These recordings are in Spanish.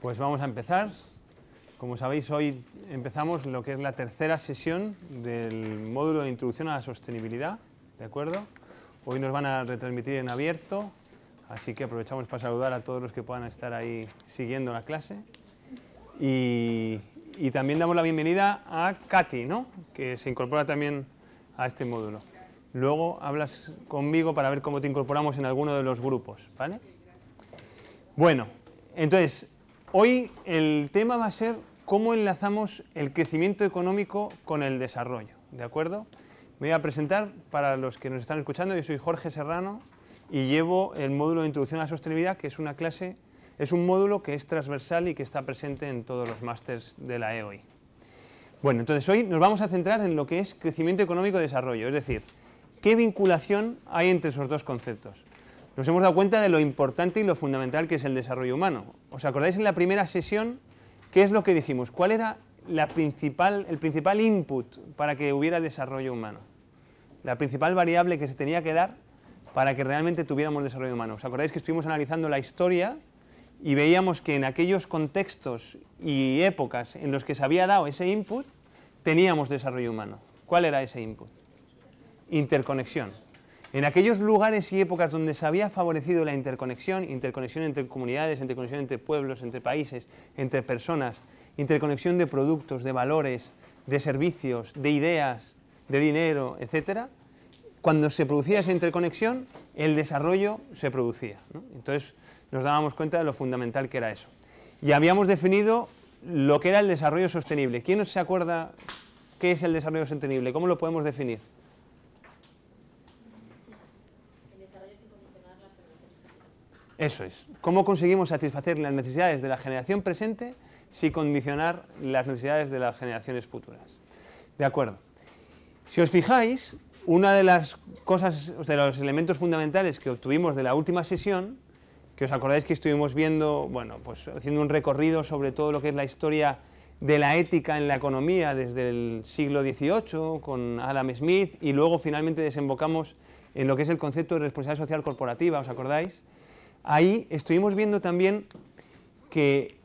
Pues vamos a empezar. Como sabéis, hoy empezamos lo que es la tercera sesión del módulo de introducción a la sostenibilidad, ¿de acuerdo? Hoy nos van a retransmitir en abierto, así que aprovechamos para saludar a todos los que puedan estar ahí siguiendo la clase. Y, también damos la bienvenida a Katy, ¿no? Que se incorpora también a este módulo. Luego hablas conmigo para ver cómo te incorporamos en alguno de los grupos, ¿vale? Bueno, entonces, Hoy el tema va a ser cómo enlazamos el crecimiento económico con el desarrollo, ¿de acuerdo? Me voy a presentar para los que nos están escuchando, yo soy Jorge Serrano y llevo el módulo de Introducción a la Sostenibilidad, que es una clase, es un módulo que es transversal y que está presente en todos los másters de la EOI. Bueno, entonces hoy nos vamos a centrar en lo que es crecimiento económico y desarrollo, es decir, qué vinculación hay entre esos dos conceptos nos hemos dado cuenta de lo importante y lo fundamental que es el desarrollo humano. ¿Os acordáis en la primera sesión qué es lo que dijimos? ¿Cuál era la el principal input para que hubiera desarrollo humano? La principal variable que se tenía que dar para que realmente tuviéramos desarrollo humano. ¿Os acordáis que estuvimos analizando la historia y veíamos que en aquellos contextos y épocas en los que se había dado ese input, teníamos desarrollo humano? ¿Cuál era ese input? Interconexión. En aquellos lugares y épocas donde se había favorecido la interconexión, interconexión entre comunidades, interconexión entre pueblos, entre países, entre personas, interconexión de productos, de valores, de servicios, de ideas, de dinero, etc., cuando se producía esa interconexión, el desarrollo se producía. Entonces nos dábamos cuenta de lo fundamental que era eso. Y habíamos definido lo que era el desarrollo sostenible. ¿Quién se acuerda qué es el desarrollo sostenible? ¿Cómo lo podemos definir? Eso es. ¿Cómo conseguimos satisfacer las necesidades de la generación presente sin condicionar las necesidades de las generaciones futuras? De acuerdo. Si os fijáis, una de las cosas, de los elementos fundamentales que obtuvimos de la última sesión, que os acordáis que estuvimos viendo, bueno, pues haciendo un recorrido sobre todo lo que es la historia de la ética en la economía desde el siglo XVIII con Adam Smith y luego finalmente desembocamos en lo que es el concepto de responsabilidad social corporativa, ¿os acordáis? ahí estuvimos viendo también que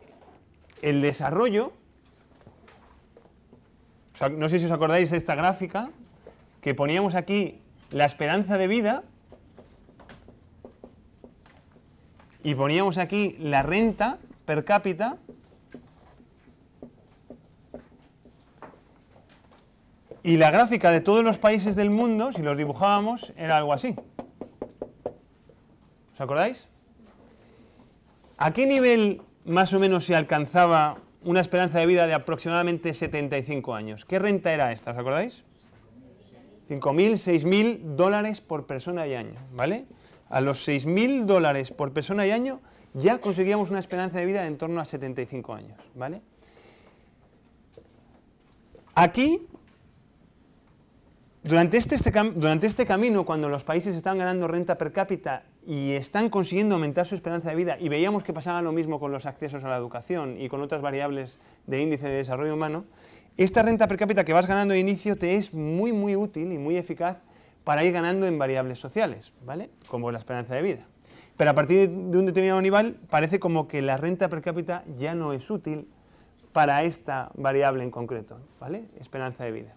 el desarrollo, no sé si os acordáis de esta gráfica, que poníamos aquí la esperanza de vida y poníamos aquí la renta per cápita y la gráfica de todos los países del mundo, si los dibujábamos, era algo así. ¿Os acordáis? ¿A qué nivel más o menos se alcanzaba una esperanza de vida de aproximadamente 75 años? ¿Qué renta era esta? ¿Os acordáis? 5.000, 6.000 dólares por persona y año, ¿vale? A los 6.000 dólares por persona y año ya conseguíamos una esperanza de vida de en torno a 75 años, ¿vale? Aquí, durante este, este durante este camino, cuando los países estaban ganando renta per cápita y están consiguiendo aumentar su esperanza de vida. Y veíamos que pasaba lo mismo con los accesos a la educación y con otras variables de índice de desarrollo humano. Esta renta per cápita que vas ganando de inicio te es muy, muy útil y muy eficaz para ir ganando en variables sociales, ¿vale? Como la esperanza de vida. Pero a partir de un determinado nivel parece como que la renta per cápita ya no es útil para esta variable en concreto, ¿vale? Esperanza de vida.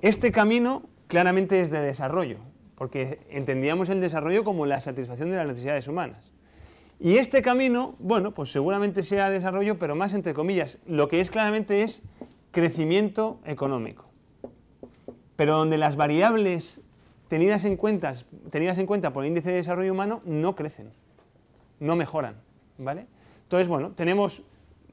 Este camino claramente es de desarrollo, porque entendíamos el desarrollo como la satisfacción de las necesidades humanas. Y este camino, bueno, pues seguramente sea desarrollo, pero más entre comillas, lo que es claramente es crecimiento económico. Pero donde las variables tenidas en, cuenta, por el índice de desarrollo humano no crecen, no mejoran, ¿vale? Entonces, bueno, tenemos,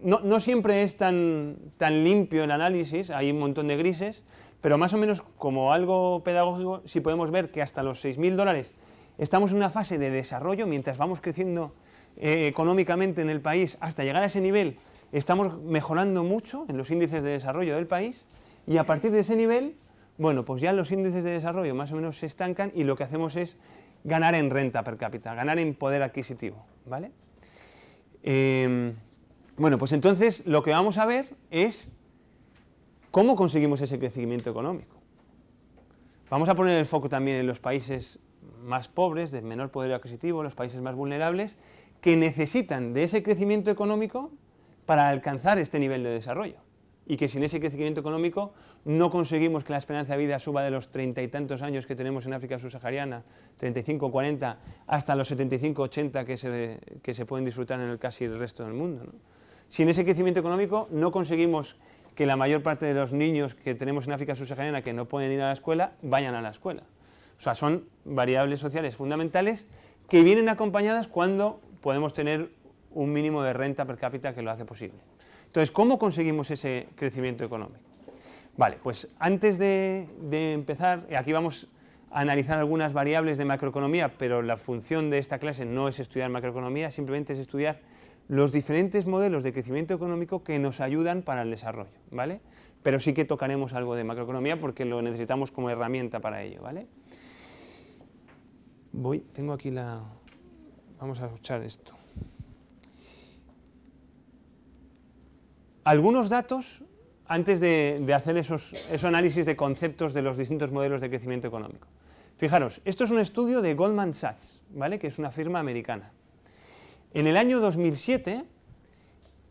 no, siempre es tan, tan limpio el análisis, hay un montón de grises, pero más o menos como algo pedagógico, si podemos ver que hasta los 6.000 dólares estamos en una fase de desarrollo, mientras vamos creciendo eh, económicamente en el país, hasta llegar a ese nivel estamos mejorando mucho en los índices de desarrollo del país, y a partir de ese nivel, bueno, pues ya los índices de desarrollo más o menos se estancan y lo que hacemos es ganar en renta per cápita, ganar en poder adquisitivo, ¿vale? Em, bueno, pues entonces lo que vamos a ver es ¿Cómo conseguimos ese crecimiento económico? Vamos a poner el foco también en los países más pobres, de menor poder adquisitivo, los países más vulnerables, que necesitan de ese crecimiento económico para alcanzar este nivel de desarrollo. Y que sin ese crecimiento económico no conseguimos que la esperanza de vida suba de los treinta y tantos años que tenemos en África subsahariana, 35, 40, hasta los 75, 80 que se, que se pueden disfrutar en el casi el resto del mundo. Sin ese crecimiento económico no conseguimos que la mayor parte de los niños que tenemos en África subsahariana que no pueden ir a la escuela, vayan a la escuela. O sea, son variables sociales fundamentales que vienen acompañadas cuando podemos tener un mínimo de renta per cápita que lo hace posible. Entonces, ¿cómo conseguimos ese crecimiento económico? Vale, pues antes de, de empezar, aquí vamos a analizar algunas variables de macroeconomía, pero la función de esta clase no es estudiar macroeconomía, simplemente es estudiar los diferentes modelos de crecimiento económico que nos ayudan para el desarrollo, ¿vale? Pero sí que tocaremos algo de macroeconomía porque lo necesitamos como herramienta para ello, ¿vale? Voy, tengo aquí la... Vamos a escuchar esto. Algunos datos antes de, hacer esos, esos análisis de conceptos de los distintos modelos de crecimiento económico. Fijaros, esto es un estudio de Goldman Sachs, ¿vale? Que es una firma americana. En el año 2007,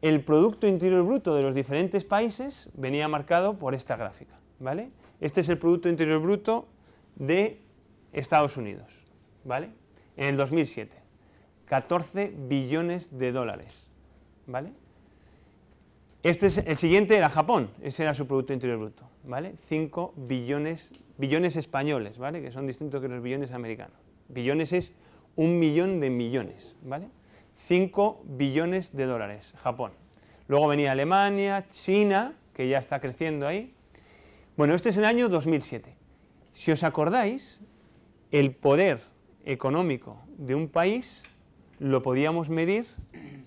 el Producto Interior Bruto de los diferentes países venía marcado por esta gráfica. ¿vale? Este es el Producto Interior Bruto de Estados Unidos. ¿vale? En el 2007, 14 billones de dólares. ¿vale? Este es el siguiente era Japón, ese era su Producto Interior Bruto, ¿vale? 5 billones, billones españoles, ¿vale? Que son distintos que los billones americanos. Billones es un millón de millones, ¿vale? 5 billones de dólares, Japón. Luego venía Alemania, China, que ya está creciendo ahí. Bueno, este es el año 2007. Si os acordáis, el poder económico de un país lo podíamos medir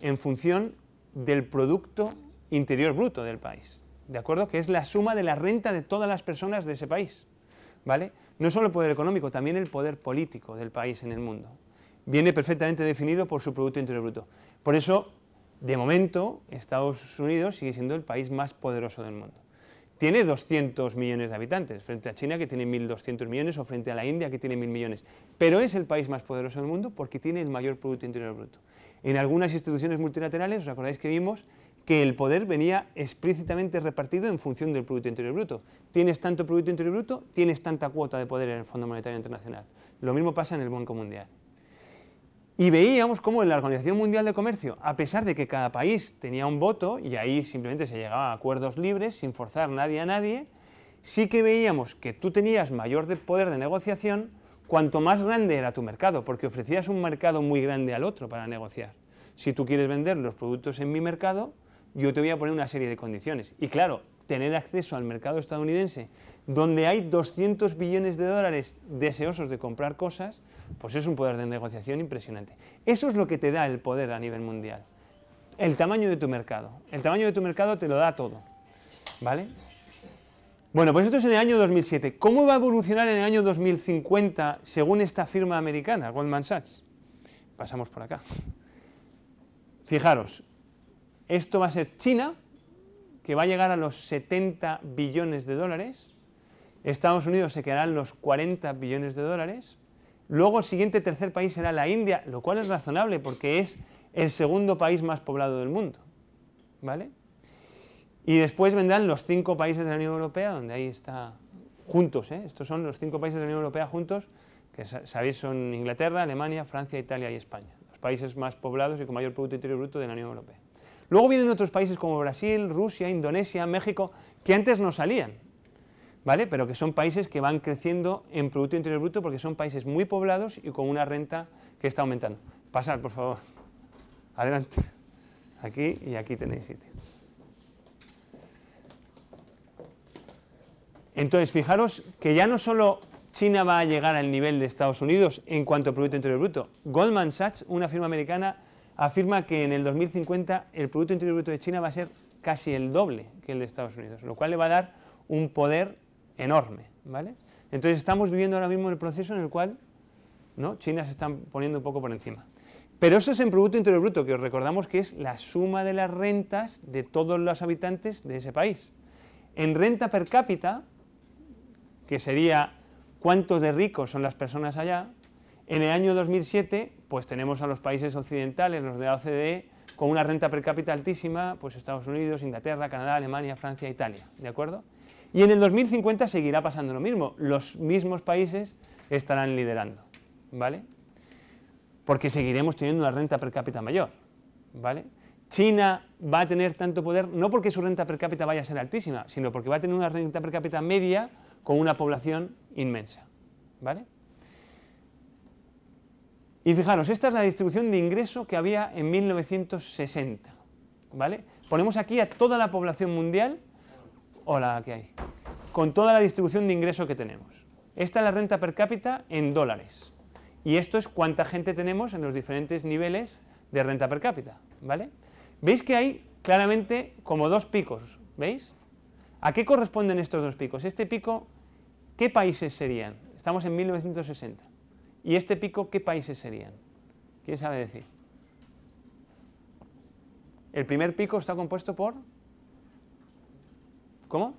en función del Producto Interior Bruto del país, ¿de acuerdo? Que es la suma de la renta de todas las personas de ese país, ¿vale? No solo el poder económico, también el poder político del país en el mundo viene perfectamente definido por su Producto Interior Bruto. Por eso, de momento, Estados Unidos sigue siendo el país más poderoso del mundo. Tiene 200 millones de habitantes, frente a China que tiene 1.200 millones o frente a la India que tiene 1.000 millones. Pero es el país más poderoso del mundo porque tiene el mayor Producto Interior Bruto. En algunas instituciones multilaterales, os acordáis que vimos que el poder venía explícitamente repartido en función del Producto Interior Bruto. Tienes tanto Producto Interior Bruto, tienes tanta cuota de poder en el Fondo Monetario Internacional. Lo mismo pasa en el Banco Mundial. Y veíamos cómo en la Organización Mundial de Comercio, a pesar de que cada país tenía un voto y ahí simplemente se llegaba a acuerdos libres sin forzar nadie a nadie, sí que veíamos que tú tenías mayor poder de negociación cuanto más grande era tu mercado, porque ofrecías un mercado muy grande al otro para negociar. Si tú quieres vender los productos en mi mercado, yo te voy a poner una serie de condiciones. Y claro, tener acceso al mercado estadounidense, donde hay 200 billones de dólares deseosos de comprar cosas, pues es un poder de negociación impresionante. Eso es lo que te da el poder a nivel mundial. El tamaño de tu mercado. El tamaño de tu mercado te lo da todo. ¿Vale? Bueno, pues esto es en el año 2007. ¿Cómo va a evolucionar en el año 2050 según esta firma americana, Goldman Sachs? Pasamos por acá. Fijaros, esto va a ser China, que va a llegar a los 70 billones de dólares. Estados Unidos se quedarán los 40 billones de dólares. Luego el siguiente tercer país será la India, lo cual es razonable porque es el segundo país más poblado del mundo. ¿Vale? Y después vendrán los cinco países de la Unión Europea, donde ahí está juntos, ¿eh? estos son los cinco países de la Unión Europea juntos, que sabéis son Inglaterra, Alemania, Francia, Italia y España, los países más poblados y con mayor Producto Interior Bruto de la Unión Europea. Luego vienen otros países como Brasil, Rusia, Indonesia, México, que antes no salían, ¿vale? Pero que son países que van creciendo en Producto Interior Bruto porque son países muy poblados y con una renta que está aumentando. pasar por favor. Adelante. Aquí y aquí tenéis sitio. Entonces, fijaros que ya no solo China va a llegar al nivel de Estados Unidos en cuanto a Producto Interior Bruto. Goldman Sachs, una firma americana, afirma que en el 2050 el Producto Interior Bruto de China va a ser casi el doble que el de Estados Unidos, lo cual le va a dar un poder enorme. ¿vale? Entonces estamos viviendo ahora mismo el proceso en el cual ¿no? China se está poniendo un poco por encima. Pero eso es en Producto Interior Bruto, que os recordamos que es la suma de las rentas de todos los habitantes de ese país. En renta per cápita, que sería cuántos de ricos son las personas allá, en el año 2007 pues tenemos a los países occidentales, los de la OCDE, con una renta per cápita altísima, pues Estados Unidos, Inglaterra, Canadá, Alemania, Francia, Italia, ¿de acuerdo? Y en el 2050 seguirá pasando lo mismo. Los mismos países estarán liderando, ¿vale? Porque seguiremos teniendo una renta per cápita mayor, ¿vale? China va a tener tanto poder no porque su renta per cápita vaya a ser altísima, sino porque va a tener una renta per cápita media con una población inmensa, ¿vale? Y fijaros, esta es la distribución de ingreso que había en 1960, ¿vale? Ponemos aquí a toda la población mundial Hola, la hay, con toda la distribución de ingreso que tenemos. Esta es la renta per cápita en dólares. Y esto es cuánta gente tenemos en los diferentes niveles de renta per cápita. ¿vale? Veis que hay claramente como dos picos. ¿Veis? ¿A qué corresponden estos dos picos? Este pico, ¿qué países serían? Estamos en 1960. ¿Y este pico, qué países serían? ¿Quién sabe decir? El primer pico está compuesto por ¿Cómo?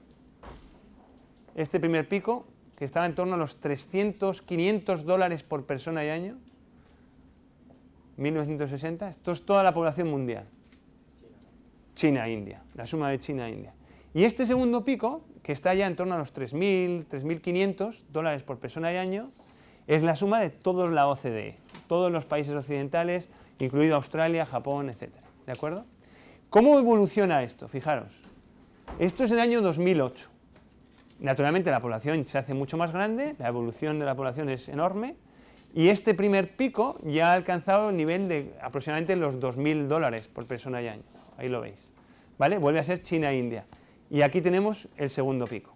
Este primer pico, que estaba en torno a los 300, 500 dólares por persona y año, 1960, esto es toda la población mundial. China, India, la suma de China e India. Y este segundo pico, que está ya en torno a los 3.000, 3.500 dólares por persona y año, es la suma de todos la OCDE, todos los países occidentales, incluido Australia, Japón, etc. ¿De acuerdo? ¿Cómo evoluciona esto? Fijaros, esto es el año 2008. Naturalmente la población se hace mucho más grande, la evolución de la población es enorme y este primer pico ya ha alcanzado el nivel de aproximadamente los 2.000 dólares por persona y año. Ahí lo veis. ¿Vale? Vuelve a ser China e India. Y aquí tenemos el segundo pico.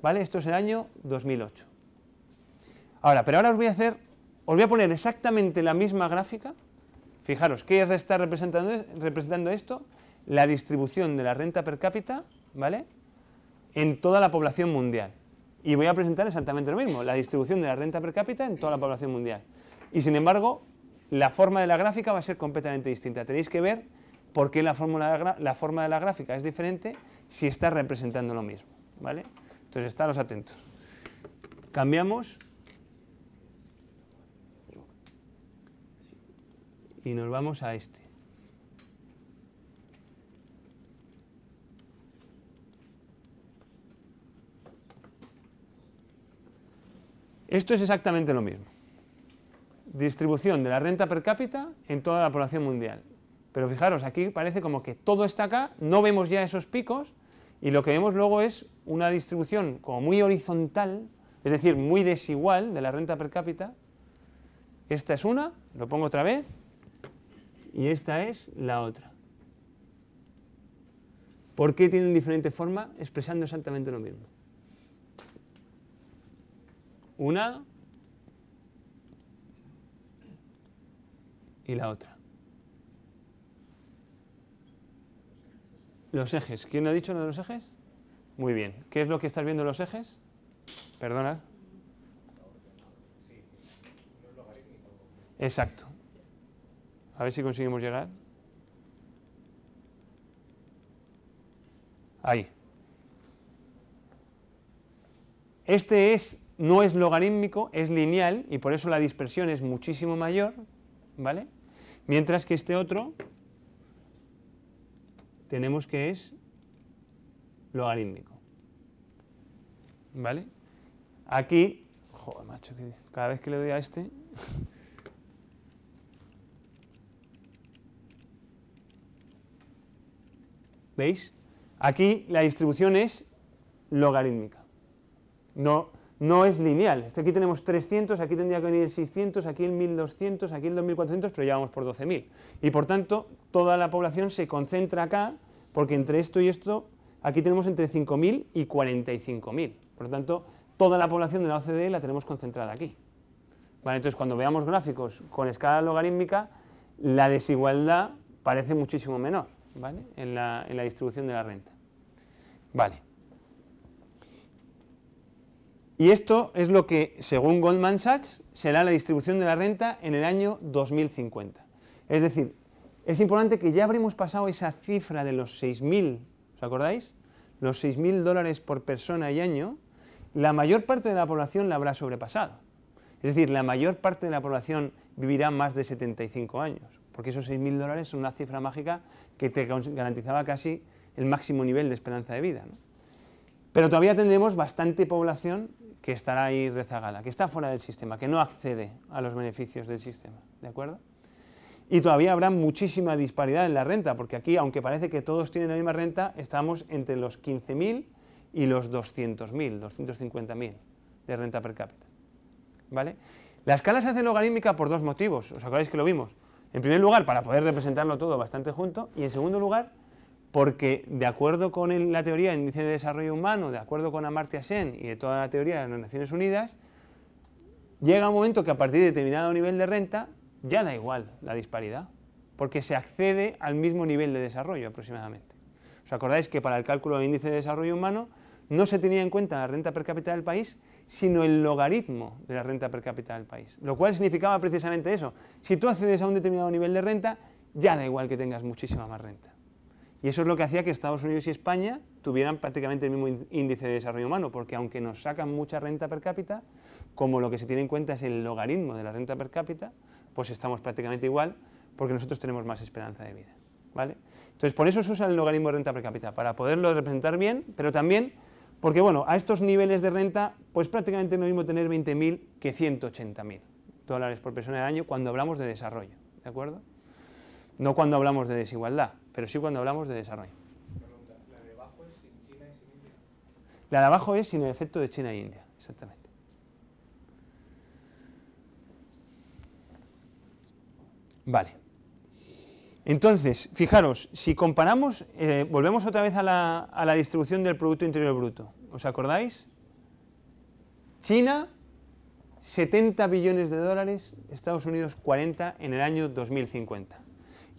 ¿Vale? Esto es el año 2008. Ahora, pero ahora os voy a hacer, os voy a poner exactamente la misma gráfica. Fijaros, ¿qué está representando, representando esto? la distribución de la renta per cápita, ¿vale? En toda la población mundial. Y voy a presentar exactamente lo mismo, la distribución de la renta per cápita en toda la población mundial. Y sin embargo, la forma de la gráfica va a ser completamente distinta. Tenéis que ver por qué la, forma de la gráfica es diferente si está representando lo mismo, ¿vale? Entonces, estaros atentos. Cambiamos. Y nos vamos a este. Esto es exactamente lo mismo. Distribución de la renta per cápita en toda la población mundial. Pero fijaros, aquí parece como que todo está acá, no vemos ya esos picos y lo que vemos luego es una distribución como muy horizontal, es decir, muy desigual de la renta per cápita. Esta es una, lo pongo otra vez, y esta es la otra. ¿Por qué tienen diferente forma expresando exactamente lo mismo? Una y la otra. Los ejes. ¿Quién ha dicho uno de los ejes? Muy bien. ¿Qué es lo que estás viendo los ejes? Perdona. Exacto. A ver si conseguimos llegar. Ahí. Este es no es logarítmico, es lineal y por eso la dispersión es muchísimo mayor, ¿vale? Mientras que este otro tenemos que es logarítmico, ¿vale? Aquí, joder macho, cada vez que le doy a este... ¿Veis? Aquí la distribución es logarítmica. No, no es lineal. Aquí tenemos 300, aquí tendría que venir el 600, aquí el 1200, aquí el 2400, pero ya vamos por 12.000. Y por tanto, toda la población se concentra acá, porque entre esto y esto, aquí tenemos entre 5.000 y 45.000. Por lo tanto, toda la población de la OCDE la tenemos concentrada aquí. entonces, cuando veamos gráficos con escala logarítmica, la desigualdad parece muchísimo menor ¿vale? en, la, en la distribución de la renta. Vale. Y esto es lo que, según Goldman Sachs, será la distribución de la renta en el año 2050. Es decir, es importante que ya habremos pasado esa cifra de los 6.000, ¿os acordáis? Los 6.000 dólares por persona y año, la mayor parte de la población la habrá sobrepasado. Es decir, la mayor parte de la población vivirá más de 75 años, porque esos 6.000 dólares son una cifra mágica que te garantizaba casi el máximo nivel de esperanza de vida. Pero todavía tendremos bastante población que estará ahí rezagada, que está fuera del sistema, que no accede a los beneficios del sistema, ¿de acuerdo? Y todavía habrá muchísima disparidad en la renta, porque aquí, aunque parece que todos tienen la misma renta, estamos entre los 15.000 y los 200.000, 250.000 de renta per cápita, ¿vale? La escala se hace logarítmica por dos motivos, ¿os acordáis que lo vimos? En primer lugar, para poder representarlo todo bastante junto, y en segundo lugar, porque de acuerdo con la teoría del índice de desarrollo humano, de acuerdo con Amartya Sen y de toda la teoría de las Naciones Unidas, llega un momento que a partir de determinado nivel de renta ya da igual la disparidad, porque se accede al mismo nivel de desarrollo aproximadamente. ¿Os acordáis que para el cálculo del índice de desarrollo humano no se tenía en cuenta la renta per cápita del país, sino el logaritmo de la renta per cápita del país, lo cual significaba precisamente eso. Si tú accedes a un determinado nivel de renta, ya da igual que tengas muchísima más renta. Y eso es lo que hacía que Estados Unidos y España tuvieran prácticamente el mismo índice de desarrollo humano, porque aunque nos sacan mucha renta per cápita, como lo que se tiene en cuenta es el logaritmo de la renta per cápita, pues estamos prácticamente igual, porque nosotros tenemos más esperanza de vida. ¿vale? Entonces, por eso se usa el logaritmo de renta per cápita, para poderlo representar bien, pero también porque, bueno, a estos niveles de renta, pues prácticamente es lo mismo tener 20.000 que 180.000 dólares por persona al año cuando hablamos de desarrollo, ¿de acuerdo? No cuando hablamos de desigualdad, pero sí cuando hablamos de desarrollo. ¿La de abajo es sin China y sin India? La de abajo es sin el efecto de China e India, exactamente. Vale. Entonces, fijaros, si comparamos, eh, volvemos otra vez a la, a la distribución del Producto Interior Bruto. ¿Os acordáis? China, 70 billones de dólares, Estados Unidos 40 en el año 2050.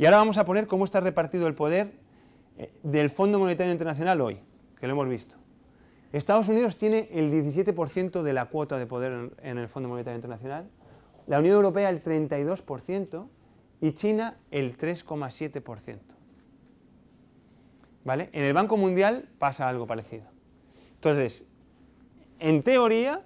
Y ahora vamos a poner cómo está repartido el poder eh, del Fondo Monetario Internacional hoy, que lo hemos visto. Estados Unidos tiene el 17% de la cuota de poder en el Fondo Monetario Internacional, la Unión Europea el 32% y China el 3,7%. ¿Vale? En el Banco Mundial pasa algo parecido. Entonces, en teoría,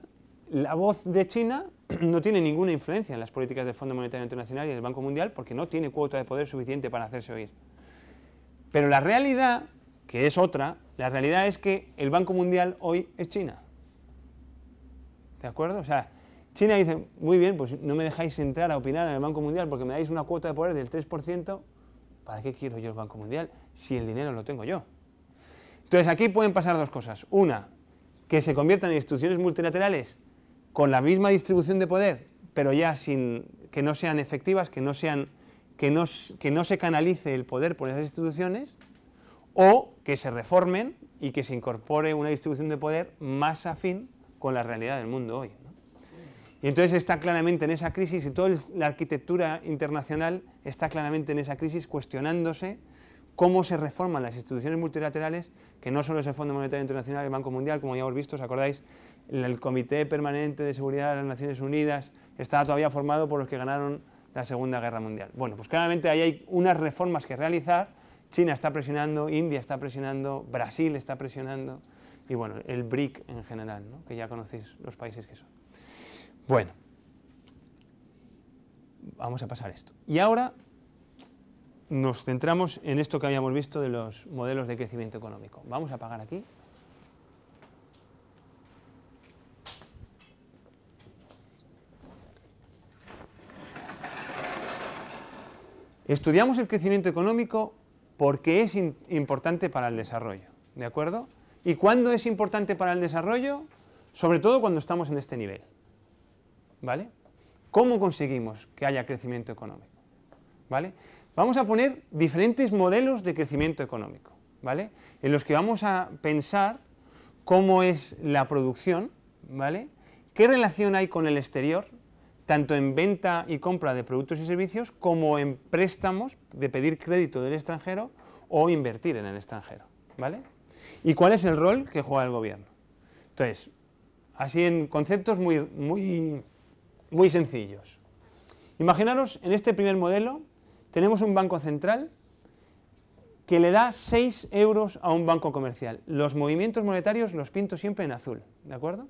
la voz de China no tiene ninguna influencia en las políticas del Fondo Monetario Internacional y del Banco Mundial porque no tiene cuota de poder suficiente para hacerse oír. Pero la realidad, que es otra, la realidad es que el Banco Mundial hoy es China. ¿De acuerdo? O sea, China dice, muy bien, pues no me dejáis entrar a opinar en el Banco Mundial porque me dais una cuota de poder del 3%, ¿para qué quiero yo el Banco Mundial si el dinero lo tengo yo? Entonces aquí pueden pasar dos cosas. Una, que se conviertan en instituciones multilaterales con la misma distribución de poder, pero ya sin que no sean efectivas, que no, sean, que no, se canalice el poder por esas instituciones, o que se reformen y que se incorpore una distribución de poder más afín con la realidad del mundo hoy. Y entonces está claramente en esa crisis y toda la arquitectura internacional está claramente en esa crisis cuestionándose cómo se reforman las instituciones multilaterales, que no solo es el Fondo Monetario Internacional, el Banco Mundial, como ya hemos visto, ¿os acordáis? El Comité Permanente de Seguridad de las Naciones Unidas estaba todavía formado por los que ganaron la Segunda Guerra Mundial. Bueno, pues claramente ahí hay unas reformas que realizar. China está presionando, India está presionando, Brasil está presionando y bueno, el BRIC en general, que ya conocéis los países que son. Bueno, vamos a pasar esto. Y ahora nos centramos en esto que habíamos visto de los modelos de crecimiento económico. Vamos a apagar aquí. Estudiamos el crecimiento económico porque es importante para el desarrollo, ¿de acuerdo? ¿Y cuándo es importante para el desarrollo? Sobre todo cuando estamos en este nivel, ¿vale? ¿Cómo conseguimos que haya crecimiento económico? ¿Vale? Vamos a poner diferentes modelos de crecimiento económico, ¿vale? En los que vamos a pensar cómo es la producción, ¿vale? ¿Qué relación hay con el exterior? tanto en venta y compra de productos y servicios como en préstamos de pedir crédito del extranjero o invertir en el extranjero, ¿vale? ¿Y cuál es el rol que juega el gobierno? Entonces, así en conceptos muy, muy, muy sencillos. Imaginaros en este primer modelo tenemos un banco central que le da 6 euros a un banco comercial. Los movimientos monetarios los pinto siempre en azul, ¿de acuerdo?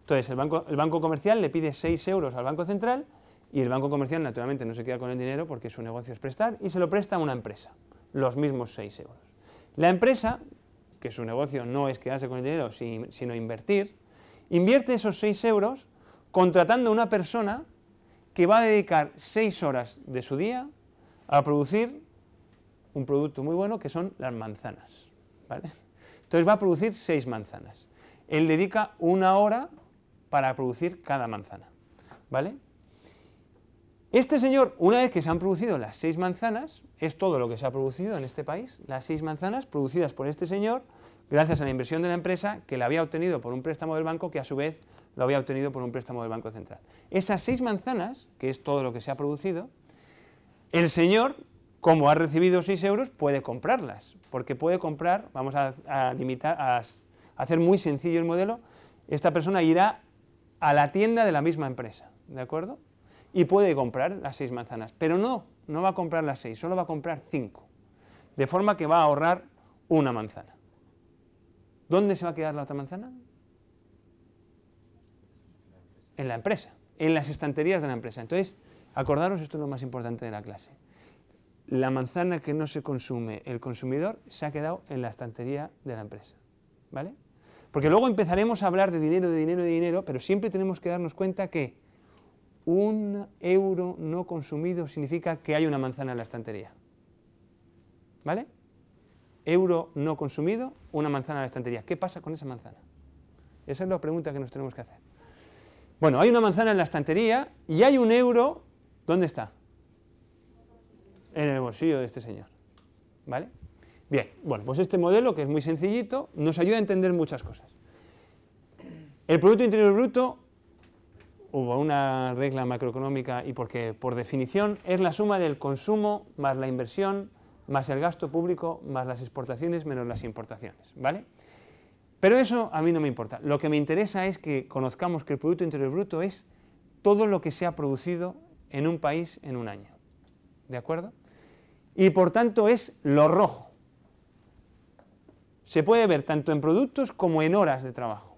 Entonces, el banco, el banco comercial le pide 6 euros al banco central y el banco comercial, naturalmente, no se queda con el dinero porque su negocio es prestar y se lo presta a una empresa, los mismos 6 euros. La empresa, que su negocio no es quedarse con el dinero, sino invertir, invierte esos 6 euros contratando a una persona que va a dedicar 6 horas de su día a producir un producto muy bueno que son las manzanas. ¿vale? Entonces va a producir seis manzanas. Él dedica una hora para producir cada manzana. ¿vale? Este señor, una vez que se han producido las seis manzanas, es todo lo que se ha producido en este país, las seis manzanas producidas por este señor, gracias a la inversión de la empresa que la había obtenido por un préstamo del banco que a su vez lo había obtenido por un préstamo del Banco Central. Esas seis manzanas, que es todo lo que se ha producido, el señor, como ha recibido 6 euros, puede comprarlas, porque puede comprar, vamos a, limitar, a hacer muy sencillo el modelo, esta persona irá a la tienda de la misma empresa, ¿de acuerdo? Y puede comprar las 6 manzanas, pero no, no va a comprar las 6, solo va a comprar 5, de forma que va a ahorrar una manzana. ¿Dónde se va a quedar la otra manzana? En la empresa, en las estanterías de la empresa. Entonces, Acordaros, esto es lo más importante de la clase. La manzana que no se consume el consumidor se ha quedado en la estantería de la empresa. ¿Vale? Porque luego empezaremos a hablar de dinero, de dinero, de dinero, pero siempre tenemos que darnos cuenta que un euro no consumido significa que hay una manzana en la estantería. ¿Vale? Euro no consumido, una manzana en la estantería. ¿Qué pasa con esa manzana? Esa es la pregunta que nos tenemos que hacer. Bueno, hay una manzana en la estantería y hay un euro ¿Dónde está? En el bolsillo de este señor. ¿Vale? Bien, bueno, pues este modelo, que es muy sencillito, nos ayuda a entender muchas cosas. El Producto Interior Bruto, hubo una regla macroeconómica y porque por definición es la suma del consumo más la inversión más el gasto público más las exportaciones menos las importaciones, ¿vale? Pero eso a mí no me importa. Lo que me interesa es que conozcamos que el Producto Interior Bruto es todo lo que se ha producido en un país en un año. ¿De acuerdo? Y por tanto es lo rojo. Se puede ver tanto en productos como en horas de trabajo.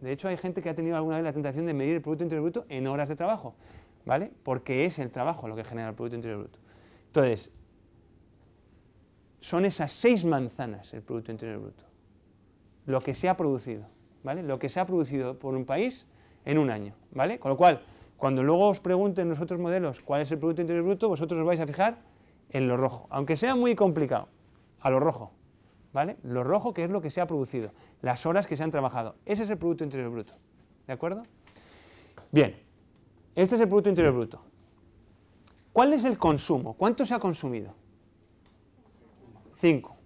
De hecho, hay gente que ha tenido alguna vez la tentación de medir el Producto Interior Bruto en horas de trabajo, ¿vale? Porque es el trabajo lo que genera el Producto Interior Bruto. Entonces, son esas seis manzanas el Producto Interior Bruto, lo que se ha producido, ¿vale? Lo que se ha producido por un país en un año, ¿vale? Con lo cual, cuando luego os pregunten los otros modelos cuál es el Producto Interior Bruto, vosotros os vais a fijar en lo rojo, aunque sea muy complicado, a lo rojo, ¿vale? Lo rojo que es lo que se ha producido, las horas que se han trabajado. Ese es el Producto Interior Bruto, ¿de acuerdo? Bien, este es el Producto Interior Bruto. ¿Cuál es el consumo? ¿Cuánto se ha consumido? Cinco,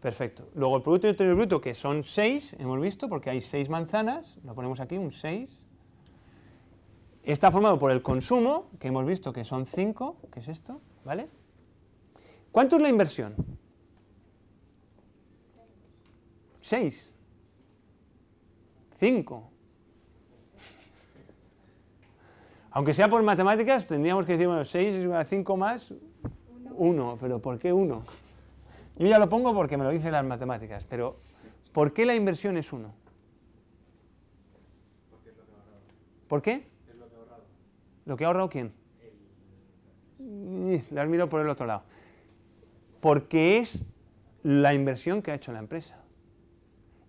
Perfecto. Luego el Producto Interior Bruto, que son seis, hemos visto, porque hay seis manzanas, lo ponemos aquí, un seis está formado por el consumo, que hemos visto que son 5, que es esto, ¿vale? ¿Cuánto es la inversión? 6. 5. Aunque sea por matemáticas, tendríamos que decir, bueno, 6 es igual a 5 más 1, pero ¿por qué 1? Yo ya lo pongo porque me lo dicen las matemáticas, pero ¿por qué la inversión es 1? ¿Por qué? ¿Lo que ha ahorrado quién? has eh, miro por el otro lado. Porque es la inversión que ha hecho la empresa.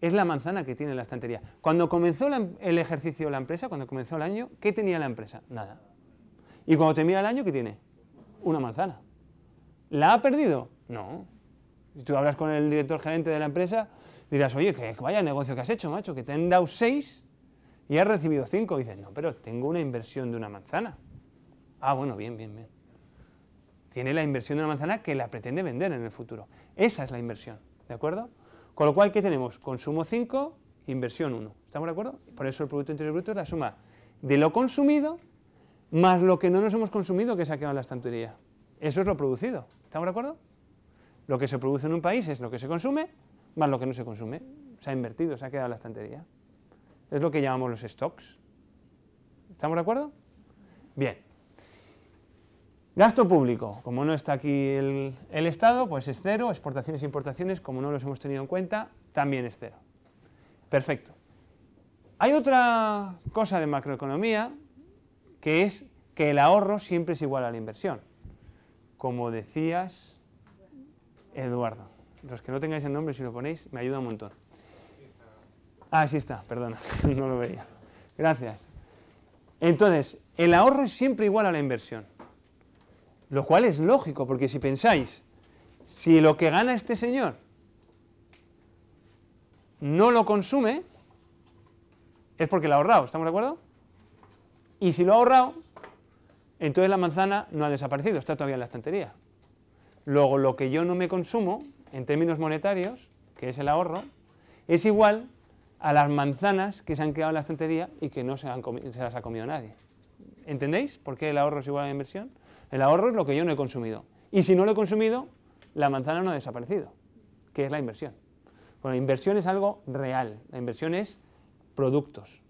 Es la manzana que tiene la estantería. Cuando comenzó em, el ejercicio de la empresa, cuando comenzó el año, ¿qué tenía la empresa? Nada. Y cuando termina el año, ¿qué tiene? Una manzana. ¿La ha perdido? No. Si tú hablas con el director gerente de la empresa, dirás, oye, que vaya negocio que has hecho, macho, que te han dado seis y has recibido cinco. Y dices, no, pero tengo una inversión de una manzana. Ah, bueno, bien, bien, bien. Tiene la inversión de una manzana que la pretende vender en el futuro. Esa es la inversión, ¿de acuerdo? Con lo cual, ¿qué tenemos? Consumo 5, inversión 1. ¿Estamos de acuerdo? Por eso el Producto Interior Bruto es la suma de lo consumido más lo que no nos hemos consumido que se ha quedado en la estantería. Eso es lo producido. ¿Estamos de acuerdo? Lo que se produce en un país es lo que se consume más lo que no se consume. Se ha invertido, se ha quedado en la estantería. Es lo que llamamos los stocks. ¿Estamos de acuerdo? Bien. Gasto público. Como no está aquí el, Estado, pues es cero. Exportaciones e importaciones, como no los hemos tenido en cuenta, también es cero. Perfecto. Hay otra cosa de macroeconomía que es que el ahorro siempre es igual a la inversión. Como decías, Eduardo. Los que no tengáis el nombre, si lo ponéis, me ayuda un montón. Ah, sí está, perdona, no lo veía. Gracias. Entonces, el ahorro es siempre igual a la inversión. Lo cual es lógico, porque si pensáis, si lo que gana este señor no lo consume, es porque lo ha ahorrado, ¿estamos de acuerdo? Y si lo ha ahorrado, entonces la manzana no ha desaparecido, está todavía en la estantería. Luego, lo que yo no me consumo, en términos monetarios, que es el ahorro, es igual a las manzanas que se han quedado en la estantería y que no se, las ha comido nadie. ¿Entendéis por qué el ahorro es igual a la inversión? El ahorro es lo que yo no he consumido. Y si no lo he consumido, la manzana no ha desaparecido, que es la inversión. Bueno, inversión es algo real, la inversión es productos.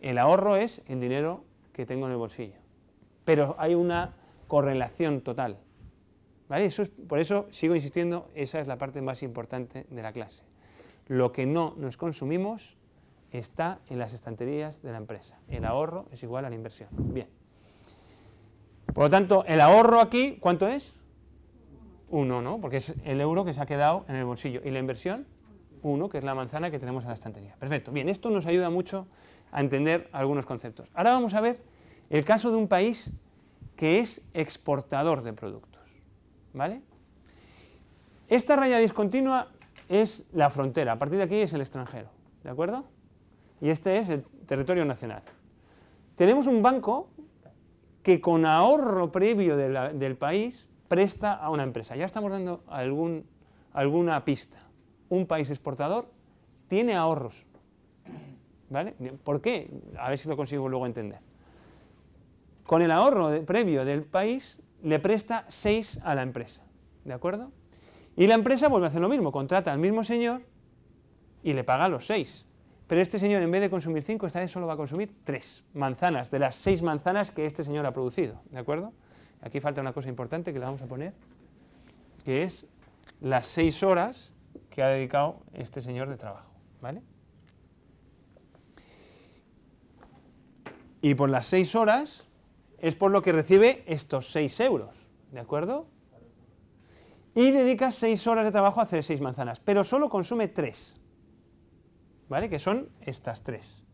El ahorro es el dinero que tengo en el bolsillo. Pero hay una correlación total. ¿Vale? por eso sigo insistiendo, esa es la parte más importante de la clase. Lo que no nos consumimos está en las estanterías de la empresa. El ahorro es igual a la inversión. Bien. Por lo tanto, el ahorro aquí, ¿cuánto es? Uno, ¿no? Porque es el euro que se ha quedado en el bolsillo. ¿Y la inversión? Uno, que es la manzana que tenemos en la estantería. Perfecto. Bien, esto nos ayuda mucho a entender algunos conceptos. Ahora vamos a ver el caso de un país que es exportador de productos. ¿Vale? Esta raya discontinua es la frontera, a partir de aquí es el extranjero, ¿de acuerdo? Y este es el territorio nacional. Tenemos un banco que con ahorro previo del país presta a una empresa. Ya estamos dando alguna pista. Un país exportador tiene ahorros. ¿Vale? ¿Por qué? A ver si lo consigo luego entender. Con el ahorro previo del país le presta 6 a la empresa. ¿De acuerdo? Y la empresa vuelve a hacer lo mismo, contrata al mismo señor y le paga los seis. Pero este señor, en vez de consumir cinco, esta vez solo va a consumir tres manzanas, de las seis manzanas que este señor ha producido. ¿De acuerdo? Aquí falta una cosa importante que le vamos a poner, que es las seis horas que ha dedicado este señor de trabajo. ¿Vale? Y por las seis horas es por lo que recibe estos seis euros. ¿De acuerdo? y dedica 6 horas de trabajo a hacer 6 manzanas, pero solo consume 3. ¿Vale? Que son estas 3,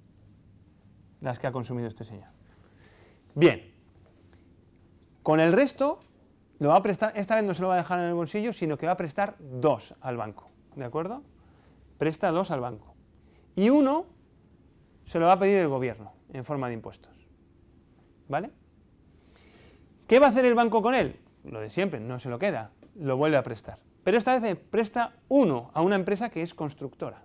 las que ha consumido este señor. Bien, con el resto, lo va a prestar, esta vez no se lo va a dejar en el bolsillo, sino que va a prestar 2 al banco, ¿de acuerdo? Presta 2 al banco. Y uno se lo va a pedir el gobierno en forma de impuestos. ¿Vale? ¿Qué va a hacer el banco con él? Lo de siempre, no se lo queda lo vuelve a prestar. Pero esta vez eh, presta uno a una empresa que es constructora.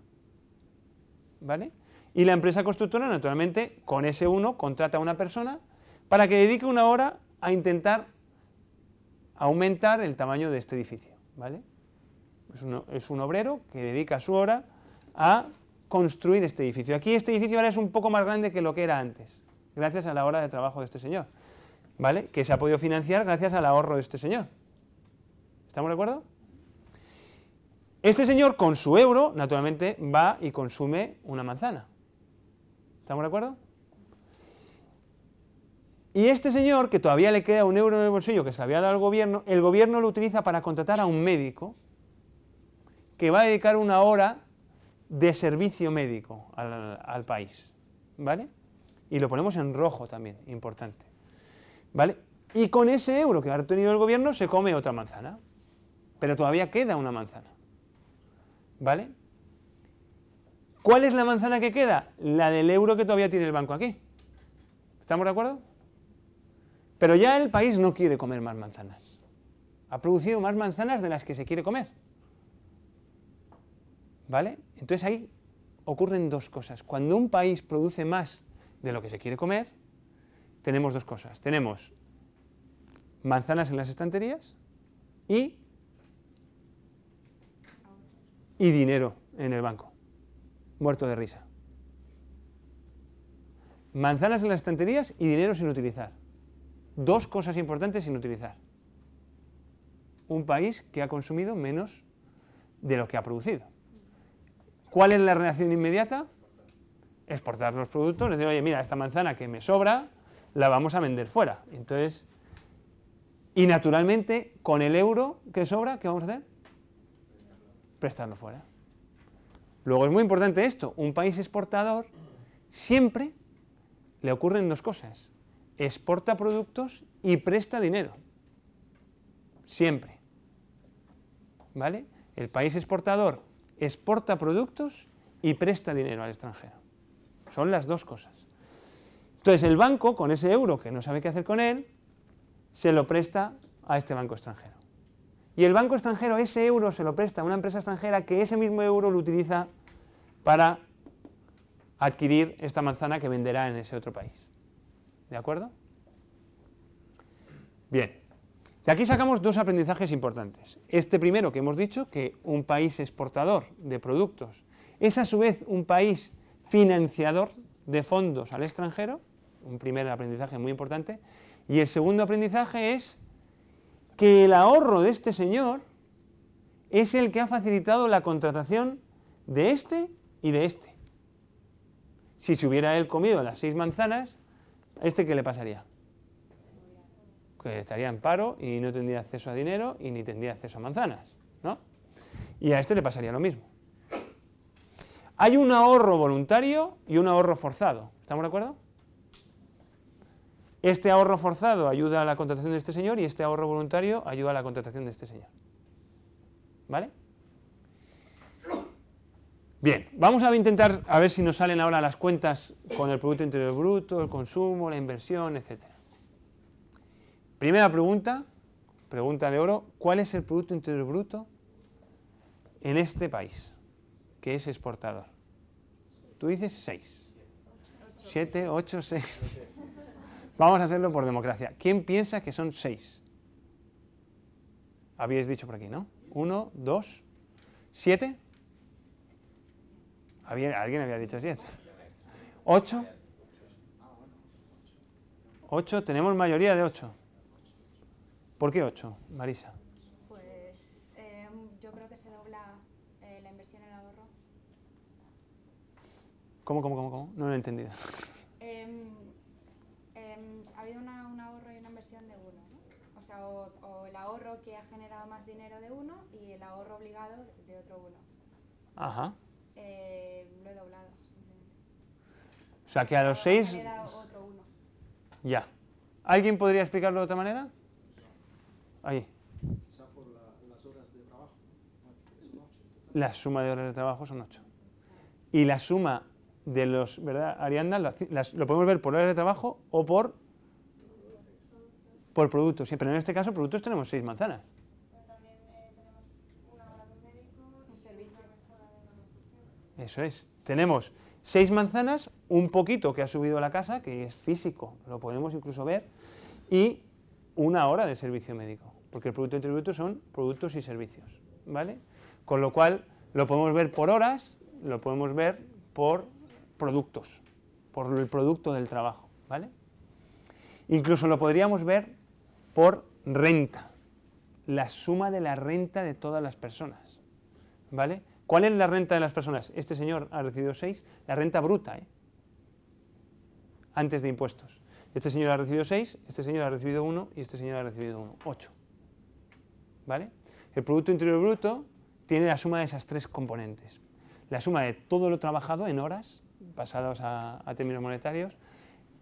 ¿Vale? Y la empresa constructora, naturalmente, con ese uno contrata a una persona para que dedique una hora a intentar aumentar el tamaño de este edificio. ¿Vale? Es un, obrero que dedica su hora a construir este edificio. Aquí este edificio ahora es un poco más grande que lo que era antes, gracias a la hora de trabajo de este señor, ¿vale? Que se ha podido financiar gracias al ahorro de este señor. ¿Estamos de acuerdo? Este señor con su euro, naturalmente, va y consume una manzana. ¿Estamos de acuerdo? Y este señor, que todavía le queda un euro en el bolsillo que se había dado al gobierno, el gobierno lo utiliza para contratar a un médico que va a dedicar una hora de servicio médico al, país. ¿Vale? Y lo ponemos en rojo también, importante. ¿Vale? Y con ese euro que ha obtenido el gobierno se come otra manzana pero todavía queda una manzana. ¿Vale? ¿Cuál es la manzana que queda? La del euro que todavía tiene el banco aquí. ¿Estamos de acuerdo? Pero ya el país no quiere comer más manzanas. Ha producido más manzanas de las que se quiere comer. ¿Vale? Entonces ahí ocurren dos cosas. Cuando un país produce más de lo que se quiere comer, tenemos dos cosas. Tenemos manzanas en las estanterías y y dinero en el banco, muerto de risa. Manzanas en las estanterías y dinero sin utilizar. Dos cosas importantes sin utilizar. Un país que ha consumido menos de lo que ha producido. ¿Cuál es la reacción inmediata? Exportar los productos, decir, oye, mira, esta manzana que me sobra, la vamos a vender fuera. Entonces, y naturalmente, con el euro que sobra, ¿qué vamos a hacer? prestarlo fuera. Luego es muy importante esto, un país exportador siempre le ocurren dos cosas, exporta productos y presta dinero, siempre. ¿Vale? El país exportador exporta productos y presta dinero al extranjero. Son las dos cosas. Entonces el banco, con ese euro que no sabe qué hacer con él, se lo presta a este banco extranjero. Y el banco extranjero ese euro se lo presta a una empresa extranjera que ese mismo euro lo utiliza para adquirir esta manzana que venderá en ese otro país. ¿De acuerdo? Bien. De aquí sacamos dos aprendizajes importantes. Este primero que hemos dicho, que un país exportador de productos es a su vez un país financiador de fondos al extranjero, un primer aprendizaje muy importante, y el segundo aprendizaje es que el ahorro de este señor es el que ha facilitado la contratación de este y de este. Si se hubiera él comido las seis manzanas, ¿a este qué le pasaría? Que estaría en paro y no tendría acceso a dinero y ni tendría acceso a manzanas, ¿no? Y a este le pasaría lo mismo. Hay un ahorro voluntario y un ahorro forzado. ¿Estamos de acuerdo? Este ahorro forzado ayuda a la contratación de este señor y este ahorro voluntario ayuda a la contratación de este señor. ¿Vale? Bien, vamos a intentar a ver si nos salen ahora las cuentas con el Producto Interior Bruto, el consumo, la inversión, etc. Primera pregunta, pregunta de oro, ¿cuál es el Producto Interior Bruto en este país que es exportador? Tú dices 6. 7, 8, 6. Vamos a hacerlo por democracia. ¿Quién piensa que son seis? Habíais dicho por aquí, ¿no? Uno, dos, siete. ¿Alguien había dicho siete? ¿Ocho? ¿Ocho? Tenemos mayoría de ocho. ¿Por qué ocho, Marisa? Pues em, yo creo que se dobla eh, la inversión en ahorro. ¿Cómo, cómo, cómo, cómo? No lo he entendido. Em, Em, ha habido una, un ahorro y una inversión de uno, ¿no? O sea, o, el ahorro que ha generado más dinero de uno y el ahorro obligado de otro uno. Ajá. Eh, lo he doblado, O sea, que a los seis... otro uno. Ya. ¿Alguien podría explicarlo de otra manera? Ahí. Quizá por las horas de trabajo. Son la suma de horas de trabajo son ocho. Y la suma de los, ¿verdad? Arianda, lo podemos ver por horas de trabajo o por, por productos. Sí, pero en este caso, productos tenemos seis manzanas. Eso es. Tenemos seis manzanas, un poquito que ha subido a la casa, que es físico, lo podemos incluso ver, y una hora de servicio médico, porque el producto y tributo son productos y servicios, ¿vale? Con lo cual, lo podemos ver por horas, lo podemos ver por productos, por el producto del trabajo, ¿vale? Incluso lo podríamos ver por renta, la suma de la renta de todas las personas, ¿vale? ¿Cuál es la renta de las personas? Este señor ha recibido 6, la renta bruta, ¿eh? antes de impuestos. Este señor ha recibido 6, este señor ha recibido 1 y este señor ha recibido 1, 8. ¿Vale? El Producto Interior Bruto tiene la suma de esas tres componentes. La suma de todo lo trabajado en horas, pasados a, términos monetarios,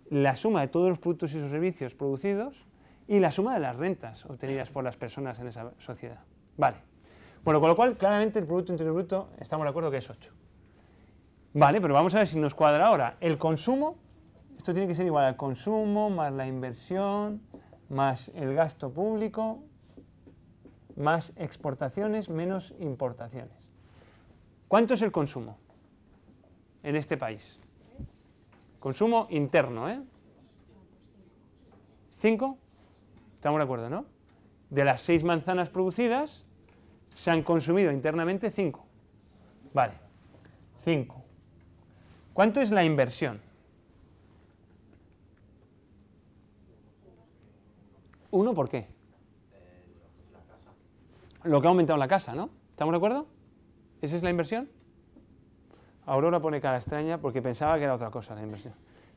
la suma de todos los productos y sus servicios producidos y la suma de las rentas obtenidas por las personas en esa sociedad. Vale. Bueno, con lo cual, claramente el Producto Interior Bruto, estamos de acuerdo que es 8. Vale, pero vamos a ver si nos cuadra ahora. El consumo, esto tiene que ser igual al consumo, más la inversión, más el gasto público, más exportaciones, menos importaciones. ¿Cuánto es el consumo? en este país. Consumo interno, ¿eh? Cinco, estamos de acuerdo, ¿no? De las seis manzanas producidas, se han consumido internamente cinco. Vale, cinco. ¿Cuánto es la inversión? ¿Uno por qué? Lo que ha aumentado la casa, ¿no? ¿Estamos de acuerdo? ¿Esa es la inversión? Aurora pone cara extraña porque pensaba que era otra cosa la inversión.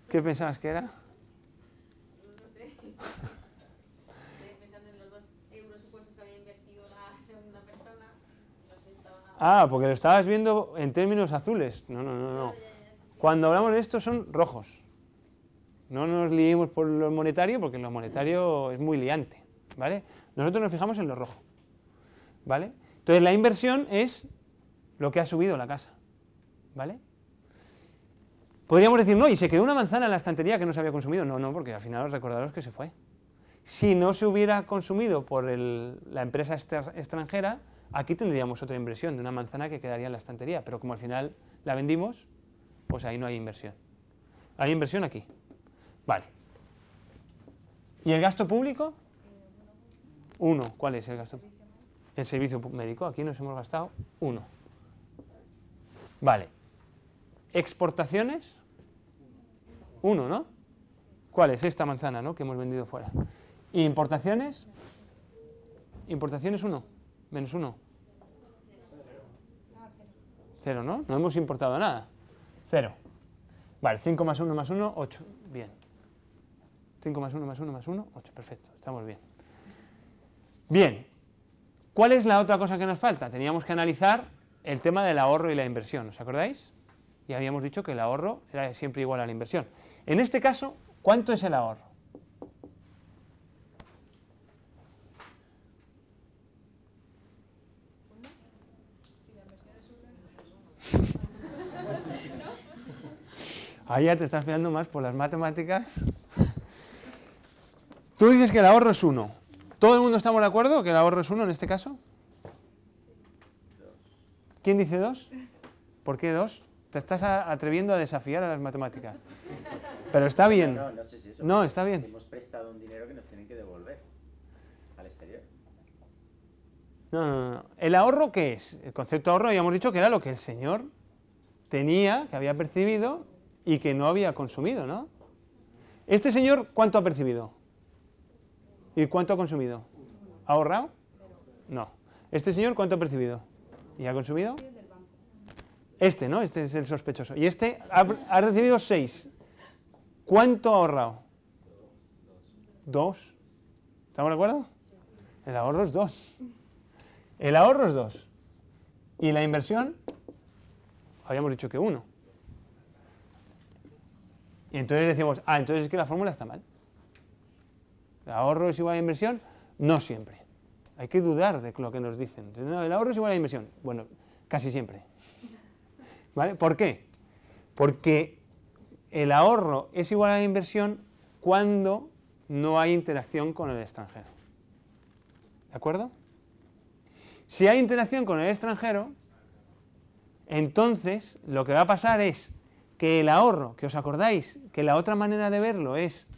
¿Qué pensabas que era? No, sé. pensando en los dos euros que había invertido la segunda persona. Ah, porque lo estabas viendo en términos azules. No, no, no, no. Ah, Cuando hablamos de esto son rojos. No nos liemos por lo monetario porque lo monetario es muy liante, ¿vale? Nosotros nos fijamos en lo rojo, ¿vale? Entonces la inversión es lo que ha subido la casa. ¿Vale? Podríamos decir, no, y se quedó una manzana en la estantería que no se había consumido. No, no, porque al final recordaros que se fue. Si no se hubiera consumido por la empresa extranjera, aquí tendríamos otra inversión de una manzana que quedaría en la estantería, pero como al final la vendimos, pues ahí no hay inversión. Hay inversión aquí. Vale. ¿Y el gasto público? Uno. ¿Cuál es el gasto? El servicio médico. Aquí nos hemos gastado uno. Vale. ¿Exportaciones? 1, ¿no? ¿Cuál es? Esta manzana, ¿no? Que hemos vendido fuera. ¿Importaciones? ¿Importaciones uno? Menos 1? Cero, ¿no? No hemos importado nada. 0. Vale, 5 más 1 más 1, 8. Bien. 5 más 1 más 1 más 1, 8. Perfecto, estamos bien. Bien. ¿Cuál es la otra cosa que nos falta? Teníamos que analizar el tema del ahorro y la inversión, ¿os acordáis? y habíamos dicho que el ahorro era siempre igual a la inversión. En este caso, ¿cuánto es el ahorro? Ahí ya te estás mirando más por las matemáticas. Tú dices que el ahorro es uno ¿Todo el mundo estamos de acuerdo que el ahorro es uno en este caso? ¿Quién dice dos ¿Por qué 2? te estás atreviendo a desafiar a las matemáticas. Pero está bien. No, no, sé si eso, no está bien. Hemos prestado un dinero que nos tienen que devolver al exterior. No, no, no. ¿El ahorro qué es? El concepto ahorro ya hemos dicho que era lo que el Señor tenía, que había percibido y que no había consumido, ¿no? ¿Este señor cuánto ha percibido? ¿Y cuánto ha consumido? ahorrado? No. ¿Este señor cuánto ha percibido? ¿Y ha consumido? Este, ¿no? Este es el sospechoso. Y este ha, recibido 6. ¿Cuánto ha ahorrado? 2. ¿Estamos de acuerdo? El ahorro es 2. El ahorro es 2. ¿Y la inversión? Habíamos dicho que uno. Y entonces decimos, ah, entonces es que la fórmula está mal. ¿El ahorro es igual a inversión? No siempre. Hay que dudar de lo que nos dicen. el ahorro es igual a inversión. Bueno, casi siempre. ¿Por qué? Porque el ahorro es igual a la inversión cuando no hay interacción con el extranjero. ¿De acuerdo? Si hay interacción con el extranjero, entonces lo que va a pasar es que el ahorro, que os acordáis, que la otra manera de verlo es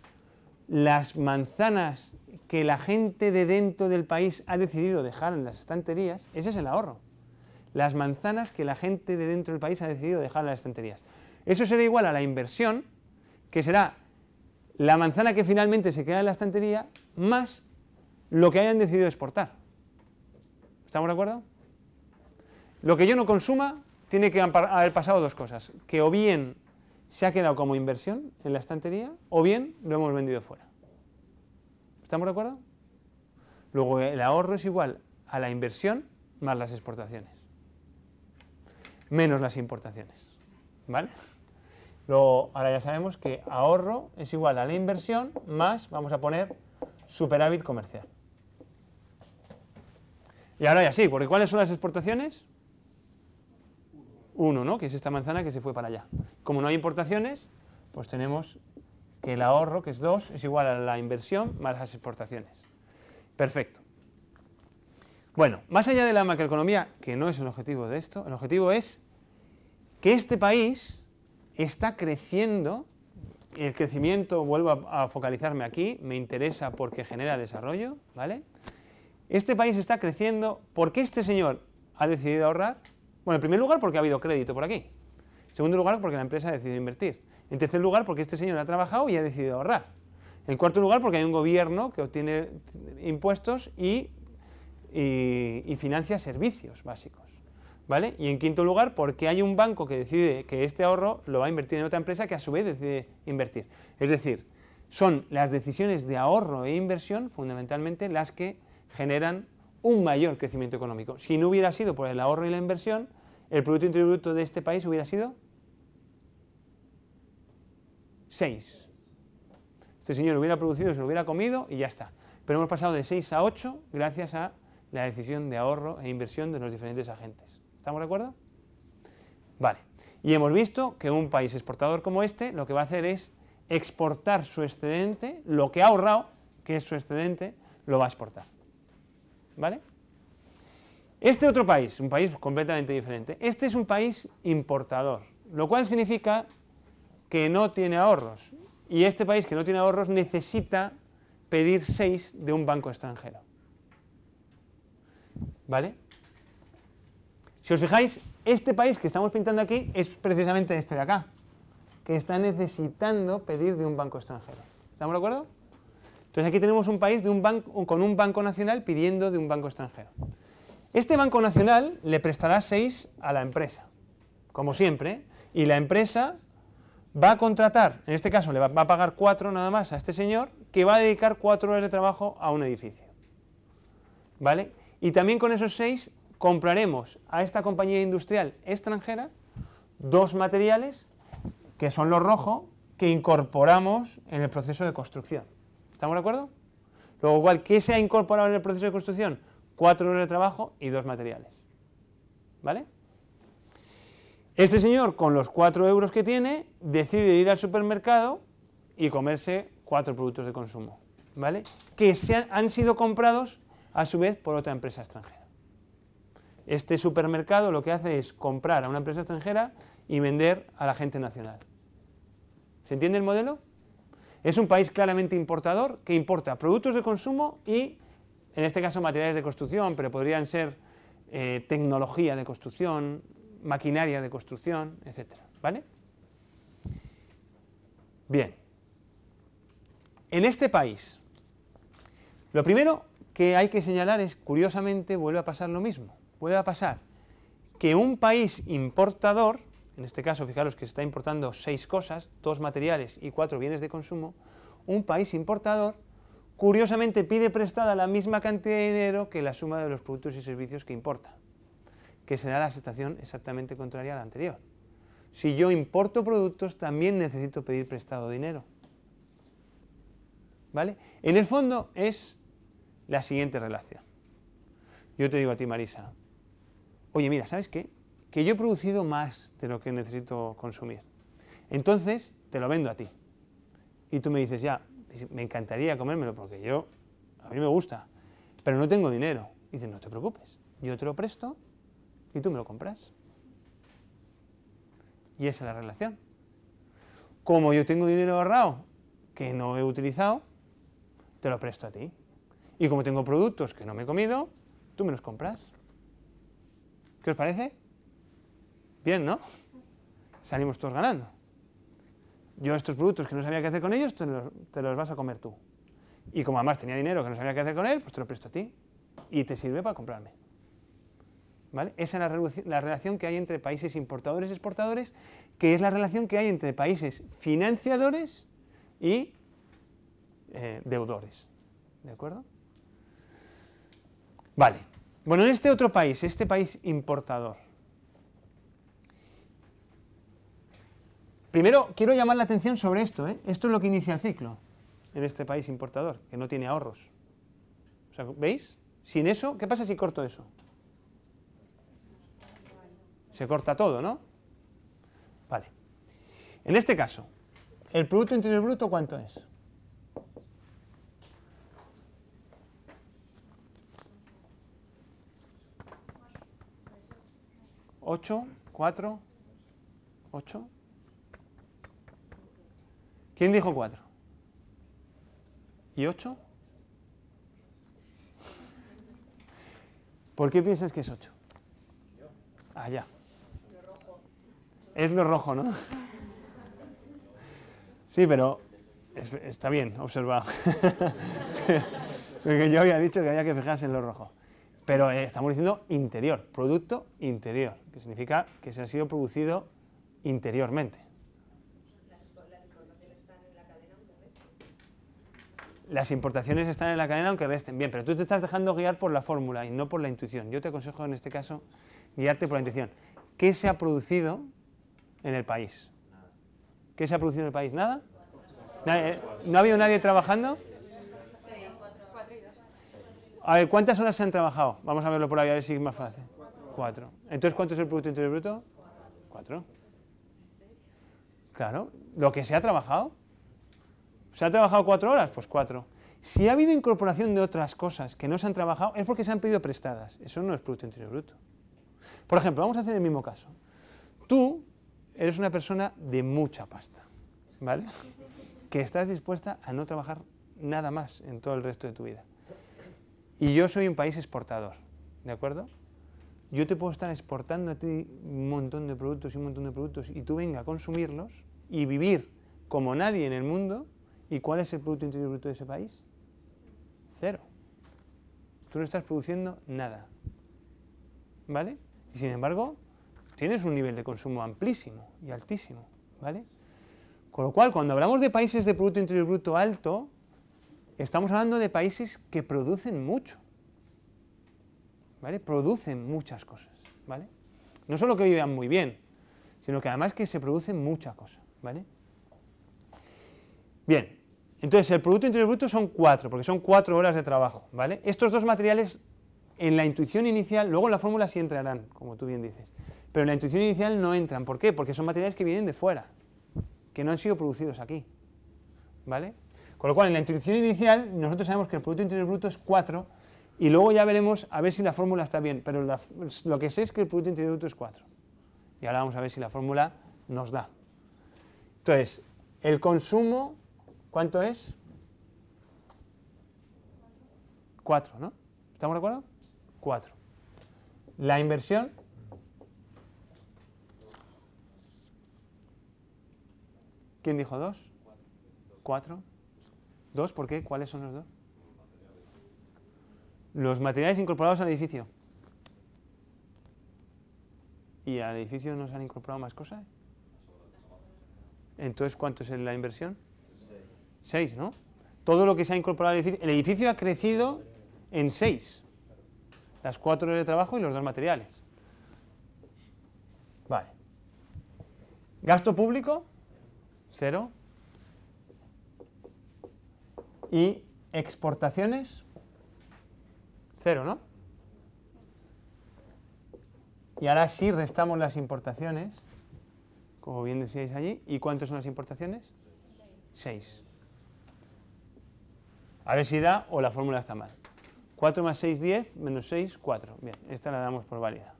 las manzanas que la gente de dentro del país ha decidido dejar en las estanterías, ese es el ahorro las manzanas que la gente de dentro del país ha decidido dejar en las estanterías. Eso será igual a la inversión, que será la manzana que finalmente se queda en la estantería, más lo que hayan decidido exportar. ¿Estamos de acuerdo? Lo que yo no consuma tiene que haber pasado dos cosas, que o bien se ha quedado como inversión en la estantería, o bien lo hemos vendido fuera. ¿Estamos de acuerdo? Luego el ahorro es igual a la inversión más las exportaciones menos las importaciones. ¿Vale? Luego, ahora ya sabemos que ahorro es igual a la inversión más, vamos a poner, superávit comercial. Y ahora ya sí, porque ¿cuáles son las exportaciones? Uno, ¿no? Que es esta manzana que se fue para allá. Como no hay importaciones, pues tenemos que el ahorro, que es dos, es igual a la inversión más las exportaciones. Perfecto. Bueno, más allá de la macroeconomía, que no es el objetivo de esto, el objetivo es que este país está creciendo, el crecimiento, vuelvo a, focalizarme aquí, me interesa porque genera desarrollo, ¿vale? Este país está creciendo porque este señor ha decidido ahorrar, bueno, en primer lugar porque ha habido crédito por aquí, en segundo lugar porque la empresa ha decidido invertir, en tercer lugar porque este señor ha trabajado y ha decidido ahorrar, en cuarto lugar porque hay un gobierno que obtiene impuestos y y, financia servicios básicos. ¿Vale? Y en quinto lugar, porque hay un banco que decide que este ahorro lo va a invertir en otra empresa que a su vez decide invertir. Es decir, son las decisiones de ahorro e inversión fundamentalmente las que generan un mayor crecimiento económico. Si no hubiera sido por el ahorro y la inversión, el Producto Interior Bruto de este país hubiera sido 6. Este señor hubiera producido, se lo hubiera comido y ya está. Pero hemos pasado de 6 a 8 gracias a la decisión de ahorro e inversión de los diferentes agentes. ¿Estamos de acuerdo? Vale. Y hemos visto que un país exportador como este lo que va a hacer es exportar su excedente, lo que ha ahorrado, que es su excedente, lo va a exportar. ¿Vale? Este otro país, un país completamente diferente, este es un país importador, lo cual significa que no tiene ahorros. Y este país que no tiene ahorros necesita pedir seis de un banco extranjero. ¿Vale? Si os fijáis, este país que estamos pintando aquí es precisamente este de acá, que está necesitando pedir de un banco extranjero. ¿Estamos de acuerdo? Entonces aquí tenemos un país con un banco nacional pidiendo de un banco extranjero. Este banco nacional le prestará 6 a la empresa, como siempre, y la empresa va a contratar, en este caso le va, a pagar 4 nada más a este señor, que va a dedicar 4 horas de trabajo a un edificio. ¿Vale? Y también con esos seis compraremos a esta compañía industrial extranjera dos materiales que son los rojos que incorporamos en el proceso de construcción. ¿Estamos de acuerdo? Luego, ¿qué se ha incorporado en el proceso de construcción? Cuatro horas de trabajo y dos materiales. ¿Vale? Este señor, con los cuatro euros que tiene, decide ir al supermercado y comerse cuatro productos de consumo, ¿vale? Que se han, sido comprados a su vez por otra empresa extranjera. Este supermercado lo que hace es comprar a una empresa extranjera y vender a la gente nacional. ¿Se entiende el modelo? Es un país claramente importador que importa productos de consumo y, en este caso, materiales de construcción, pero podrían ser eh, tecnología de construcción, maquinaria de construcción, etc. ¿Vale? Bien. En este país, lo primero que hay que señalar es, curiosamente, vuelve a pasar lo mismo. Vuelve a pasar que un país importador, en este caso, fijaros que se está importando seis cosas, dos materiales y cuatro bienes de consumo, un país importador, curiosamente, pide prestada la misma cantidad de dinero que la suma de los productos y servicios que importa, que se da la situación exactamente contraria a la anterior. Si yo importo productos, también necesito pedir prestado dinero. ¿Vale? En el fondo es la siguiente relación. Yo te digo a ti, Marisa, oye, mira, ¿sabes qué? Que yo he producido más de lo que necesito consumir. Entonces, te lo vendo a ti. Y tú me dices, ya, me encantaría comérmelo porque yo, a mí me gusta, pero no tengo dinero. Y dices, no te preocupes, yo te lo presto y tú me lo compras. Y esa es la relación. Como yo tengo dinero ahorrado que no he utilizado, te lo presto a ti. Y como tengo productos que no me he comido, tú me los compras. ¿Qué os parece? Bien, ¿no? Salimos todos ganando. Yo estos productos que no sabía qué hacer con ellos, te los, vas a comer tú. Y como además tenía dinero que no sabía qué hacer con él, pues te lo presto a ti. Y te sirve para comprarme. ¿Vale? Esa es la, relación que hay entre países importadores y exportadores, que es la relación que hay entre países financiadores y eh, deudores. ¿De acuerdo? Vale. Bueno, en este otro país, este país importador. Primero, quiero llamar la atención sobre esto. ¿eh? Esto es lo que inicia el ciclo en este país importador, que no tiene ahorros. O sea, ¿Veis? Sin eso, ¿qué pasa si corto eso? Se corta todo, ¿no? Vale. En este caso, ¿el Producto Interior Bruto cuánto es? 8, 4, 8. ¿Quién dijo 4? ¿Y 8? ¿Por qué piensas que es 8? Ah, ya, Es lo rojo, ¿no? Sí, pero está bien, observado. Porque yo había dicho que había que fijarse en lo rojo. Pero eh, estamos diciendo interior, producto interior, que significa que se ha sido producido interiormente. las importaciones están en la cadena aunque resten. Bien, pero tú te estás dejando guiar por la fórmula y no por la intuición. Yo te aconsejo en este caso guiarte por la intuición. ¿Qué se ha producido en el país? ¿Qué se ha producido en el país? ¿Nada? ¿No ha habido nadie trabajando? A ver, ¿cuántas horas se han trabajado? Vamos a verlo por ahí, a ver si es más fácil. Cuatro. Entonces, ¿cuánto es el Producto Interior Bruto? Cuatro. Claro, lo que se ha trabajado. ¿Se ha trabajado cuatro horas? Pues cuatro. Si ha habido incorporación de otras cosas que no se han trabajado, es porque se han pedido prestadas. Eso no es Producto Interior Bruto. Por ejemplo, vamos a hacer el mismo caso. Tú eres una persona de mucha pasta, ¿vale? Que estás dispuesta a no trabajar nada más en todo el resto de tu vida. Y yo soy un país exportador, ¿de acuerdo? Yo te puedo estar exportando a ti un montón de productos y un montón de productos y tú venga a consumirlos y vivir como nadie en el mundo. ¿Y cuál es el Producto Interior Bruto de ese país? Cero. Tú no estás produciendo nada. ¿Vale? Y sin embargo, tienes un nivel de consumo amplísimo y altísimo. ¿Vale? Con lo cual, cuando hablamos de países de Producto Interior Bruto alto, Estamos hablando de países que producen mucho, ¿vale? Producen muchas cosas, ¿vale? No solo que vivan muy bien, sino que además que se producen muchas cosas, ¿vale? Bien, entonces el Producto Interior Bruto son cuatro, porque son cuatro horas de trabajo, ¿vale? Estos dos materiales en la intuición inicial, luego en la fórmula sí entrarán, como tú bien dices, pero en la intuición inicial no entran, ¿por qué? Porque son materiales que vienen de fuera, que no han sido producidos aquí, ¿vale? Con lo cual, en la introducción inicial, nosotros sabemos que el Producto Interior Bruto es 4 y luego ya veremos a ver si la fórmula está bien, pero lo que sé es que el Producto Interior Bruto es 4. Y ahora vamos a ver si la fórmula nos da. Entonces, el consumo, ¿cuánto es? 4, ¿no? ¿Estamos de acuerdo? 4. La inversión, ¿Quién dijo 2? Cuatro. ¿Dos? ¿Por qué? ¿Cuáles son los dos? Los materiales incorporados al edificio. ¿Y al edificio no se han incorporado más cosas? Entonces, ¿cuánto es la inversión? Seis, ¿no? Todo lo que se ha incorporado al edificio. El edificio ha crecido en seis. Las cuatro horas de trabajo y los dos materiales. Vale. Gasto público, cero. ¿Y exportaciones? Cero, ¿no? Y ahora sí restamos las importaciones, como bien decíais allí. ¿Y cuántas son las importaciones? Seis. A ver si da o la fórmula está mal. 4 más 6, 10, menos 6, 4. Bien, esta la damos por válida.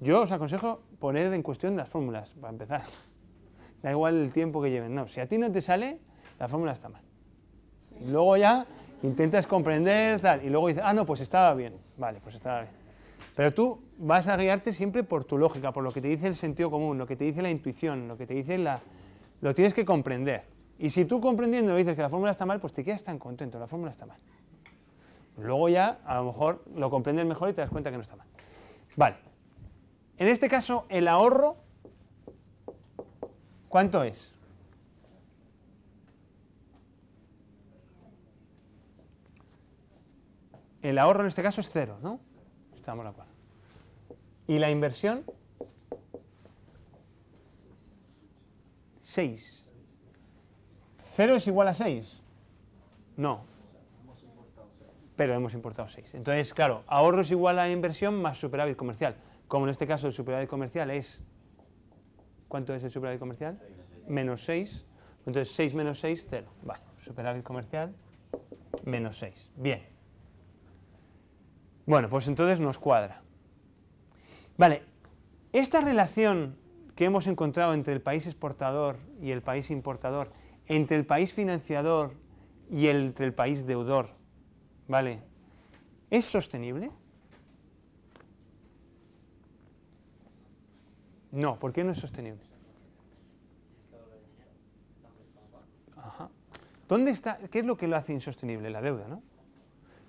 Yo os aconsejo poner en cuestión las fórmulas, para empezar. Da igual el tiempo que lleven. No, si a ti no te sale, la fórmula está mal. Y luego ya intentas comprender tal, y luego dices, ah, no, pues estaba bien. Vale, pues estaba bien. Pero tú vas a guiarte siempre por tu lógica, por lo que te dice el sentido común, lo que te dice la intuición, lo que te dice la... Lo tienes que comprender. Y si tú comprendiendo dices que la fórmula está mal, pues te quedas tan contento, la fórmula está mal. Luego ya, a lo mejor, lo comprendes mejor y te das cuenta que no está mal. Vale. En este caso, el ahorro, ¿cuánto es? El ahorro en este caso es cero, ¿no? Estamos de acuerdo. Y la inversión, 6. ¿Cero es igual a 6? No. Pero hemos importado 6. Entonces, claro, ahorro es igual a inversión más superávit comercial. Como en este caso el superávit comercial es... ¿Cuánto es el superávit comercial? Menos 6. Entonces 6 menos 6, 0. Vale, superávit comercial, menos 6. Bien. Bueno, pues entonces nos cuadra. Vale, esta relación que hemos encontrado entre el país exportador y el país importador, entre el país financiador y el, país deudor, ¿vale? ¿Es sostenible? No, ¿por qué no es sostenible? Ajá. ¿Dónde está? ¿Qué es lo que lo hace insostenible? La deuda, ¿no?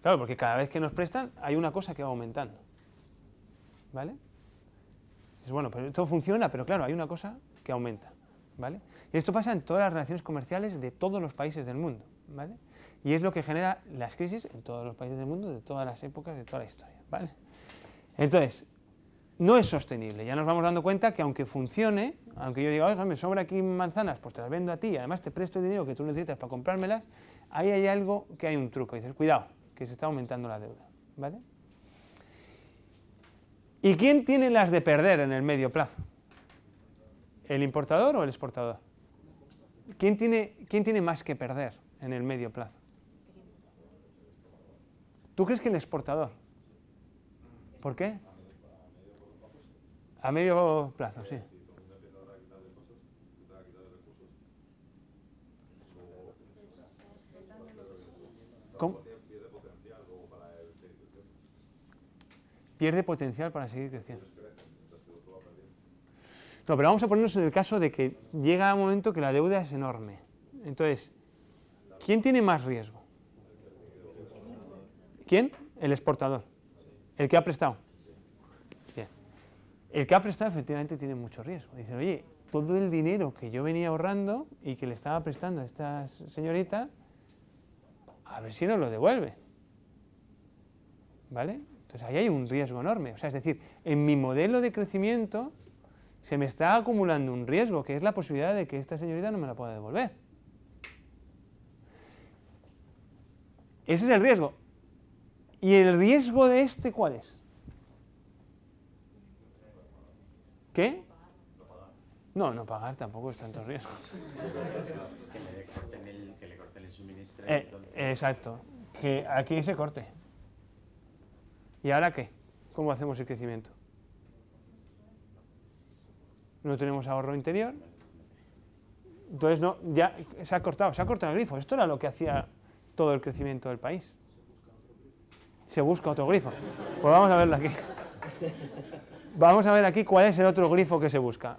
Claro, porque cada vez que nos prestan hay una cosa que va aumentando. ¿Vale? Entonces, bueno, pero todo funciona, pero claro, hay una cosa que aumenta. ¿Vale? Y esto pasa en todas las relaciones comerciales de todos los países del mundo. ¿Vale? Y es lo que genera las crisis en todos los países del mundo, de todas las épocas, de toda la historia. ¿Vale? Entonces, no es sostenible. Ya nos vamos dando cuenta que aunque funcione, aunque yo diga, oye, me sobra aquí manzanas, pues te las vendo a ti y además te presto el dinero que tú necesitas para comprármelas, ahí hay algo que hay un truco. Y dices, cuidado, que se está aumentando la deuda. ¿Vale? ¿Y quién tiene las de perder en el medio plazo? ¿El importador o el exportador? ¿Quién tiene, quién tiene más que perder en el medio plazo? ¿Tú crees que el exportador? ¿Por qué? A medio plazo, sí. pierde potencial para seguir creciendo. No, pero vamos a ponernos en el caso de que llega un momento que la deuda es enorme. Entonces, ¿quién tiene más riesgo? ¿Quién? El exportador. El que ha prestado. El que ha prestado efectivamente tiene mucho riesgo. Dicen, oye, todo el dinero que yo venía ahorrando y que le estaba prestando a esta señorita, a ver si nos lo devuelve. ¿Vale? Entonces ahí hay un riesgo enorme. O sea, es decir, en mi modelo de crecimiento se me está acumulando un riesgo, que es la posibilidad de que esta señorita no me la pueda devolver. Ese es el riesgo. ¿Y el riesgo de este cuál es? ¿Qué? No, no pagar tampoco es tanto riesgo. que, le corten el, suministro. Eh, exacto, que aquí se corte. ¿Y ahora qué? ¿Cómo hacemos el crecimiento? No tenemos ahorro interior. Entonces no, ya se ha cortado, se ha cortado el grifo. Esto era lo que hacía todo el crecimiento del país. Se busca otro grifo. Pues vamos a verlo aquí. Vamos a ver aquí cuál es el otro grifo que se busca.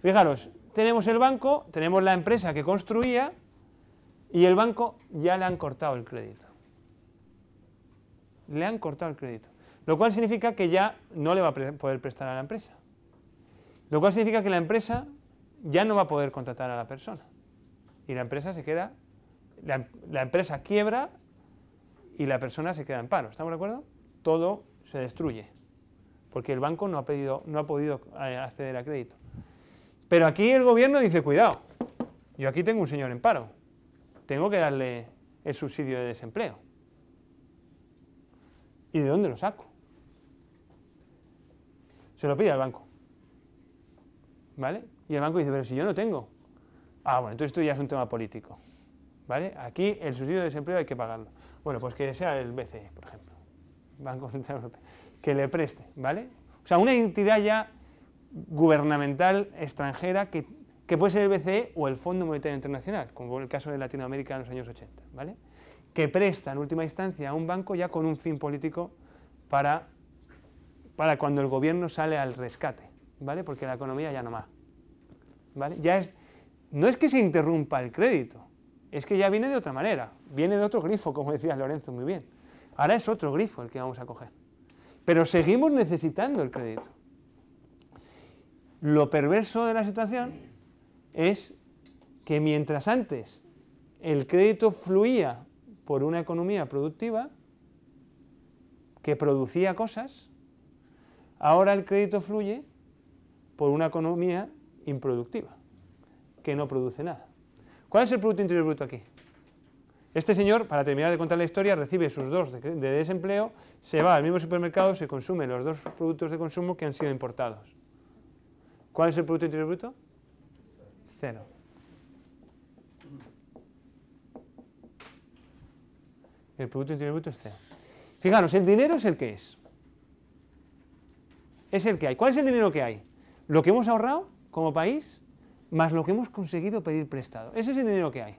Fijaros, tenemos el banco, tenemos la empresa que construía y el banco ya le han cortado el crédito le han cortado el crédito. Lo cual significa que ya no le va a poder prestar a la empresa. Lo cual significa que la empresa ya no va a poder contratar a la persona. Y la empresa se queda, la, la empresa quiebra y la persona se queda en paro. ¿Estamos de acuerdo? Todo se destruye. Porque el banco no ha, pedido, no ha podido eh, acceder a crédito. Pero aquí el gobierno dice, cuidado, yo aquí tengo un señor en paro. Tengo que darle el subsidio de desempleo. ¿Y de dónde lo saco? Se lo pide al banco. ¿Vale? Y el banco dice, pero si yo no tengo. Ah, bueno, entonces esto ya es un tema político. ¿Vale? Aquí el subsidio de desempleo hay que pagarlo. Bueno, pues que sea el BCE, por ejemplo, Banco Central Europeo, que le preste, ¿vale? O sea, una entidad ya gubernamental extranjera que, que puede ser el BCE o el Fondo Monetario Internacional, como en el caso de Latinoamérica en los años 80, ¿vale? que presta en última instancia a un banco ya con un fin político para, para cuando el gobierno sale al rescate, ¿vale? Porque la economía ya no va, Ya es, no es que se interrumpa el crédito, es que ya viene de otra manera, viene de otro grifo, como decía Lorenzo muy bien. Ahora es otro grifo el que vamos a coger. Pero seguimos necesitando el crédito. Lo perverso de la situación es que mientras antes el crédito fluía por una economía productiva que producía cosas, ahora el crédito fluye por una economía improductiva, que no produce nada. ¿Cuál es el Producto Interior Bruto aquí? Este señor, para terminar de contar la historia, recibe sus dos de, desempleo, se va al mismo supermercado, se consume los dos productos de consumo que han sido importados. ¿Cuál es el Producto Interior Bruto? Cero. el Producto Interior es cero. Fijaros, el dinero es el que es. Es el que hay. ¿Cuál es el dinero que hay? Lo que hemos ahorrado como país más lo que hemos conseguido pedir prestado. Ese es el dinero que hay.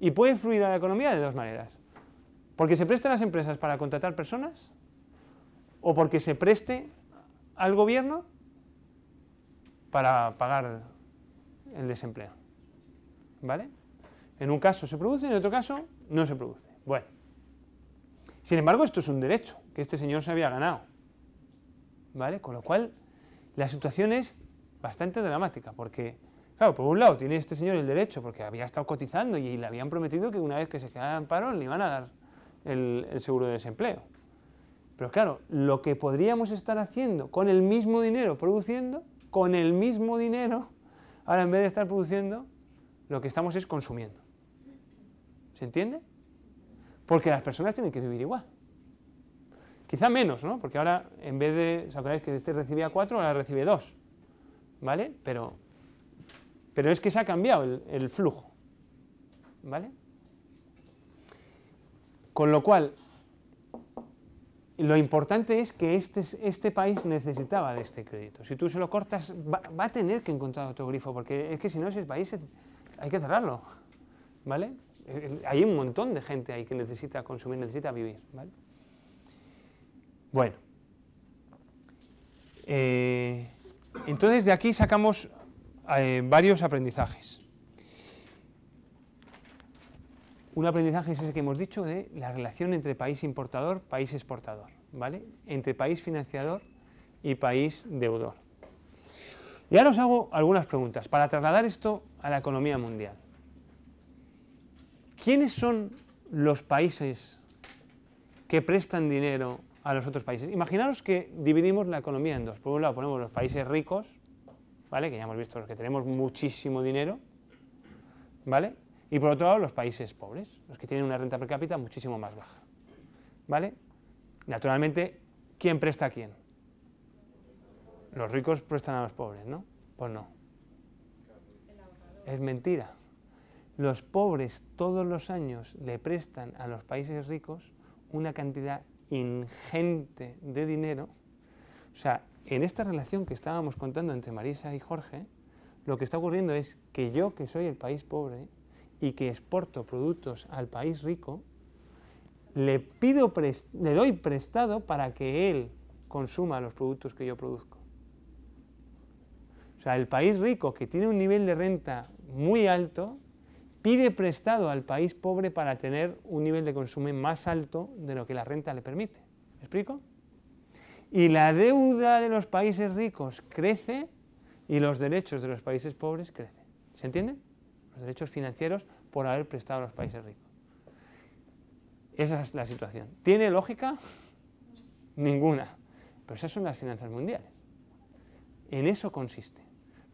Y puede fluir a la economía de dos maneras. Porque se a las empresas para contratar personas o porque se preste al gobierno para pagar el desempleo. ¿Vale? En un caso se produce, en otro caso no se produce. Bueno, sin embargo, esto es un derecho que este señor se había ganado. ¿Vale? Con lo cual, la situación es bastante dramática, porque, claro, por un lado tiene este señor el derecho, porque había estado cotizando y le habían prometido que una vez que se quedara en paro le iban a dar el seguro de desempleo. Pero claro, lo que podríamos estar haciendo con el mismo dinero produciendo, con el mismo dinero, ahora en vez de estar produciendo, lo que estamos es consumiendo. ¿Se entiende? Porque las personas tienen que vivir igual. Quizá menos, ¿no? Porque ahora, en vez de, ¿sabéis que este recibía cuatro, ahora recibe dos? ¿Vale? Pero, pero es que se ha cambiado el, flujo. ¿Vale? Con lo cual, lo importante es que este, este país necesitaba de este crédito. Si tú se lo cortas, va, va a tener que encontrar otro grifo, porque es que si no, ese país hay que cerrarlo. ¿Vale? Eh, hay un montón de gente ahí que necesita consumir, necesita vivir. ¿vale? Bueno. Eh, entonces de aquí sacamos eh, varios aprendizajes. Un aprendizaje es el que hemos dicho de la relación entre país importador, país exportador, ¿vale? Entre país financiador y país deudor. Y ahora os hago algunas preguntas para trasladar esto a la economía mundial. ¿Quiénes son los países que prestan dinero a los otros países? Imaginaros que dividimos la economía en dos. Por un lado ponemos los países ricos, ¿vale? Que ya hemos visto los que tenemos muchísimo dinero, ¿vale? Y por otro lado los países pobres, los que tienen una renta per cápita muchísimo más baja, ¿vale? Naturalmente, ¿quién presta a quién? Los ricos prestan a los pobres, ¿no? Pues no. Es mentira los pobres todos los años le prestan a los países ricos una cantidad ingente de dinero. O sea, en esta relación que estábamos contando entre Marisa y Jorge, lo que está ocurriendo es que yo, que soy el país pobre y que exporto productos al país rico, le, pido le doy prestado para que él consuma los productos que yo produzco. O sea, el país rico que tiene un nivel de renta muy alto, pide prestado al país pobre para tener un nivel de consumo más alto de lo que la renta le permite. ¿Me explico? Y la deuda de los países ricos crece y los derechos de los países pobres crecen. ¿Se entiende? Los derechos financieros por haber prestado a los países ricos. Esa es la situación. ¿Tiene lógica? Ninguna. Pero esas son las finanzas mundiales. En eso consiste.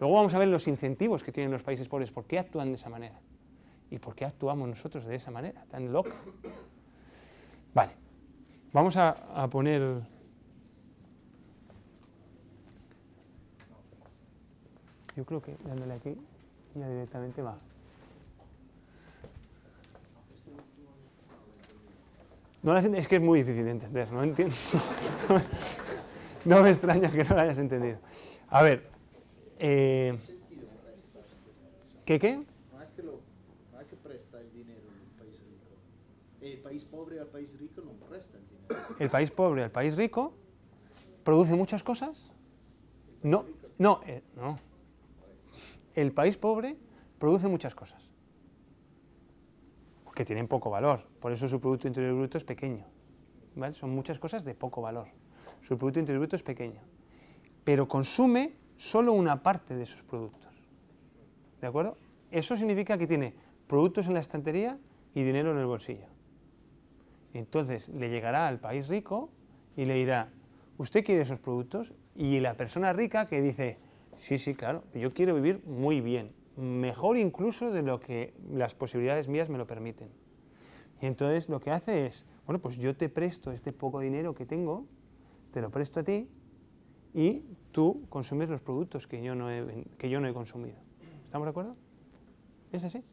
Luego vamos a ver los incentivos que tienen los países pobres, por qué actúan de esa manera. ¿Y por qué actuamos nosotros de esa manera tan loca? Vale, vamos a, poner... Yo creo que dándole aquí ya directamente va. No es que es muy difícil de entender, no entiendo. no me extraña que no lo hayas entendido. A ver, eh, ¿qué qué? pobre país el país pobre al país rico produce muchas cosas. No, no, eh, no. El país pobre produce muchas cosas que tienen poco valor, por eso su Producto Interior Bruto es pequeño. Son muchas cosas de poco valor. Su Producto Interior Bruto es pequeño, pero consume solo una parte de sus productos. ¿De acuerdo? Eso significa que tiene productos en la estantería y dinero en el bolsillo. Entonces le llegará al país rico y le dirá, ¿usted quiere esos productos? Y la persona rica que dice, sí, sí, claro, yo quiero vivir muy bien, mejor incluso de lo que las posibilidades mías me lo permiten. Y entonces lo que hace es, bueno, pues yo te presto este poco dinero que tengo, te lo presto a ti y tú consumes los productos que yo no he, que yo no he consumido. ¿Estamos de acuerdo? Es así.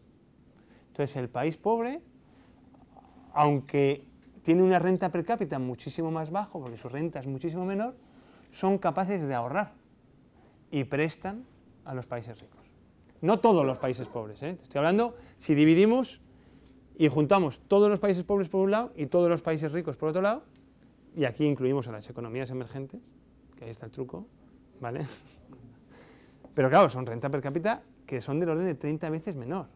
Entonces el país pobre, aunque tiene una renta per cápita muchísimo más bajo, porque su renta es muchísimo menor, son capaces de ahorrar y prestan a los países ricos. No todos los países pobres, ¿eh? estoy hablando, si dividimos y juntamos todos los países pobres por un lado y todos los países ricos por otro lado, y aquí incluimos a las economías emergentes, que ahí está el truco, ¿vale? Pero claro, son renta per cápita que son del orden de 30 veces menor.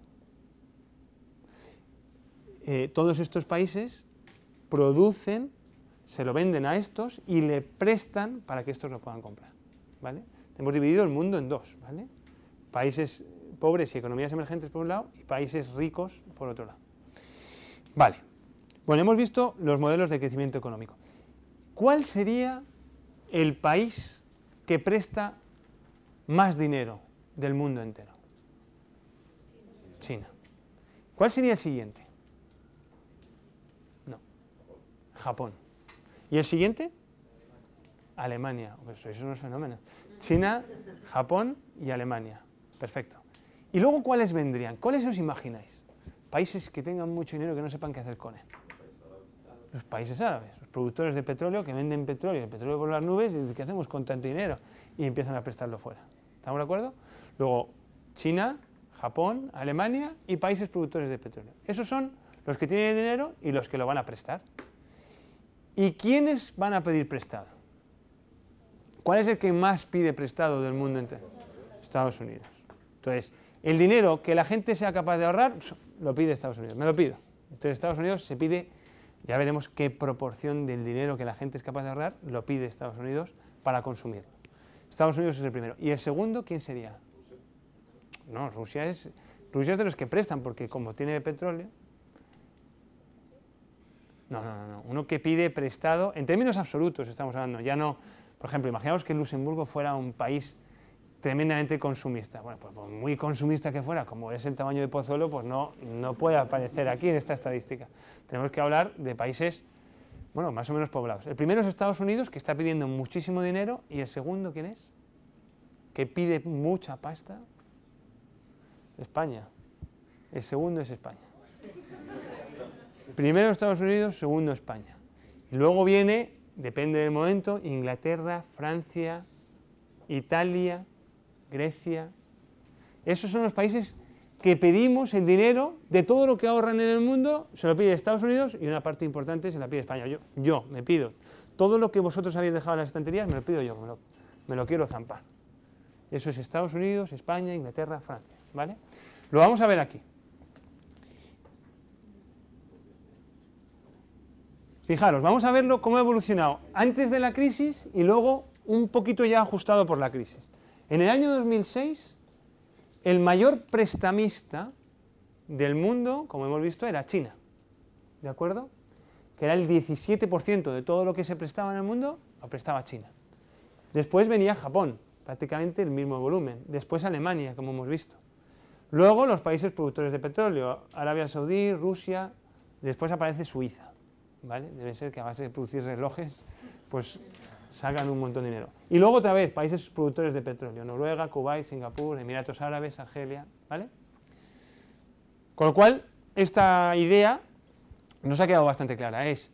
Eh, todos estos países producen, se lo venden a estos y le prestan para que estos lo puedan comprar. ¿vale? Hemos dividido el mundo en dos, ¿vale? Países pobres y economías emergentes por un lado y países ricos por otro lado. Vale. Bueno, hemos visto los modelos de crecimiento económico. ¿Cuál sería el país que presta más dinero del mundo entero? China. ¿Cuál sería el siguiente? Japón. ¿Y el siguiente? Alemania. esos son los fenómenos. China, Japón y Alemania. Perfecto. ¿Y luego cuáles vendrían? ¿Cuáles os imagináis? Países que tengan mucho dinero que no sepan qué hacer con él. Los países árabes, los productores de petróleo que venden petróleo, el petróleo por las nubes, ¿qué hacemos con tanto dinero? Y empiezan a prestarlo fuera. ¿Estamos de acuerdo? Luego, China, Japón, Alemania y países productores de petróleo. Esos son los que tienen dinero y los que lo van a prestar. ¿Y quiénes van a pedir prestado? ¿Cuál es el que más pide prestado del mundo entero? Estados Unidos. Entonces, el dinero que la gente sea capaz de ahorrar, lo pide Estados Unidos, me lo pido. Entonces, Estados Unidos se pide, ya veremos qué proporción del dinero que la gente es capaz de ahorrar, lo pide Estados Unidos para consumirlo. Estados Unidos es el primero. ¿Y el segundo quién sería? No, Rusia es, Rusia es de los que prestan, porque como tiene petróleo, no, no, no, Uno que pide prestado, en términos absolutos estamos hablando, ya no. Por ejemplo, imaginaos que Luxemburgo fuera un país tremendamente consumista. Bueno, pues muy consumista que fuera, como es el tamaño de Pozuelo, pues no, no puede aparecer aquí en esta estadística. Tenemos que hablar de países, bueno, más o menos poblados. El primero es Estados Unidos, que está pidiendo muchísimo dinero, y el segundo, ¿quién es? Que pide mucha pasta. España. El segundo es España. Primero Estados Unidos, segundo España. Y luego viene, depende del momento, Inglaterra, Francia, Italia, Grecia. Esos son los países que pedimos el dinero de todo lo que ahorran en el mundo, se lo pide Estados Unidos y una parte importante se la pide España. Yo, me pido. Todo lo que vosotros habéis dejado en las estanterías me lo pido yo, me lo, quiero zampar. Eso es Estados Unidos, España, Inglaterra, Francia. ¿vale? Lo vamos a ver aquí. Fijaros, vamos a verlo cómo ha evolucionado antes de la crisis y luego un poquito ya ajustado por la crisis. En el año 2006, el mayor prestamista del mundo, como hemos visto, era China. ¿De acuerdo? Que era el 17% de todo lo que se prestaba en el mundo, lo prestaba China. Después venía Japón, prácticamente el mismo volumen. Después Alemania, como hemos visto. Luego los países productores de petróleo, Arabia Saudí, Rusia. Después aparece Suiza. ¿vale? Debe ser que a base de producir relojes, pues sacan un montón de dinero. Y luego otra vez, países productores de petróleo, Noruega, Kuwait, Singapur, Emiratos Árabes, Argelia, ¿vale? Con lo cual, esta idea nos ha quedado bastante clara, es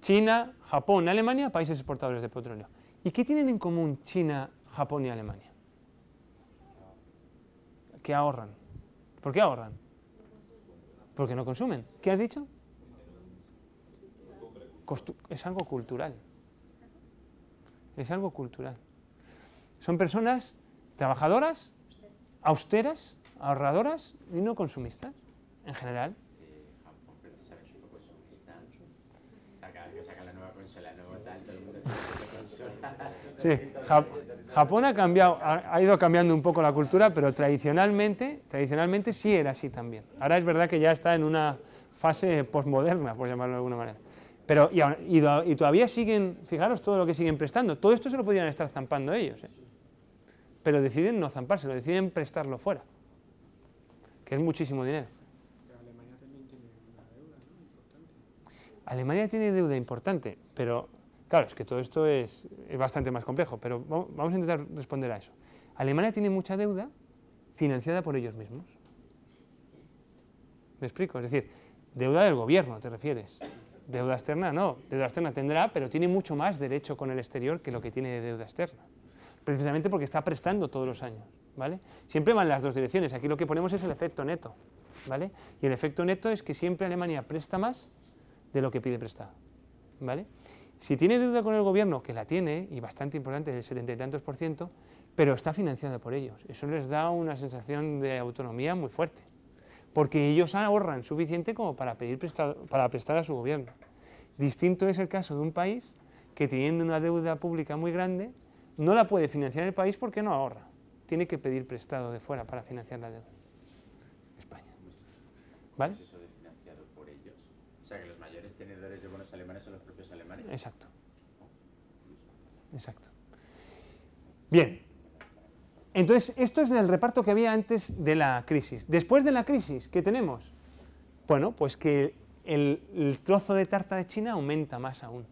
China, Japón, Alemania, países exportadores de petróleo. ¿Y qué tienen en común China, Japón y Alemania? Que ahorran. ¿Por qué ahorran? Porque no consumen. ¿Qué has dicho? es algo cultural. Es algo cultural. Son personas trabajadoras, austeras, ahorradoras y no consumistas, en general. Eh, sí, Japón ha cambiado, ha ido cambiando un poco la cultura, pero tradicionalmente, tradicionalmente sí era así también. Ahora es verdad que ya está en una fase postmoderna, por llamarlo de alguna manera. Pero, y, todavía siguen, fijaros todo lo que siguen prestando. Todo esto se lo podrían estar zampando ellos. ¿eh? Pero deciden no zampárselo, deciden prestarlo fuera. Que es muchísimo dinero. Alemania también tiene una deuda ¿no? importante. Alemania tiene deuda importante, pero claro, es que todo esto es, bastante más complejo, pero vamos a intentar responder a eso. Alemania tiene mucha deuda financiada por ellos mismos. ¿Me explico? Es decir, deuda del gobierno, te refieres. Deuda externa no, deuda externa tendrá, pero tiene mucho más derecho con el exterior que lo que tiene de deuda externa, precisamente porque está prestando todos los años, ¿vale? Siempre van las dos direcciones, aquí lo que ponemos es el efecto neto, ¿vale? Y el efecto neto es que siempre Alemania presta más de lo que pide prestado, ¿vale? Si tiene deuda con el gobierno, que la tiene, y bastante importante, del setenta y tantos por ciento, pero está financiada por ellos. Eso les da una sensación de autonomía muy fuerte porque ellos ahorran suficiente como para, pedir prestado, para prestar a su gobierno. Distinto es el caso de un país que teniendo una deuda pública muy grande, no la puede financiar el país porque no ahorra. Tiene que pedir prestado de fuera para financiar la deuda. España. ¿Vale? Pues eso de financiado por ellos? O sea, que los mayores tenedores de bonos alemanes son los propios alemanes. Exacto. Exacto. Bien, entonces, esto es el reparto que había antes de la crisis. Después de la crisis, ¿qué tenemos? Bueno, pues que el, trozo de tarta de China aumenta más aún.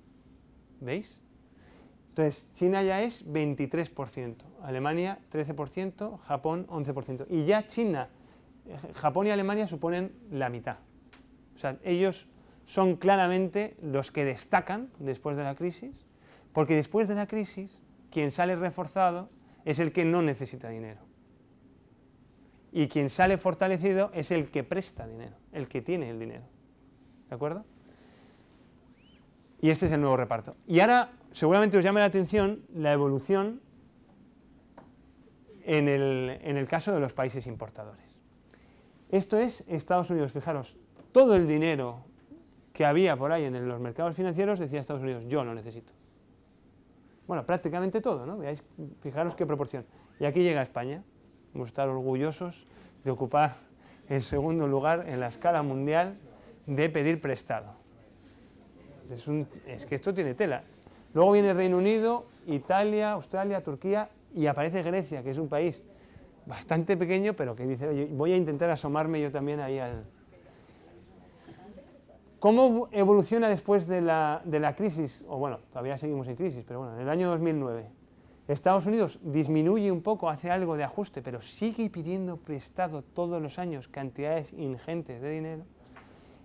¿Veis? Entonces, China ya es 23%, Alemania 13%, Japón 11%. Y ya China, Japón y Alemania suponen la mitad. O sea, ellos son claramente los que destacan después de la crisis, porque después de la crisis, quien sale reforzado es el que no necesita dinero. Y quien sale fortalecido es el que presta dinero, el que tiene el dinero. ¿De acuerdo? Y este es el nuevo reparto. Y ahora seguramente os llame la atención la evolución en el, en el caso de los países importadores. Esto es Estados Unidos. Fijaros, todo el dinero que había por ahí en los mercados financieros decía Estados Unidos, yo lo necesito. Bueno, prácticamente todo, ¿no? Veáis, fijaros qué proporción. Y aquí llega España. Vamos a estar orgullosos de ocupar el segundo lugar en la escala mundial de pedir prestado. Es, que esto tiene tela. Luego viene Reino Unido, Italia, Australia, Turquía y aparece Grecia, que es un país bastante pequeño, pero que dice, voy a intentar asomarme yo también ahí al, ¿Cómo evoluciona después de la, crisis? O bueno, todavía seguimos en crisis, pero bueno, en el año 2009. Estados Unidos disminuye un poco, hace algo de ajuste, pero sigue pidiendo prestado todos los años cantidades ingentes de dinero.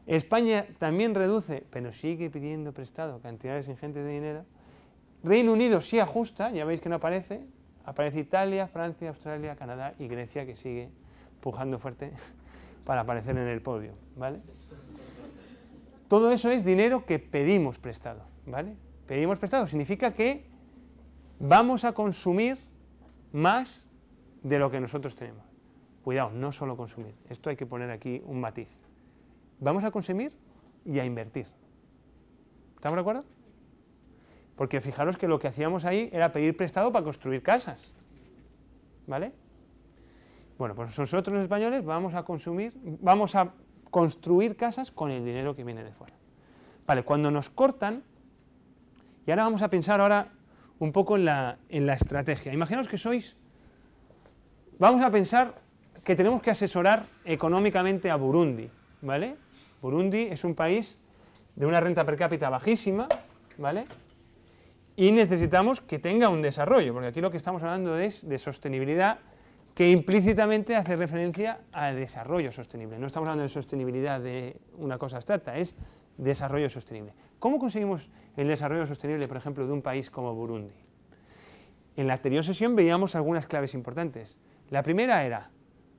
España también reduce, pero sigue pidiendo prestado cantidades ingentes de dinero. Reino Unido sí ajusta, ya veis que no aparece. Aparece Italia, Francia, Australia, Canadá y Grecia que sigue pujando fuerte para aparecer en el podio. ¿vale? Todo eso es dinero que pedimos prestado, ¿vale? Pedimos prestado significa que vamos a consumir más de lo que nosotros tenemos. Cuidado, no solo consumir. Esto hay que poner aquí un matiz. Vamos a consumir y a invertir. ¿Estamos de acuerdo? Porque fijaros que lo que hacíamos ahí era pedir prestado para construir casas. ¿Vale? Bueno, pues nosotros los españoles vamos a consumir, vamos a construir casas con el dinero que viene de fuera. Vale, cuando nos cortan, y ahora vamos a pensar ahora un poco en la, estrategia. Imaginaos que sois, vamos a pensar que tenemos que asesorar económicamente a Burundi, ¿vale? Burundi es un país de una renta per cápita bajísima, ¿vale? Y necesitamos que tenga un desarrollo, porque aquí lo que estamos hablando es de sostenibilidad que implícitamente hace referencia a desarrollo sostenible. No estamos hablando de sostenibilidad de una cosa abstracta, es desarrollo sostenible. ¿Cómo conseguimos el desarrollo sostenible, por ejemplo, de un país como Burundi? En la anterior sesión veíamos algunas claves importantes. La primera era,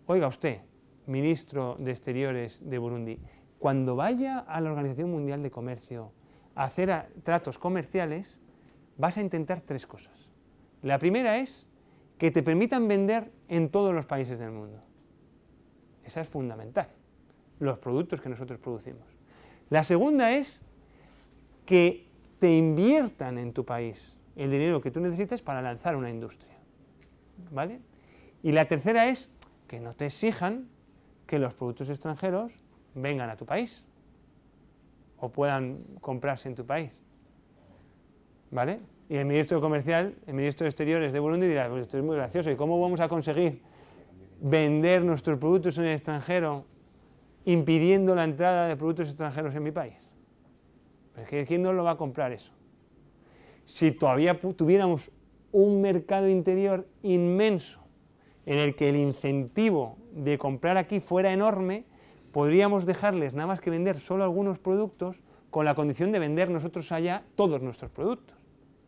oiga usted, ministro de Exteriores de Burundi, cuando vaya a la Organización Mundial de Comercio a hacer tratos comerciales, vas a intentar tres cosas. La primera es que te permitan vender en todos los países del mundo. Esa es fundamental, los productos que nosotros producimos. La segunda es que te inviertan en tu país el dinero que tú necesites para lanzar una industria. ¿Vale? Y la tercera es que no te exijan que los productos extranjeros vengan a tu país o puedan comprarse en tu país. ¿Vale? Y el ministro comercial, el ministro de Exteriores de Burundi dirá, pues esto es muy gracioso, ¿y cómo vamos a conseguir vender nuestros productos en el extranjero impidiendo la entrada de productos extranjeros en mi país? ¿Quién no lo va a comprar eso? Si todavía tuviéramos un mercado interior inmenso en el que el incentivo de comprar aquí fuera enorme, podríamos dejarles nada más que vender solo algunos productos con la condición de vender nosotros allá todos nuestros productos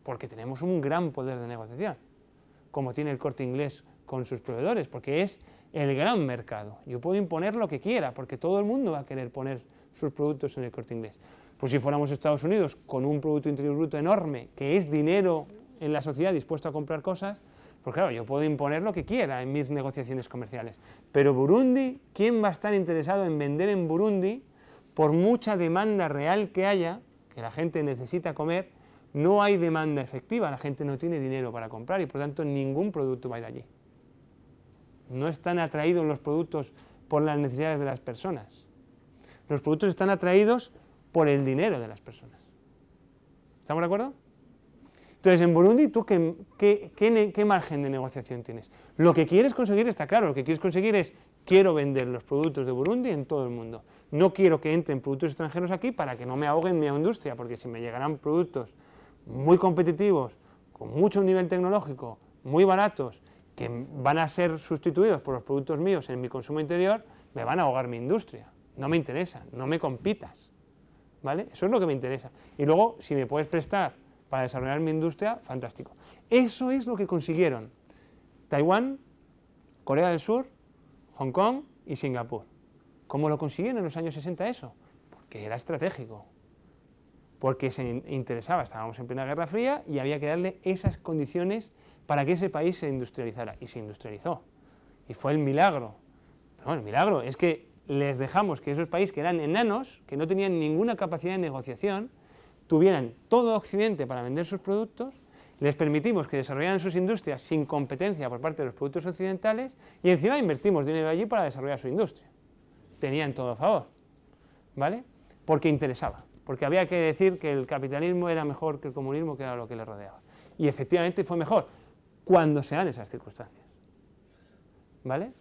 porque tenemos un gran poder de negociación, como tiene el corte inglés con sus proveedores, porque es el gran mercado. Yo puedo imponer lo que quiera, porque todo el mundo va a querer poner sus productos en el corte inglés. Pues si fuéramos Estados Unidos, con un Producto Interior Bruto enorme, que es dinero en la sociedad dispuesto a comprar cosas, pues claro, yo puedo imponer lo que quiera en mis negociaciones comerciales. Pero Burundi, ¿quién va a estar interesado en vender en Burundi por mucha demanda real que haya, que la gente necesita comer, no hay demanda efectiva, la gente no tiene dinero para comprar y por tanto ningún producto va a ir allí. No están atraídos los productos por las necesidades de las personas. Los productos están atraídos por el dinero de las personas. ¿Estamos de acuerdo? Entonces, en Burundi, ¿tú qué, qué, margen de negociación tienes? Lo que quieres conseguir está claro, lo que quieres conseguir es, quiero vender los productos de Burundi en todo el mundo. No quiero que entren productos extranjeros aquí para que no me ahoguen mi industria, porque si me llegarán productos muy competitivos, con mucho nivel tecnológico, muy baratos, que van a ser sustituidos por los productos míos en mi consumo interior, me van a ahogar mi industria. No me interesa, no me compitas. ¿Vale? Eso es lo que me interesa. Y luego, si me puedes prestar para desarrollar mi industria, fantástico. Eso es lo que consiguieron Taiwán, Corea del Sur, Hong Kong y Singapur. ¿Cómo lo consiguieron en los años 60 eso? Porque era estratégico, porque se interesaba, estábamos en plena Guerra Fría y había que darle esas condiciones para que ese país se industrializara. Y se industrializó. Y fue el milagro. bueno, el milagro es que les dejamos que esos países que eran enanos, que no tenían ninguna capacidad de negociación, tuvieran todo Occidente para vender sus productos, les permitimos que desarrollaran sus industrias sin competencia por parte de los productos occidentales y encima invertimos dinero allí para desarrollar su industria. Tenían todo a favor, ¿vale? Porque interesaba porque había que decir que el capitalismo era mejor que el comunismo, que era lo que le rodeaba. Y efectivamente fue mejor, cuando se dan esas circunstancias. ¿Vale?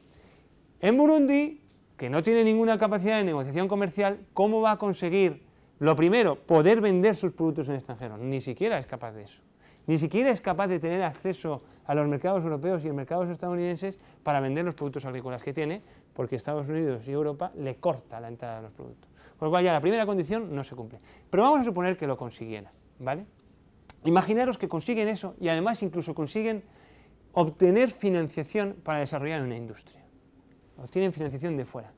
En Burundi, que no tiene ninguna capacidad de negociación comercial, ¿cómo va a conseguir, lo primero, poder vender sus productos en extranjero? Ni siquiera es capaz de eso. Ni siquiera es capaz de tener acceso a los mercados europeos y a mercados estadounidenses para vender los productos agrícolas que tiene, porque Estados Unidos y Europa le corta la entrada de los productos. Con lo cual ya la primera condición no se cumple. Pero vamos a suponer que lo consiguieran, ¿vale? Imaginaros que consiguen eso y además incluso consiguen obtener financiación para desarrollar una industria. Obtienen financiación de fuera.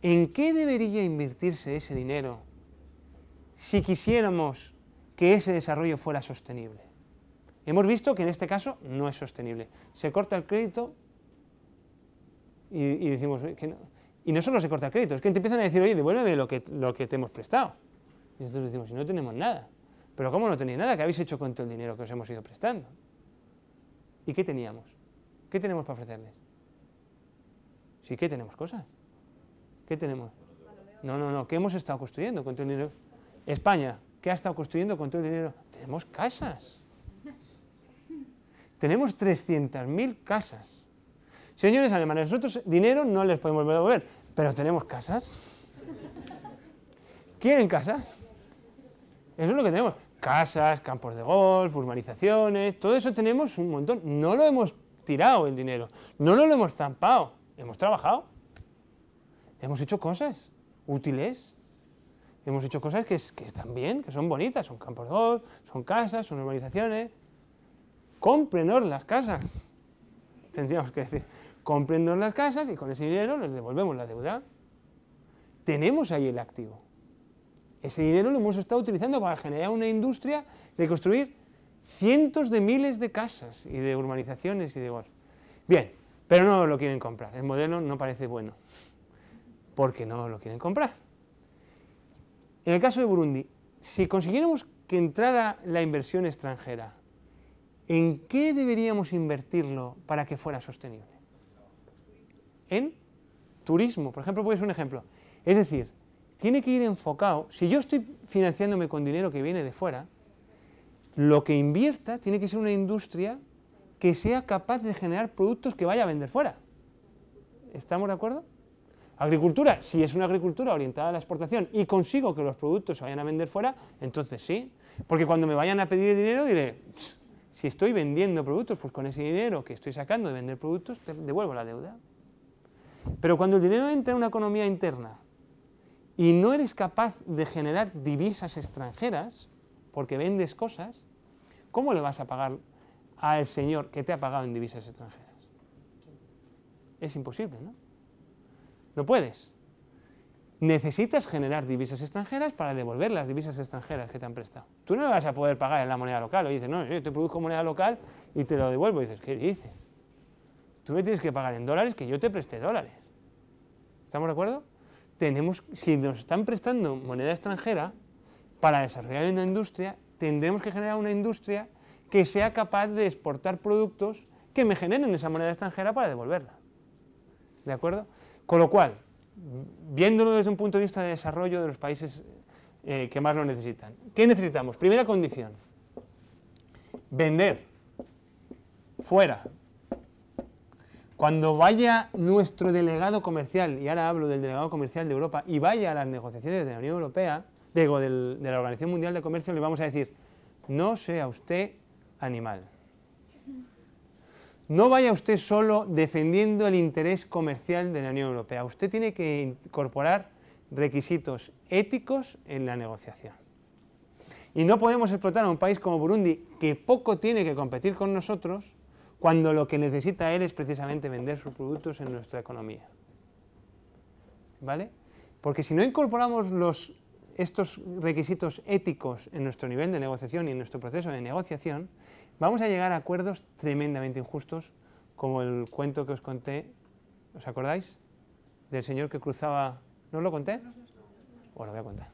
¿En qué debería invertirse ese dinero si quisiéramos que ese desarrollo fuera sostenible? Hemos visto que en este caso no es sostenible. Se corta el crédito y, y decimos que no, y no solo se corta créditos. crédito, es que te empiezan a decir, oye, devuélveme lo que, lo que te hemos prestado. Y nosotros decimos, si no tenemos nada. Pero ¿cómo no tenéis nada? ¿Qué habéis hecho con todo el dinero que os hemos ido prestando? ¿Y qué teníamos? ¿Qué tenemos para ofrecerles? Sí que tenemos cosas. ¿Qué tenemos? No, no, no. ¿Qué hemos estado construyendo con todo el dinero? España, ¿qué ha estado construyendo con todo el dinero? Tenemos casas. Tenemos 300.000 casas. Señores alemanes, nosotros dinero no les podemos devolver, pero tenemos casas. ¿Quieren casas? Eso es lo que tenemos. Casas, campos de golf, urbanizaciones, todo eso tenemos un montón. No lo hemos tirado el dinero, no lo hemos zampado, hemos trabajado. Hemos hecho cosas útiles. Hemos hecho cosas que, están bien, que son bonitas, son campos de golf, son casas, son urbanizaciones. Comprenor las casas, tendríamos que decir. Comprennos las casas y con ese dinero les devolvemos la deuda. Tenemos ahí el activo. Ese dinero lo hemos estado utilizando para generar una industria de construir cientos de miles de casas y de urbanizaciones y de Bien, pero no lo quieren comprar. El modelo no parece bueno porque no lo quieren comprar. En el caso de Burundi, si consiguiéramos que entrara la inversión extranjera, ¿en qué deberíamos invertirlo para que fuera sostenible? en turismo. Por ejemplo, puede un ejemplo. Es decir, tiene que ir enfocado, si yo estoy financiándome con dinero que viene de fuera, lo que invierta tiene que ser una industria que sea capaz de generar productos que vaya a vender fuera. ¿Estamos de acuerdo? Agricultura, si es una agricultura orientada a la exportación y consigo que los productos se vayan a vender fuera, entonces sí. Porque cuando me vayan a pedir dinero diré, si estoy vendiendo productos, pues con ese dinero que estoy sacando de vender productos, te devuelvo la deuda. Pero cuando el dinero entra en una economía interna y no eres capaz de generar divisas extranjeras, porque vendes cosas, ¿cómo le vas a pagar al Señor que te ha pagado en divisas extranjeras? Es imposible, ¿no? No puedes. Necesitas generar divisas extranjeras para devolver las divisas extranjeras que te han prestado. Tú no le vas a poder pagar en la moneda local. O dices, no, yo te produzco moneda local y te lo devuelvo. Y dices, ¿qué dices? Tú me tienes que pagar en dólares que yo te presté dólares. ¿Estamos de acuerdo? Tenemos, si nos están prestando moneda extranjera para desarrollar una industria, tendremos que generar una industria que sea capaz de exportar productos que me generen esa moneda extranjera para devolverla. ¿De acuerdo? Con lo cual, viéndolo desde un punto de vista de desarrollo de los países eh, que más lo necesitan, ¿qué necesitamos? Primera condición, vender fuera cuando vaya nuestro delegado comercial, y ahora hablo del delegado comercial de Europa, y vaya a las negociaciones de la Unión Europea, digo, de la Organización Mundial de Comercio, le vamos a decir, no sea usted animal. No vaya usted solo defendiendo el interés comercial de la Unión Europea. Usted tiene que incorporar requisitos éticos en la negociación. Y no podemos explotar a un país como Burundi, que poco tiene que competir con nosotros, cuando lo que necesita él es precisamente vender sus productos en nuestra economía. ¿Vale? Porque si no incorporamos estos requisitos éticos en nuestro nivel de negociación y en nuestro proceso de negociación, vamos a llegar a acuerdos tremendamente injustos, como el cuento que os conté, ¿os acordáis? Del señor que cruzaba... ¿No os lo conté? Os lo voy a contar.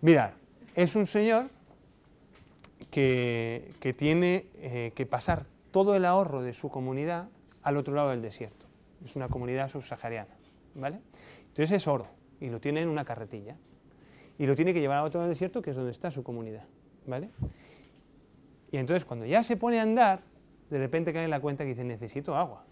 Mirad, es un señor que, tiene eh, que pasar todo el ahorro de su comunidad al otro lado del desierto. Es una comunidad subsahariana, ¿vale? Entonces es oro y lo tiene en una carretilla y lo tiene que llevar al otro lado del desierto que es donde está su comunidad, ¿vale? Y entonces cuando ya se pone a andar, de repente cae en la cuenta que dice necesito agua.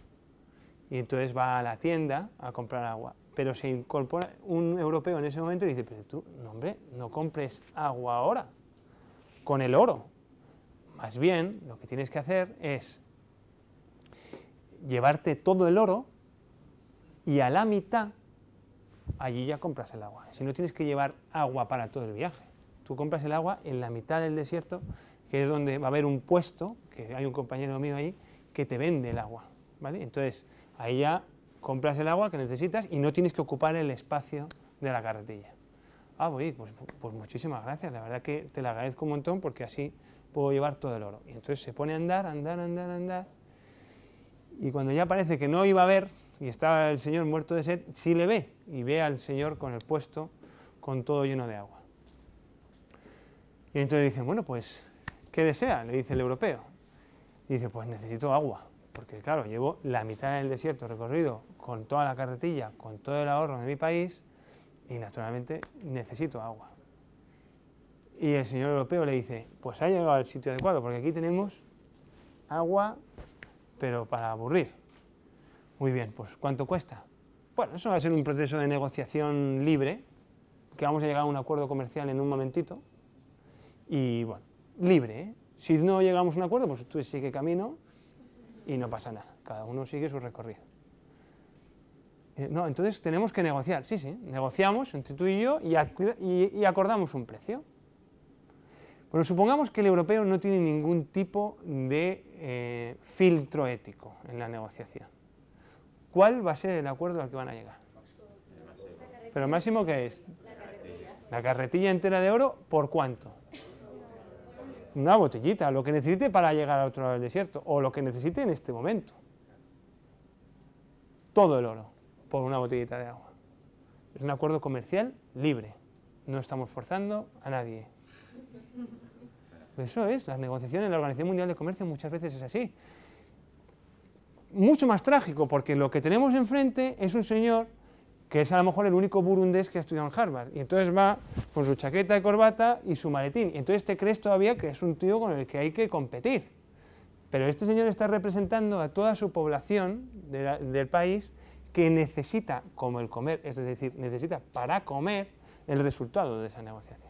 Y entonces va a la tienda a comprar agua. Pero se incorpora un europeo en ese momento y dice, pero tú, no, hombre, no compres agua ahora, con el oro. Más bien, lo que tienes que hacer es llevarte todo el oro y a la mitad allí ya compras el agua. Si no tienes que llevar agua para todo el viaje, tú compras el agua en la mitad del desierto, que es donde va a haber un puesto, que hay un compañero mío ahí, que te vende el agua. ¿vale? Entonces, ahí ya compras el agua que necesitas y no tienes que ocupar el espacio de la carretilla ah, voy. Pues, pues, muchísimas gracias, la verdad que te la agradezco un montón porque así puedo llevar todo el oro. Y entonces se pone a andar, andar, andar, andar. Y cuando ya parece que no iba a ver y estaba el señor muerto de sed, sí le ve y ve al señor con el puesto, con todo lleno de agua. Y entonces le dicen, bueno, pues, ¿qué desea? Le dice el europeo. Y dice, pues necesito agua, porque claro, llevo la mitad del desierto recorrido con toda la carretilla, con todo el ahorro de mi país, y naturalmente necesito agua. Y el señor europeo le dice, pues ha llegado al sitio adecuado, porque aquí tenemos agua, pero para aburrir. Muy bien, pues ¿cuánto cuesta? Bueno, eso va a ser un proceso de negociación libre, que vamos a llegar a un acuerdo comercial en un momentito, y bueno, libre, ¿eh? Si no llegamos a un acuerdo, pues tú sigue camino y no pasa nada, cada uno sigue su recorrido. Eh, no, entonces tenemos que negociar. Sí, sí, negociamos entre tú y yo y, acordamos un precio. Pero supongamos que el europeo no tiene ningún tipo de eh, filtro ético en la negociación. ¿Cuál va a ser el acuerdo al que van a llegar? ¿Pero máximo qué es? La carretilla. la carretilla entera de oro, ¿por cuánto? Una botellita, lo que necesite para llegar al otro lado del desierto, o lo que necesite en este momento. Todo el oro por una botellita de agua. Es un acuerdo comercial libre. No estamos forzando a nadie. Eso es, las negociaciones en la Organización Mundial de Comercio muchas veces es así. Mucho más trágico, porque lo que tenemos enfrente es un señor que es a lo mejor el único burundés que ha estudiado en Harvard. Y entonces va con su chaqueta de corbata y su maletín. Y entonces te crees todavía que es un tío con el que hay que competir. Pero este señor está representando a toda su población del país que necesita como el comer, es decir, necesita para comer el resultado de esa negociación.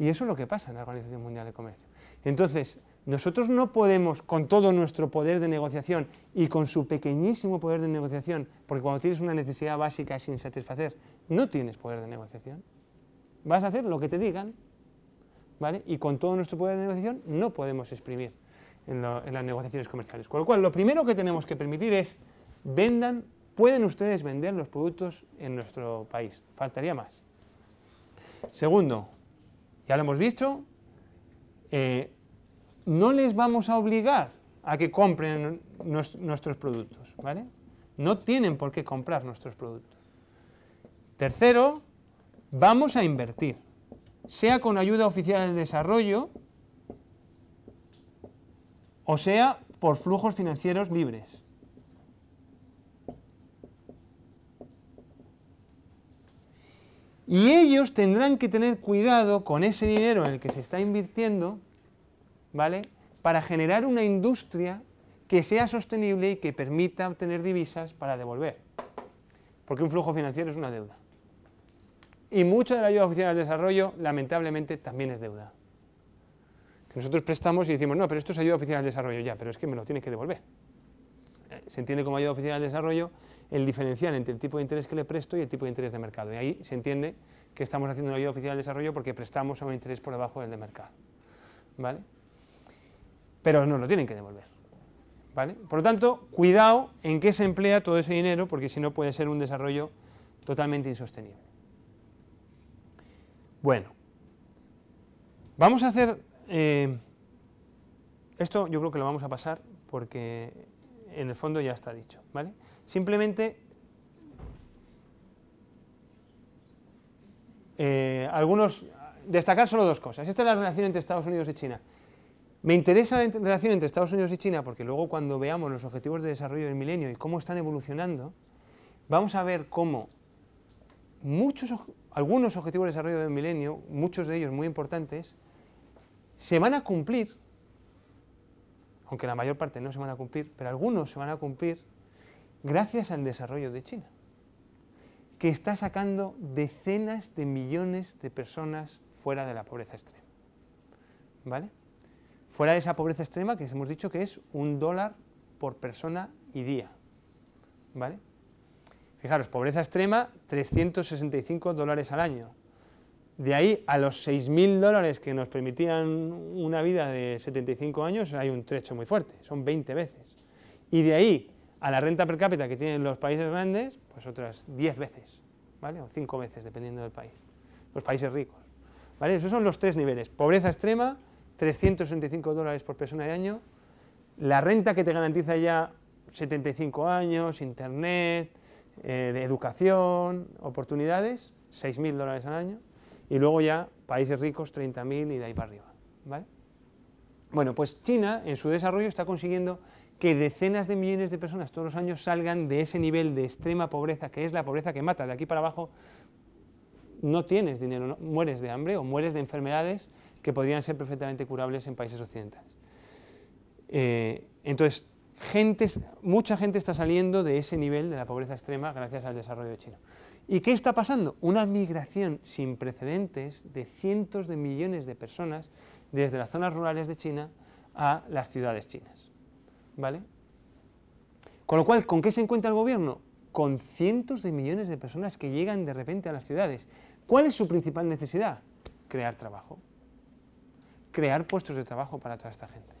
Y eso es lo que pasa en la Organización Mundial de Comercio. Entonces, nosotros no podemos, con todo nuestro poder de negociación y con su pequeñísimo poder de negociación, porque cuando tienes una necesidad básica sin satisfacer, no tienes poder de negociación. Vas a hacer lo que te digan, ¿vale? Y con todo nuestro poder de negociación no podemos exprimir en, en las negociaciones comerciales. Con lo cual, lo primero que tenemos que permitir es vendan, pueden ustedes vender los productos en nuestro país, faltaría más. Segundo, ya lo hemos visto, eh, no les vamos a obligar a que compren nuestros productos, ¿vale? No tienen por qué comprar nuestros productos. Tercero, vamos a invertir, sea con ayuda oficial de desarrollo o sea por flujos financieros libres. Y ellos tendrán que tener cuidado con ese dinero en el que se está invirtiendo, ¿vale? Para generar una industria que sea sostenible y que permita obtener divisas para devolver. Porque un flujo financiero es una deuda. Y mucha de la ayuda oficial al desarrollo, lamentablemente, también es deuda. Que nosotros prestamos y decimos, no, pero esto es ayuda oficial al desarrollo, ya, pero es que me lo tienes que devolver. Eh, se entiende como ayuda oficial al desarrollo el diferencial entre el tipo de interés que le presto y el tipo de interés de mercado. Y ahí se entiende que estamos haciendo una ayuda oficial al desarrollo porque prestamos a un interés por debajo del de mercado. ¿Vale? Pero no lo tienen que devolver. ¿Vale? Por lo tanto, cuidado en qué se emplea todo ese dinero porque si no puede ser un desarrollo totalmente insostenible. Bueno, vamos a hacer... Eh, esto yo creo que lo vamos a pasar porque en el fondo ya está dicho, ¿vale? Simplemente eh, algunos destacar solo dos cosas. Esta es la relación entre Estados Unidos y China. Me interesa la relación entre Estados Unidos y China porque luego cuando veamos los objetivos de desarrollo del milenio y cómo están evolucionando, vamos a ver cómo muchos, algunos objetivos de desarrollo del milenio, muchos de ellos muy importantes, se van a cumplir, aunque la mayor parte no se van a cumplir, pero algunos se van a cumplir gracias al desarrollo de China, que está sacando decenas de millones de personas fuera de la pobreza extrema. ¿Vale? Fuera de esa pobreza extrema que hemos dicho que es un dólar por persona y día. ¿Vale? Fijaros, pobreza extrema, 365 dólares al año. De ahí a los 6.000 dólares que nos permitían una vida de 75 años hay un trecho muy fuerte, son 20 veces. Y de ahí a la renta per cápita que tienen los países grandes, pues otras 10 veces, ¿vale? O 5 veces, dependiendo del país, los países ricos. ¿Vale? Esos son los tres niveles. Pobreza extrema, 365 dólares por persona de año, la renta que te garantiza ya 75 años, internet, eh, de educación, oportunidades, 6.000 dólares al año, y luego ya países ricos, 30.000 y de ahí para arriba. ¿vale? Bueno, pues China en su desarrollo está consiguiendo que decenas de millones de personas todos los años salgan de ese nivel de extrema pobreza, que es la pobreza que mata. De aquí para abajo no tienes dinero, mueres de hambre o mueres de enfermedades que podrían ser perfectamente curables en países occidentales. Eh, entonces, mucha gente está saliendo de ese nivel de la pobreza extrema gracias al desarrollo chino. ¿Y qué está pasando? Una migración sin precedentes de cientos de millones de personas desde las zonas rurales de China a las ciudades chinas. ¿Vale? Con lo cual, ¿con qué se encuentra el gobierno? Con cientos de millones de personas que llegan de repente a las ciudades. ¿Cuál es su principal necesidad? Crear trabajo. Crear puestos de trabajo para toda esta gente.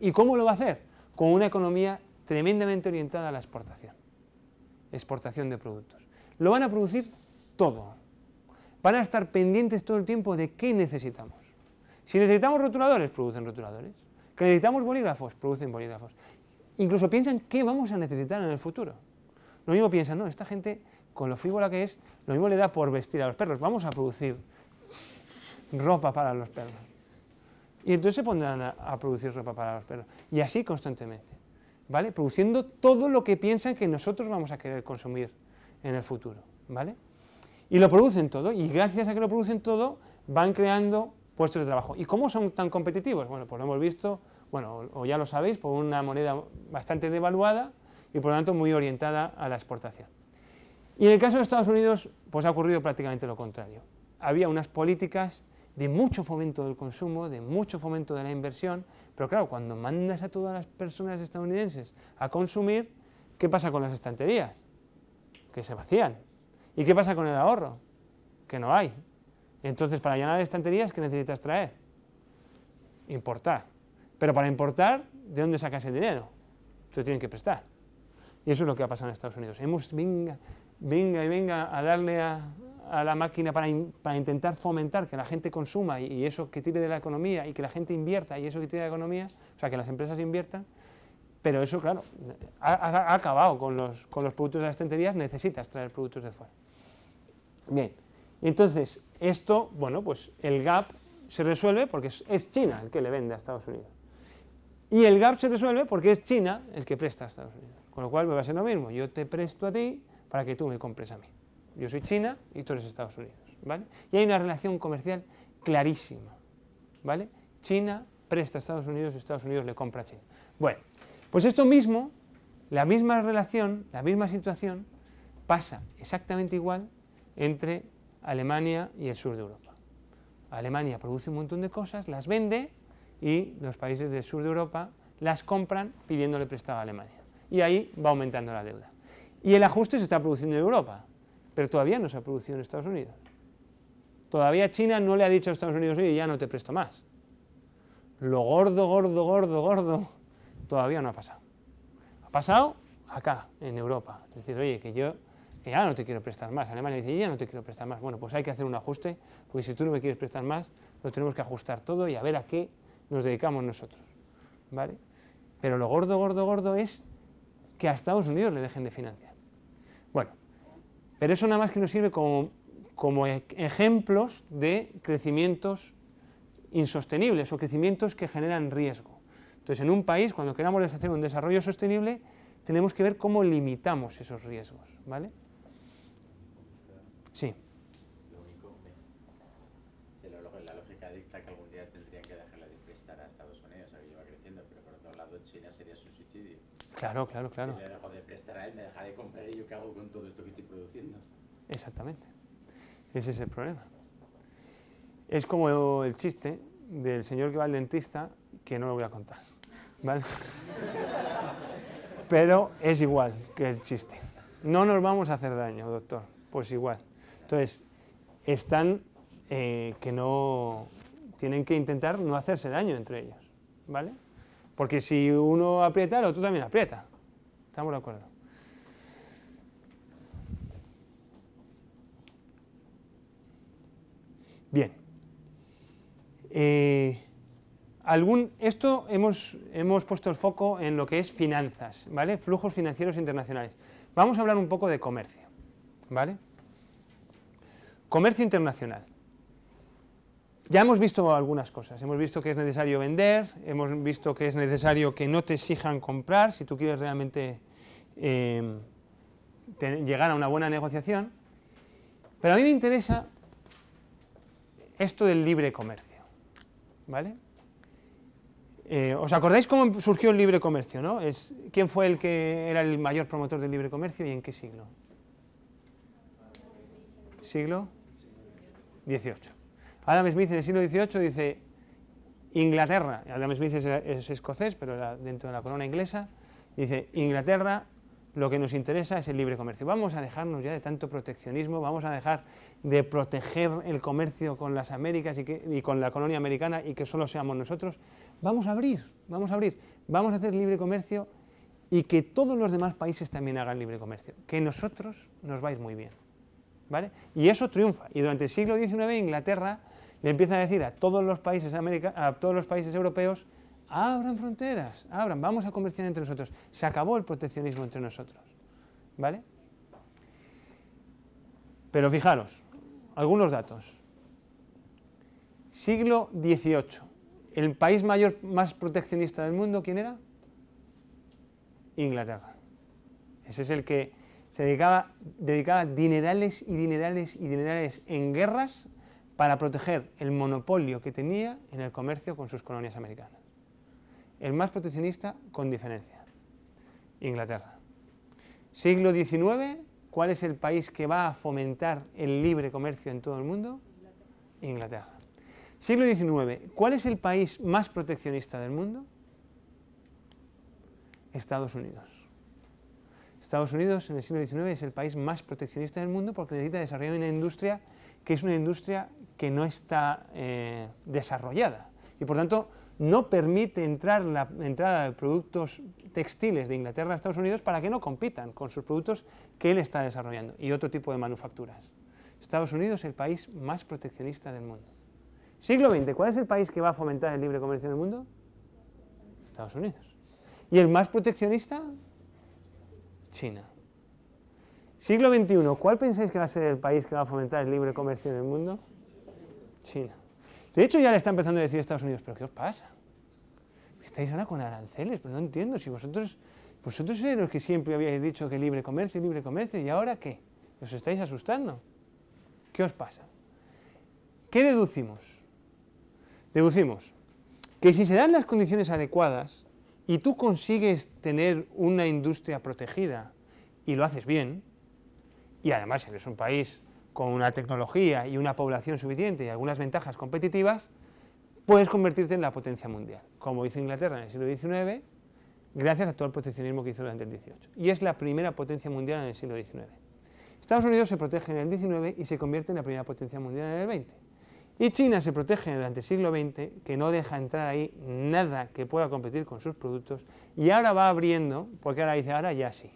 ¿Y cómo lo va a hacer? Con una economía tremendamente orientada a la exportación. Exportación de productos. Lo van a producir todo. Van a estar pendientes todo el tiempo de qué necesitamos. Si necesitamos rotuladores, producen rotuladores. ¿Que necesitamos bolígrafos? Producen bolígrafos. Incluso piensan qué vamos a necesitar en el futuro. Lo mismo piensan, no, esta gente con lo frívola que es, lo mismo le da por vestir a los perros. Vamos a producir ropa para los perros. Y entonces se pondrán a, producir ropa para los perros. Y así constantemente. ¿Vale? Produciendo todo lo que piensan que nosotros vamos a querer consumir en el futuro. ¿Vale? Y lo producen todo. Y gracias a que lo producen todo, van creando puestos de trabajo. ¿Y cómo son tan competitivos? Bueno, pues lo hemos visto, bueno, o ya lo sabéis, por una moneda bastante devaluada y por lo tanto muy orientada a la exportación. Y en el caso de Estados Unidos, pues ha ocurrido prácticamente lo contrario. Había unas políticas de mucho fomento del consumo, de mucho fomento de la inversión, pero claro, cuando mandas a todas las personas estadounidenses a consumir, ¿qué pasa con las estanterías? Que se vacían. ¿Y qué pasa con el ahorro? Que no hay. Entonces, para llenar estanterías, ¿qué necesitas traer? Importar. Pero para importar, ¿de dónde sacas el dinero? Te tienen que prestar. Y eso es lo que ha pasado en Estados Unidos. Hemos, venga, venga y venga a darle a, la máquina para, intentar fomentar que la gente consuma y, eso que tire de la economía y que la gente invierta y eso que tire de la economía, o sea, que las empresas inviertan, pero eso, claro, ha, acabado con con los productos de las estanterías, necesitas traer productos de fuera. Bien, entonces, esto, bueno, pues el gap se resuelve porque es China el que le vende a Estados Unidos. Y el gap se resuelve porque es China el que presta a Estados Unidos. Con lo cual me va a ser lo mismo. Yo te presto a ti para que tú me compres a mí. Yo soy China y tú eres Estados Unidos. ¿vale? Y hay una relación comercial clarísima. ¿vale? China presta a Estados Unidos y Estados Unidos le compra a China. Bueno, pues esto mismo, la misma relación, la misma situación, pasa exactamente igual entre Alemania y el sur de Europa. Alemania produce un montón de cosas, las vende y los países del sur de Europa las compran pidiéndole prestado a Alemania. Y ahí va aumentando la deuda. Y el ajuste se está produciendo en Europa, pero todavía no se ha producido en Estados Unidos. Todavía China no le ha dicho a Estados Unidos, oye, ya no te presto más. Lo gordo, gordo, gordo, gordo, todavía no ha pasado. Ha pasado acá, en Europa. Es decir, oye, que yo ya ah, no te quiero prestar más. Alemania dice, ya no te quiero prestar más. Bueno, pues hay que hacer un ajuste, porque si tú no me quieres prestar más, lo tenemos que ajustar todo y a ver a qué nos dedicamos nosotros. ¿Vale? Pero lo gordo, gordo, gordo es que a Estados Unidos le dejen de financiar. Bueno, pero eso nada más que nos sirve como, como e, ejemplos de crecimientos insostenibles o crecimientos que generan riesgo. Entonces, en un país, cuando queramos hacer un desarrollo sostenible, tenemos que ver cómo limitamos esos riesgos, ¿vale? Sí. Lo único, la lógica dicta que algún día tendrían que dejarla de prestar a Estados Unidos, a que lleva creciendo, pero por otro lado China sería su suicidio. Claro, claro, claro. Si le dejo de prestar a él, me deja de comprar y yo qué hago con todo esto que estoy produciendo. Exactamente. Ese es el problema. Es como el chiste del señor que va al dentista, que no lo voy a contar. ¿Vale? pero es igual que el chiste. No nos vamos a hacer daño, doctor, pues igual. Entonces, están eh, que no tienen que intentar no hacerse daño entre ellos, ¿vale? Porque si uno aprieta, el otro también aprieta. ¿Estamos de acuerdo? Bien. Eh, esto hemos, hemos puesto el foco en lo que es finanzas, ¿vale? Flujos financieros internacionales. Vamos a hablar un poco de comercio, ¿vale? Comercio internacional. Ya hemos visto algunas cosas, hemos visto que es necesario vender, hemos visto que es necesario que no te exijan comprar si tú quieres realmente em, llegar a una buena negociación, pero a mí me interesa esto del libre comercio, ¿vale? Eh, ¿Os acordáis cómo surgió el libre comercio, no? Es, ¿Quién fue el que era el mayor promotor del libre comercio y en qué siglo? ¿Siglo? 18. Adam Smith en el siglo XVIII dice, Inglaterra, Adam Smith es, escocés, pero dentro de la corona inglesa, dice, Inglaterra lo que nos interesa es el libre comercio. Vamos a dejarnos ya de tanto proteccionismo, vamos a dejar de proteger el comercio con las Américas y, y, con la colonia americana y que solo seamos nosotros. Vamos a abrir, vamos a abrir, vamos a hacer libre comercio y que todos los demás países también hagan libre comercio. Que nosotros nos va a ir muy bien. Y eso triunfa. Y durante el siglo XIX Inglaterra le empieza a decir a todos los países, a todos los países europeos, abran fronteras, abran, vamos a comerciar entre nosotros. Se acabó el proteccionismo entre nosotros. ¿Vale? Pero fijaros, algunos datos. Siglo XVIII. El país mayor más proteccionista del mundo, ¿quién era? Inglaterra. Ese es el que se dedicaba, dedicaba dinerales y dinerales y dinerales en guerras para proteger el monopolio que tenía en el comercio con sus colonias americanas. El más proteccionista con diferencia, Inglaterra. Siglo XIX, ¿cuál es el país que va a fomentar el libre comercio en todo el mundo? Inglaterra. Siglo XIX, ¿cuál es el país más proteccionista del mundo? Estados Unidos. Estados Unidos en el siglo XIX es el país más proteccionista del mundo porque necesita desarrollar una industria que es una industria que no está eh, desarrollada y por tanto no permite entrar la entrada de productos textiles de Inglaterra a Estados Unidos para que no compitan con sus productos que él está desarrollando y otro tipo de manufacturas. Estados Unidos es el país más proteccionista del mundo. Siglo XX, ¿cuál es el país que va a fomentar el libre comercio en el mundo? Estados Unidos. ¿Y el más proteccionista? China. Siglo XXI, ¿cuál pensáis que va a ser el país que va a fomentar el libre comercio en el mundo? China. De hecho, ya le está empezando a decir a Estados Unidos, ¿pero qué os pasa? Estáis ahora con aranceles, pero no entiendo, si vosotros, vosotros eres los que siempre habíais dicho que libre comercio, libre comercio, ¿y ahora qué? ¿Os estáis asustando? ¿Qué os pasa? ¿Qué deducimos? Deducimos que si se dan las condiciones adecuadas, y tú consigues tener una industria protegida y lo haces bien, y además eres un país con una tecnología y una población suficiente y algunas ventajas competitivas, puedes convertirte en la potencia mundial, como hizo Inglaterra en el siglo XIX, gracias a todo el proteccionismo que hizo durante el XVIII. Y es la primera potencia mundial en el siglo XIX. Estados Unidos se protege en el XIX y se convierte en la primera potencia mundial en el XX. Y China se protege durante el siglo XX, que no deja entrar ahí nada que pueda competir con sus productos, y ahora va abriendo, porque ahora dice, ahora ya sí.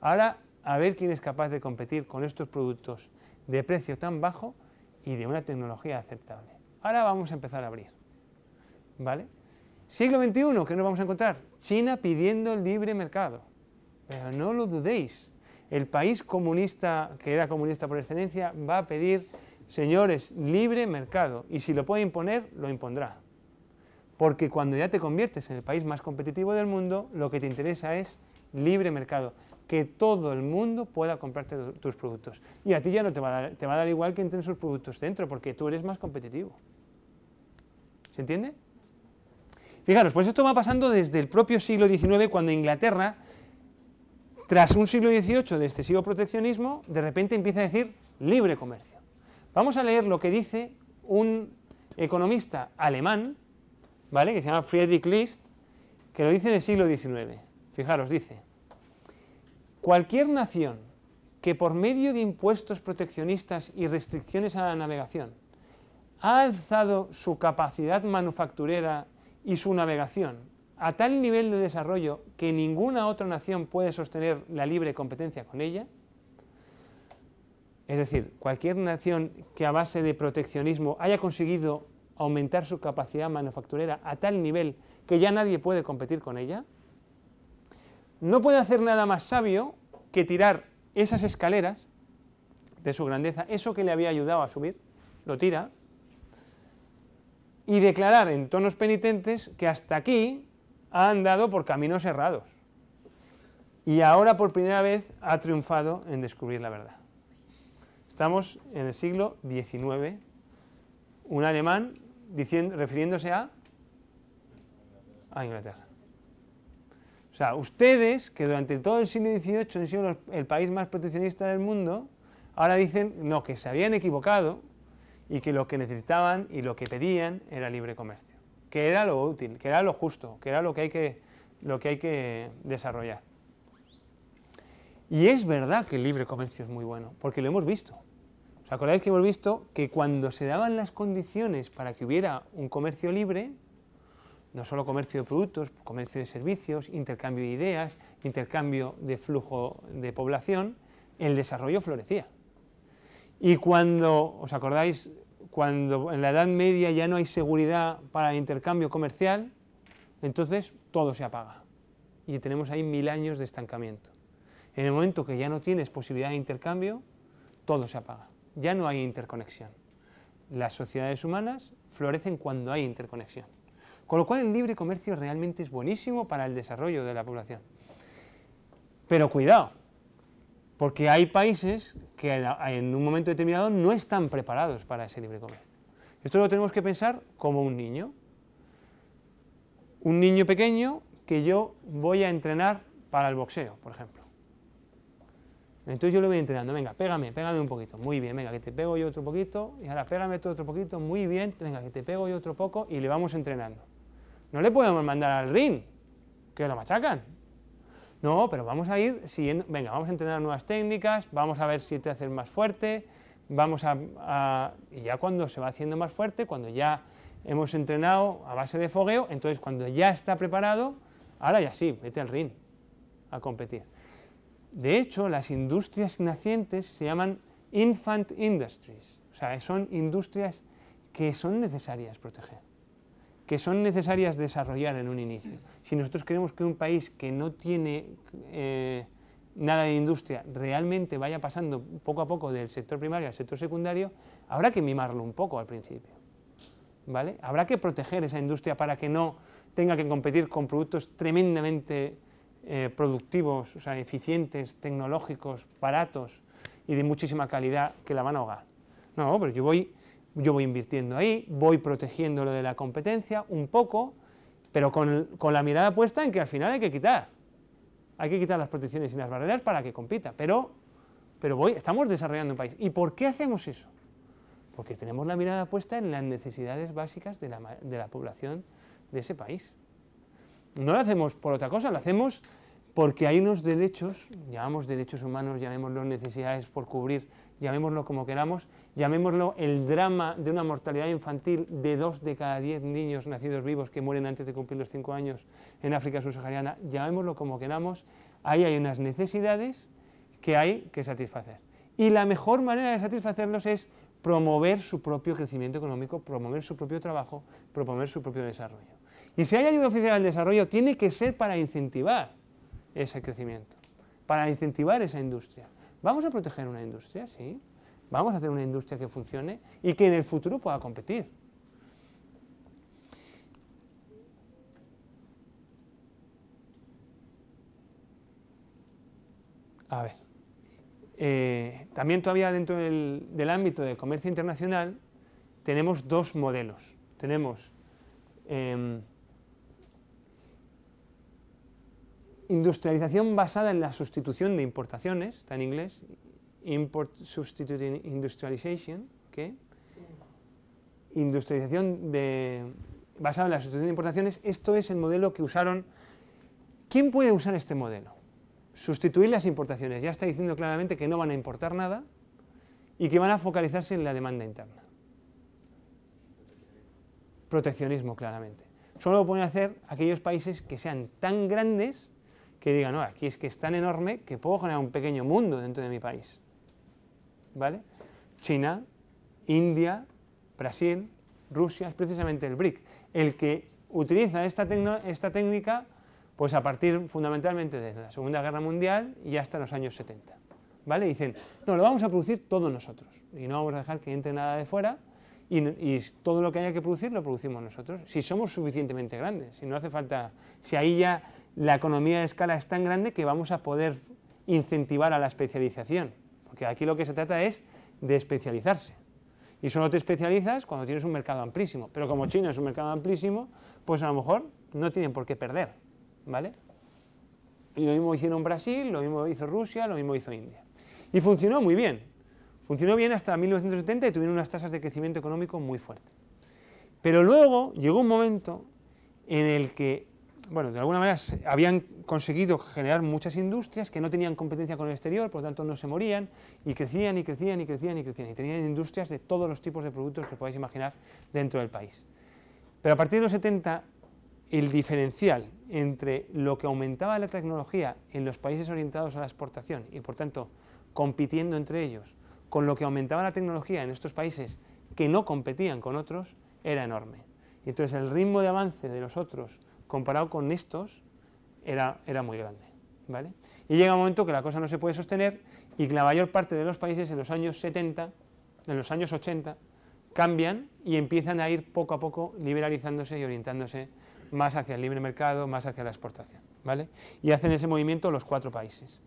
Ahora a ver quién es capaz de competir con estos productos de precio tan bajo y de una tecnología aceptable. Ahora vamos a empezar a abrir. ¿Vale? Siglo XXI, ¿qué nos vamos a encontrar? China pidiendo el libre mercado. Pero no lo dudéis. El país comunista, que era comunista por excelencia, va a pedir Señores, libre mercado. Y si lo puede imponer, lo impondrá. Porque cuando ya te conviertes en el país más competitivo del mundo, lo que te interesa es libre mercado. Que todo el mundo pueda comprarte tus productos. Y a ti ya no te va a dar, igual que entren sus productos dentro, porque tú eres más competitivo. ¿Se entiende? Fijaros, pues esto va pasando desde el propio siglo XIX, cuando Inglaterra, tras un siglo XVIII de excesivo proteccionismo, de repente empieza a decir libre comercio. Vamos a leer lo que dice un economista alemán, ¿vale? que se llama Friedrich List, que lo dice en el siglo XIX. Fijaros, dice, cualquier nación que por medio de impuestos proteccionistas y restricciones a la navegación ha alzado su capacidad manufacturera y su navegación a tal nivel de desarrollo que ninguna otra nación puede sostener la libre competencia con ella, es decir, cualquier nación que a base de proteccionismo haya conseguido aumentar su capacidad manufacturera a tal nivel que ya nadie puede competir con ella, no puede hacer nada más sabio que tirar esas escaleras de su grandeza, eso que le había ayudado a subir, lo tira, y declarar en tonos penitentes que hasta aquí ha andado por caminos errados. Y ahora por primera vez ha triunfado en descubrir la verdad. Estamos en el siglo XIX, un alemán refiriéndose a, Inglaterra. O sea, ustedes, que durante todo el siglo XVIII han sido el país más proteccionista del mundo, ahora dicen no, que se habían equivocado y que lo que necesitaban y lo que pedían era libre comercio, que era lo útil, que era lo justo, que era lo que, hay que desarrollar. Y es verdad que el libre comercio es muy bueno, porque lo hemos visto. ¿Os acordáis que hemos visto que cuando se daban las condiciones para que hubiera un comercio libre, no solo comercio de productos, comercio de servicios, intercambio de ideas, intercambio de flujo de población, el desarrollo florecía. Y cuando, ¿os acordáis? Cuando en la Edad Media ya no hay seguridad para el intercambio comercial, entonces todo se apaga. Y tenemos ahí mil años de estancamiento. En el momento que ya no tienes posibilidad de intercambio, todo se apaga ya no hay interconexión. Las sociedades humanas florecen cuando hay interconexión. Con lo cual el libre comercio realmente es buenísimo para el desarrollo de la población. Pero cuidado, porque hay países que en un momento determinado no están preparados para ese libre comercio. Esto lo tenemos que pensar como un niño. Un niño pequeño que yo voy a entrenar para el boxeo, por ejemplo. Entonces yo le voy entrenando, venga, pégame, pégame un poquito, muy bien, venga, que te pego yo otro poquito, y ahora pégame tú otro poquito, muy bien, venga, que te pego yo otro poco, y le vamos entrenando. No le podemos mandar al ring, que lo machacan. No, pero vamos a ir siguiendo, venga, vamos a entrenar nuevas técnicas, vamos a ver si te hacen más fuerte, vamos a, Y ya cuando se va haciendo más fuerte, cuando ya hemos entrenado a base de fogueo, entonces cuando ya está preparado, ahora ya sí, mete al ring a competir. De hecho, las industrias nacientes se llaman infant industries, o sea, son industrias que son necesarias proteger, que son necesarias desarrollar en un inicio. Si nosotros queremos que un país que no tiene eh, nada de industria realmente vaya pasando poco a poco del sector primario al sector secundario, habrá que mimarlo un poco al principio. ¿vale? Habrá que proteger esa industria para que no tenga que competir con productos tremendamente eh, productivos, o sea, eficientes, tecnológicos, baratos y de muchísima calidad que la van a ahogar. No, pero yo voy, yo voy invirtiendo ahí, voy protegiendo de la competencia un poco, pero con, la mirada puesta en que al final hay que quitar. Hay que quitar las protecciones y las barreras para que compita, pero, pero estamos desarrollando un país. ¿Y por qué hacemos eso? Porque tenemos la mirada puesta en las necesidades básicas de la, de la población de ese país. No lo hacemos por otra cosa, lo hacemos porque hay unos derechos, llamamos derechos humanos, llamémoslo necesidades por cubrir, llamémoslo como queramos, llamémoslo el drama de una mortalidad infantil de dos de cada diez niños nacidos vivos que mueren antes de cumplir los cinco años en África subsahariana, llamémoslo como queramos, ahí hay unas necesidades que hay que satisfacer. Y la mejor manera de satisfacerlos es promover su propio crecimiento económico, promover su propio trabajo, promover su propio desarrollo. Y si hay ayuda oficial al desarrollo, tiene que ser para incentivar ese crecimiento, para incentivar esa industria. Vamos a proteger una industria, sí. Vamos a hacer una industria que funcione y que en el futuro pueda competir. A ver, eh, también todavía dentro del, ámbito del comercio internacional tenemos dos modelos. Tenemos em, industrialización basada en la sustitución de importaciones, está en inglés, import substituting industrialization, ¿qué? industrialización de, basada en la sustitución de importaciones, esto es el modelo que usaron. ¿Quién puede usar este modelo? Sustituir las importaciones. Ya está diciendo claramente que no van a importar nada y que van a focalizarse en la demanda interna. Proteccionismo, claramente. Solo lo pueden hacer aquellos países que sean tan grandes que digan, no, aquí es que es tan enorme que puedo generar un pequeño mundo dentro de mi país. ¿Vale? China, India, Brasil, Rusia, es precisamente el BRIC, el que utiliza esta, técnica pues a partir fundamentalmente de la Segunda Guerra Mundial y hasta los años 70. ¿Vale? Dicen, no, lo vamos a producir todos nosotros y no vamos a dejar que entre nada de fuera y, y, todo lo que haya que producir lo producimos nosotros, si somos suficientemente grandes, si no hace falta, si ahí ya la economía de escala es tan grande que vamos a poder incentivar a la especialización, porque aquí lo que se trata es de especializarse. Y solo te especializas cuando tienes un mercado amplísimo, pero como China es un mercado amplísimo, pues a lo mejor no tienen por qué perder, ¿vale? Y lo mismo hicieron Brasil, lo mismo hizo Rusia, lo mismo hizo India. Y funcionó muy bien. Funcionó bien hasta 1970 y tuvieron unas tasas de crecimiento económico muy fuertes. Pero luego llegó un momento en el que bueno, de alguna manera habían conseguido generar muchas industrias que no tenían competencia con el exterior, por lo tanto no se morían, y crecían y crecían y crecían y crecían, y tenían industrias de todos los tipos de productos que podáis imaginar dentro del país. Pero a partir de los 70, el diferencial entre lo que aumentaba la tecnología en los países orientados a la exportación y por tanto compitiendo entre ellos, con lo que aumentaba la tecnología en estos países que no competían con otros, era enorme. Y entonces el ritmo de avance de los otros comparado con estos, era, era muy grande. ¿vale? Y llega un momento que la cosa no se puede sostener y que la mayor parte de los países en los años 70, en los años 80, cambian y empiezan a ir poco a poco liberalizándose y orientándose más hacia el libre mercado, más hacia la exportación. ¿vale? Y hacen ese movimiento los cuatro países.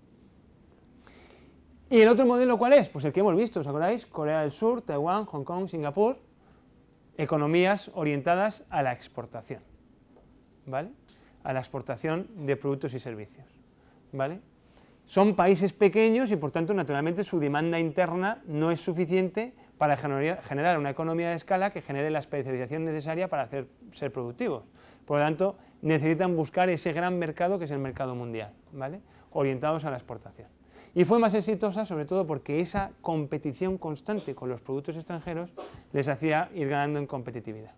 ¿Y el otro modelo cuál es? Pues el que hemos visto, ¿os acordáis? Corea del Sur, Taiwán, Hong Kong, Singapur, economías orientadas a la exportación. ¿vale? a la exportación de productos y servicios. ¿vale? Son países pequeños y por tanto naturalmente su demanda interna no es suficiente para generar una economía de escala que genere la especialización necesaria para ser productivos. Por lo tanto, necesitan buscar ese gran mercado que es el mercado mundial, ¿vale? orientados a la exportación. Y fue más exitosa sobre todo porque esa competición constante con los productos extranjeros les hacía ir ganando en competitividad,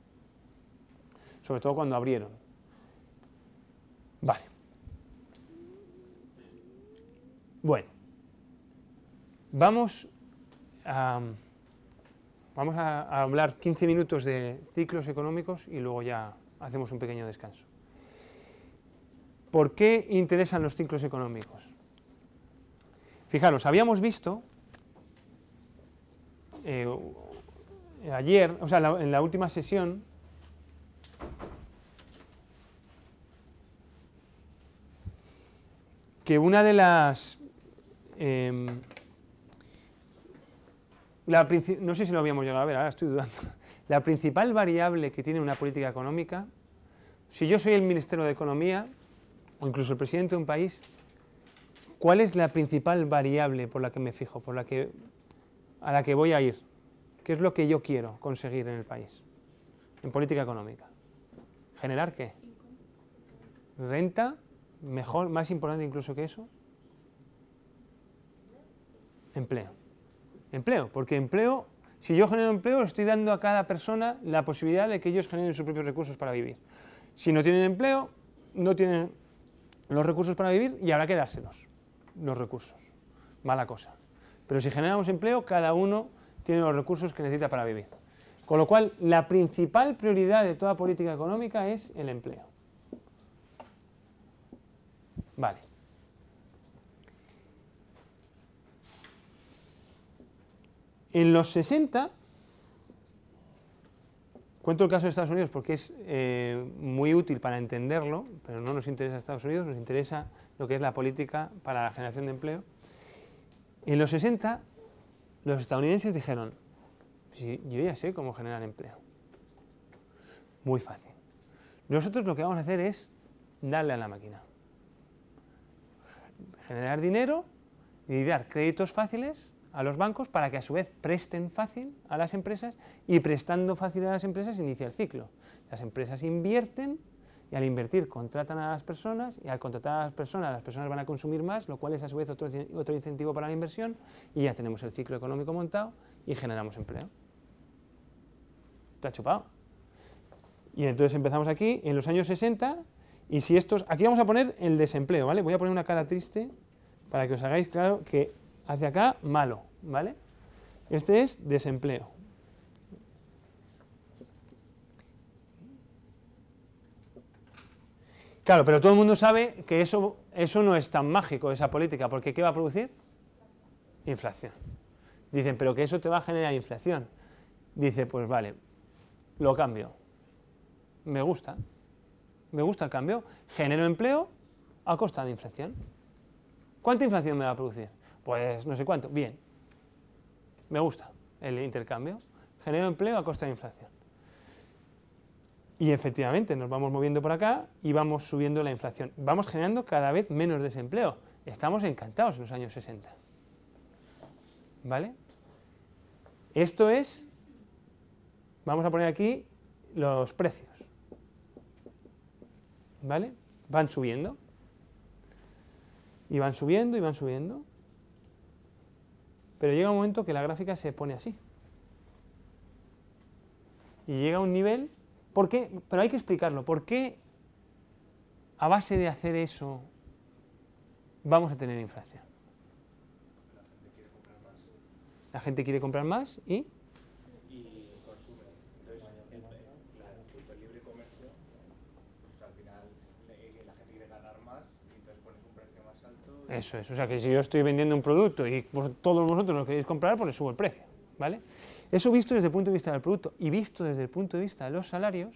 sobre todo cuando abrieron. Vale. Bueno, vamos a, vamos a, hablar 15 minutos de ciclos económicos y luego ya hacemos un pequeño descanso. ¿Por qué interesan los ciclos económicos? Fijaros, habíamos visto eh, ayer, o sea, en la última sesión, que una de las... Em, no sé si lo habíamos llegado a ver, ahora estoy dudando. La principal variable que tiene una política económica, si yo soy el Ministerio de Economía, o incluso el presidente de un país, ¿cuál es la principal variable por la que me fijo, por la que, a la que voy a ir? ¿Qué es lo que yo quiero conseguir en el país, en política económica? ¿Generar qué? ¿Renta? mejor, más importante incluso que eso? Empleo. Empleo, porque empleo, si yo genero empleo, estoy dando a cada persona la posibilidad de que ellos generen sus propios recursos para vivir. Si no tienen empleo, no tienen los recursos para vivir y habrá que dárselos, los recursos. Mala cosa. Pero si generamos empleo, cada uno tiene los recursos que necesita para vivir. Con lo cual, la principal prioridad de toda política económica es el empleo. Vale. En los 60, cuento el caso de Estados Unidos porque es eh, muy útil para entenderlo, pero no nos interesa Estados Unidos, nos interesa lo que es la política para la generación de empleo. En los 60, los estadounidenses dijeron, yo ya sé cómo generar empleo. Muy fácil. Nosotros lo que vamos a hacer es darle a la máquina generar dinero y dar créditos fáciles a los bancos para que a su vez presten fácil a las empresas y prestando fácil a las empresas inicia el ciclo. Las empresas invierten y al invertir contratan a las personas y al contratar a las personas las personas van a consumir más, lo cual es a su vez otro, incentivo para la inversión y ya tenemos el ciclo económico montado y generamos empleo. Está chupado. Y entonces empezamos aquí, en los años 60 y si estos, aquí vamos a poner el desempleo, ¿vale? Voy a poner una cara triste para que os hagáis claro que hacia acá, malo, ¿vale? Este es desempleo. Claro, pero todo el mundo sabe que eso, eso no es tan mágico, esa política, porque ¿qué va a producir? Inflación. Dicen, pero que eso te va a generar inflación. Dice, pues vale, lo cambio. Me gusta, me gusta el cambio, genero empleo a costa de inflación. ¿Cuánta inflación me va a producir? Pues no sé cuánto. Bien, me gusta el intercambio. Genero empleo a costa de inflación. Y efectivamente nos vamos moviendo por acá y vamos subiendo la inflación. Vamos generando cada vez menos desempleo. Estamos encantados en los años 60. ¿Vale? Esto es, vamos a poner aquí los precios. ¿vale? Van subiendo. Y van subiendo y van subiendo. Pero llega un momento que la gráfica se pone así. Y llega a un nivel... ¿Por qué? Pero hay que explicarlo. ¿Por qué a base de hacer eso vamos a tener inflación? La gente quiere comprar más y Eso es, o sea que si yo estoy vendiendo un producto y todos vosotros lo queréis comprar, pues le subo el precio, ¿vale? Eso visto desde el punto de vista del producto y visto desde el punto de vista de los salarios,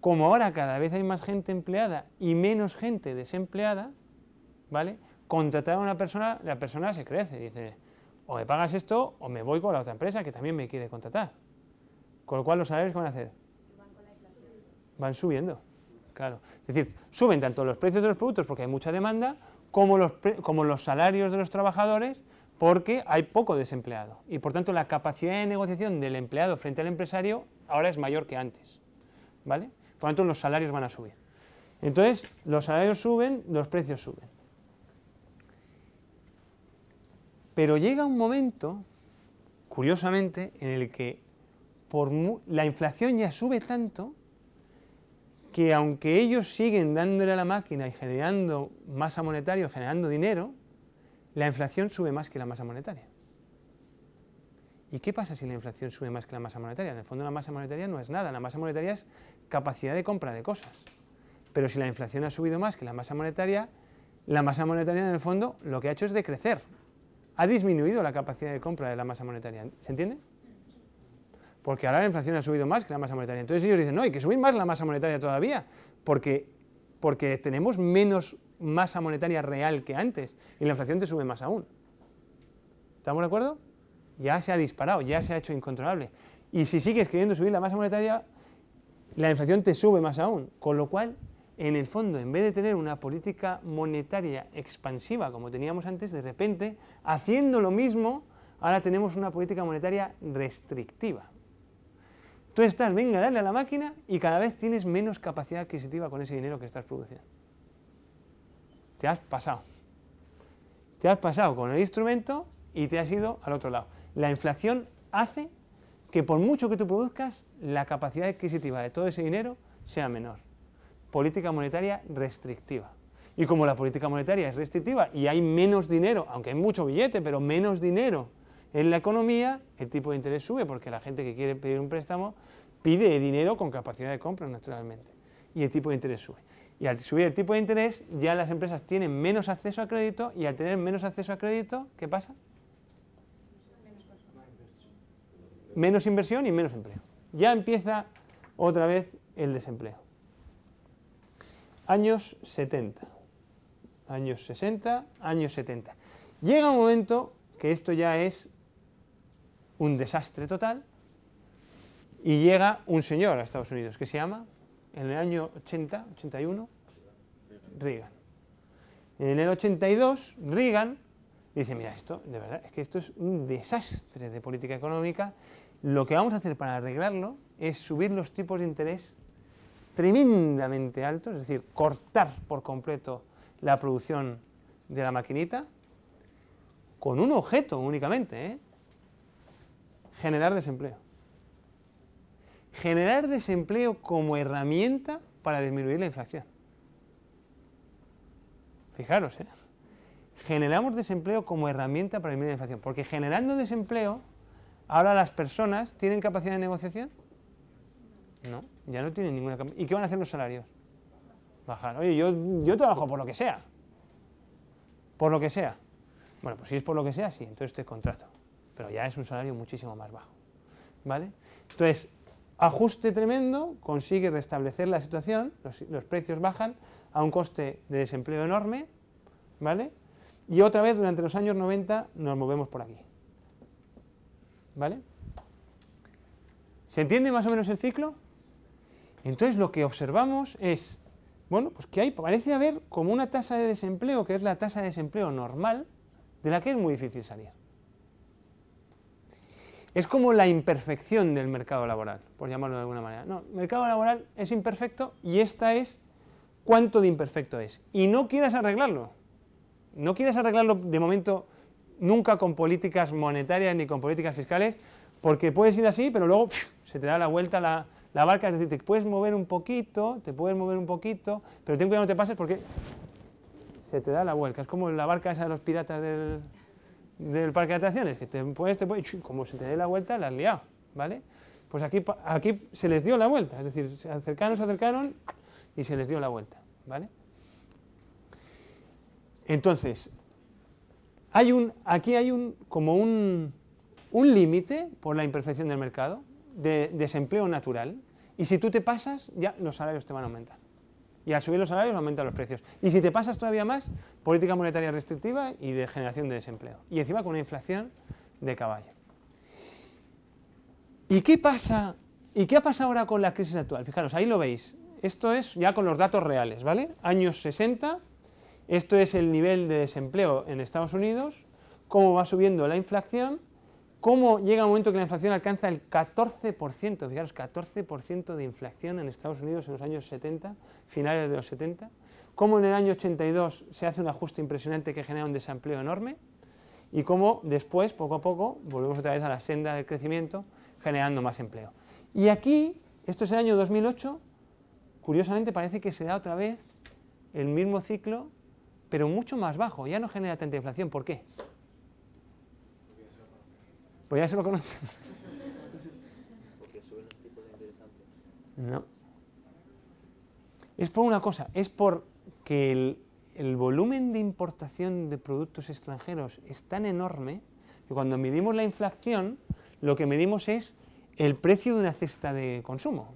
como ahora cada vez hay más gente empleada y menos gente desempleada, ¿vale? Contratar a una persona, la persona se crece, dice, o me pagas esto o me voy con la otra empresa que también me quiere contratar. Con lo cual los salarios ¿qué van a hacer? Van subiendo, claro. Es decir, suben tanto los precios de los productos porque hay mucha demanda, como los, salarios de los trabajadores porque hay poco desempleado y por tanto la capacidad de negociación del empleado frente al empresario ahora es mayor que antes. ¿vale? Por lo tanto los salarios van a subir. Entonces los salarios suben, los precios suben. Pero llega un momento, curiosamente, en el que por la inflación ya sube tanto que aunque ellos siguen dándole a la máquina y generando masa monetaria, generando dinero, la inflación sube más que la masa monetaria. ¿Y qué pasa si la inflación sube más que la masa monetaria? En el fondo la masa monetaria no es nada, la masa monetaria es capacidad de compra de cosas. Pero si la inflación ha subido más que la masa monetaria, la masa monetaria en el fondo lo que ha hecho es decrecer. Ha disminuido la capacidad de compra de la masa monetaria. ¿Se entiende? porque ahora la inflación ha subido más que la masa monetaria. Entonces ellos dicen, no, hay que subir más la masa monetaria todavía, porque, porque tenemos menos masa monetaria real que antes y la inflación te sube más aún. ¿Estamos de acuerdo? Ya se ha disparado, ya se ha hecho incontrolable. Y si sigues queriendo subir la masa monetaria, la inflación te sube más aún. Con lo cual, en el fondo, en vez de tener una política monetaria expansiva como teníamos antes, de repente, haciendo lo mismo, ahora tenemos una política monetaria restrictiva. Tú estás, venga, dale a la máquina y cada vez tienes menos capacidad adquisitiva con ese dinero que estás produciendo. Te has pasado. Te has pasado con el instrumento y te has ido al otro lado. La inflación hace que por mucho que tú produzcas, la capacidad adquisitiva de todo ese dinero sea menor. Política monetaria restrictiva. Y como la política monetaria es restrictiva y hay menos dinero, aunque hay mucho billete, pero menos dinero en la economía, el tipo de interés sube porque la gente que quiere pedir un préstamo pide dinero con capacidad de compra, naturalmente, y el tipo de interés sube. Y al subir el tipo de interés, ya las empresas tienen menos acceso a crédito y al tener menos acceso a crédito, ¿qué pasa? Menos inversión y menos empleo. Ya empieza otra vez el desempleo. Años 70. Años 60, años 70. Llega un momento que esto ya es un desastre total, y llega un señor a Estados Unidos que se llama, en el año 80, 81, Reagan. En el 82, Reagan dice, mira, esto, de verdad, es que esto es un desastre de política económica, lo que vamos a hacer para arreglarlo es subir los tipos de interés tremendamente altos, es decir, cortar por completo la producción de la maquinita, con un objeto únicamente, ¿eh? generar desempleo. Generar desempleo como herramienta para disminuir la inflación. Fijaros, ¿eh? generamos desempleo como herramienta para disminuir la inflación, porque generando desempleo, ahora las personas tienen capacidad de negociación. No, ya no tienen ninguna capacidad. ¿Y qué van a hacer los salarios? Bajar. Oye, yo, trabajo por lo que sea. Por lo que sea. Bueno, pues si es por lo que sea, sí, entonces este contrato pero ya es un salario muchísimo más bajo. ¿Vale? Entonces, ajuste tremendo, consigue restablecer la situación, los, precios bajan a un coste de desempleo enorme, ¿vale? Y otra vez durante los años 90 nos movemos por aquí. ¿Vale? ¿Se entiende más o menos el ciclo? Entonces lo que observamos es, bueno, pues que hay, parece haber como una tasa de desempleo, que es la tasa de desempleo normal, de la que es muy difícil salir. Es como la imperfección del mercado laboral, por llamarlo de alguna manera. No, el mercado laboral es imperfecto y esta es cuánto de imperfecto es. Y no quieras arreglarlo. No quieras arreglarlo de momento nunca con políticas monetarias ni con políticas fiscales, porque puedes ir así, pero luego se te da la vuelta la, barca, es decir, te puedes mover un poquito, te puedes mover un poquito, pero ten cuidado no te pases porque se te da la vuelta. Es como la barca esa de los piratas del, del parque de atracciones, que te puedes, te puedes como se te dé la vuelta, la has liado, ¿vale? Pues aquí, aquí se les dio la vuelta, es decir, se acercaron, se acercaron y se les dio la vuelta, ¿vale? Entonces, hay un, aquí hay un, como un, un límite por la imperfección del mercado, de desempleo natural, y si tú te pasas, ya los salarios te van a aumentar y al subir los salarios aumentan los precios. Y si te pasas todavía más, política monetaria restrictiva y de generación de desempleo. Y encima con una inflación de caballo. ¿Y qué pasa? ¿Y qué ha pasado ahora con la crisis actual? Fijaros, ahí lo veis. Esto es ya con los datos reales, ¿vale? Años 60, esto es el nivel de desempleo en Estados Unidos, cómo va subiendo la inflación cómo llega un momento que la inflación alcanza el 14%, fijaros, 14% de inflación en Estados Unidos en los años 70, finales de los 70, cómo en el año 82 se hace un ajuste impresionante que genera un desempleo enorme y cómo después, poco a poco, volvemos otra vez a la senda del crecimiento generando más empleo. Y aquí, esto es el año 2008, curiosamente parece que se da otra vez el mismo ciclo, pero mucho más bajo, ya no genera tanta inflación. ¿Por qué? Pues ya se lo conocen. No. Es por una cosa, es porque el, el volumen de importación de productos extranjeros es tan enorme que cuando medimos la inflación, lo que medimos es el precio de una cesta de consumo.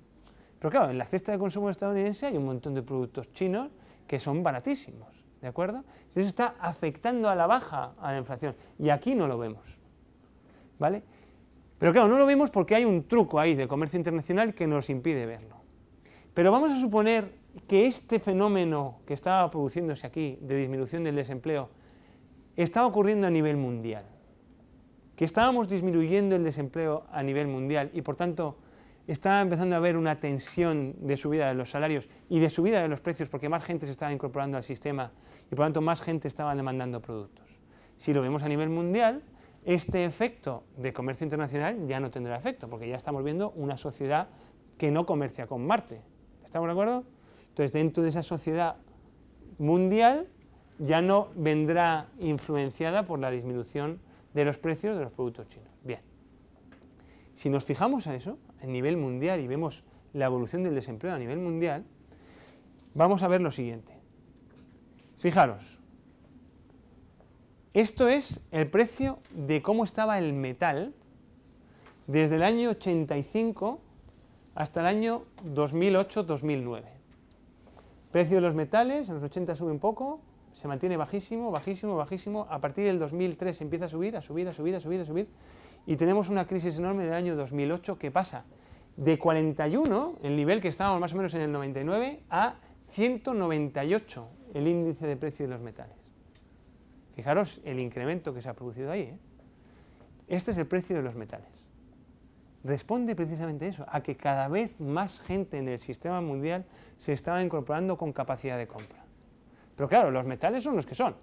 Pero claro, en la cesta de consumo estadounidense hay un montón de productos chinos que son baratísimos, ¿de acuerdo? Eso está afectando a la baja a la inflación y aquí no lo vemos. ¿vale? Pero claro, no lo vemos porque hay un truco ahí de comercio internacional que nos impide verlo. Pero vamos a suponer que este fenómeno que estaba produciéndose aquí de disminución del desempleo estaba ocurriendo a nivel mundial, que estábamos disminuyendo el desempleo a nivel mundial y por tanto estaba empezando a haber una tensión de subida de los salarios y de subida de los precios porque más gente se estaba incorporando al sistema y por tanto más gente estaba demandando productos. Si lo vemos a nivel mundial, este efecto de comercio internacional ya no tendrá efecto, porque ya estamos viendo una sociedad que no comercia con Marte. ¿Estamos de acuerdo? Entonces, dentro de esa sociedad mundial ya no vendrá influenciada por la disminución de los precios de los productos chinos. Bien, si nos fijamos a eso, a nivel mundial, y vemos la evolución del desempleo a nivel mundial, vamos a ver lo siguiente. Fijaros, esto es el precio de cómo estaba el metal desde el año 85 hasta el año 2008-2009. Precio de los metales, en los 80 sube un poco, se mantiene bajísimo, bajísimo, bajísimo. A partir del 2003 empieza a subir, a subir, a subir, a subir, a subir. Y tenemos una crisis enorme del año 2008 que pasa de 41, el nivel que estábamos más o menos en el 99, a 198, el índice de precio de los metales. Fijaros el incremento que se ha producido ahí. ¿eh? Este es el precio de los metales. Responde precisamente eso, a que cada vez más gente en el sistema mundial se estaba incorporando con capacidad de compra. Pero claro, los metales son los que son.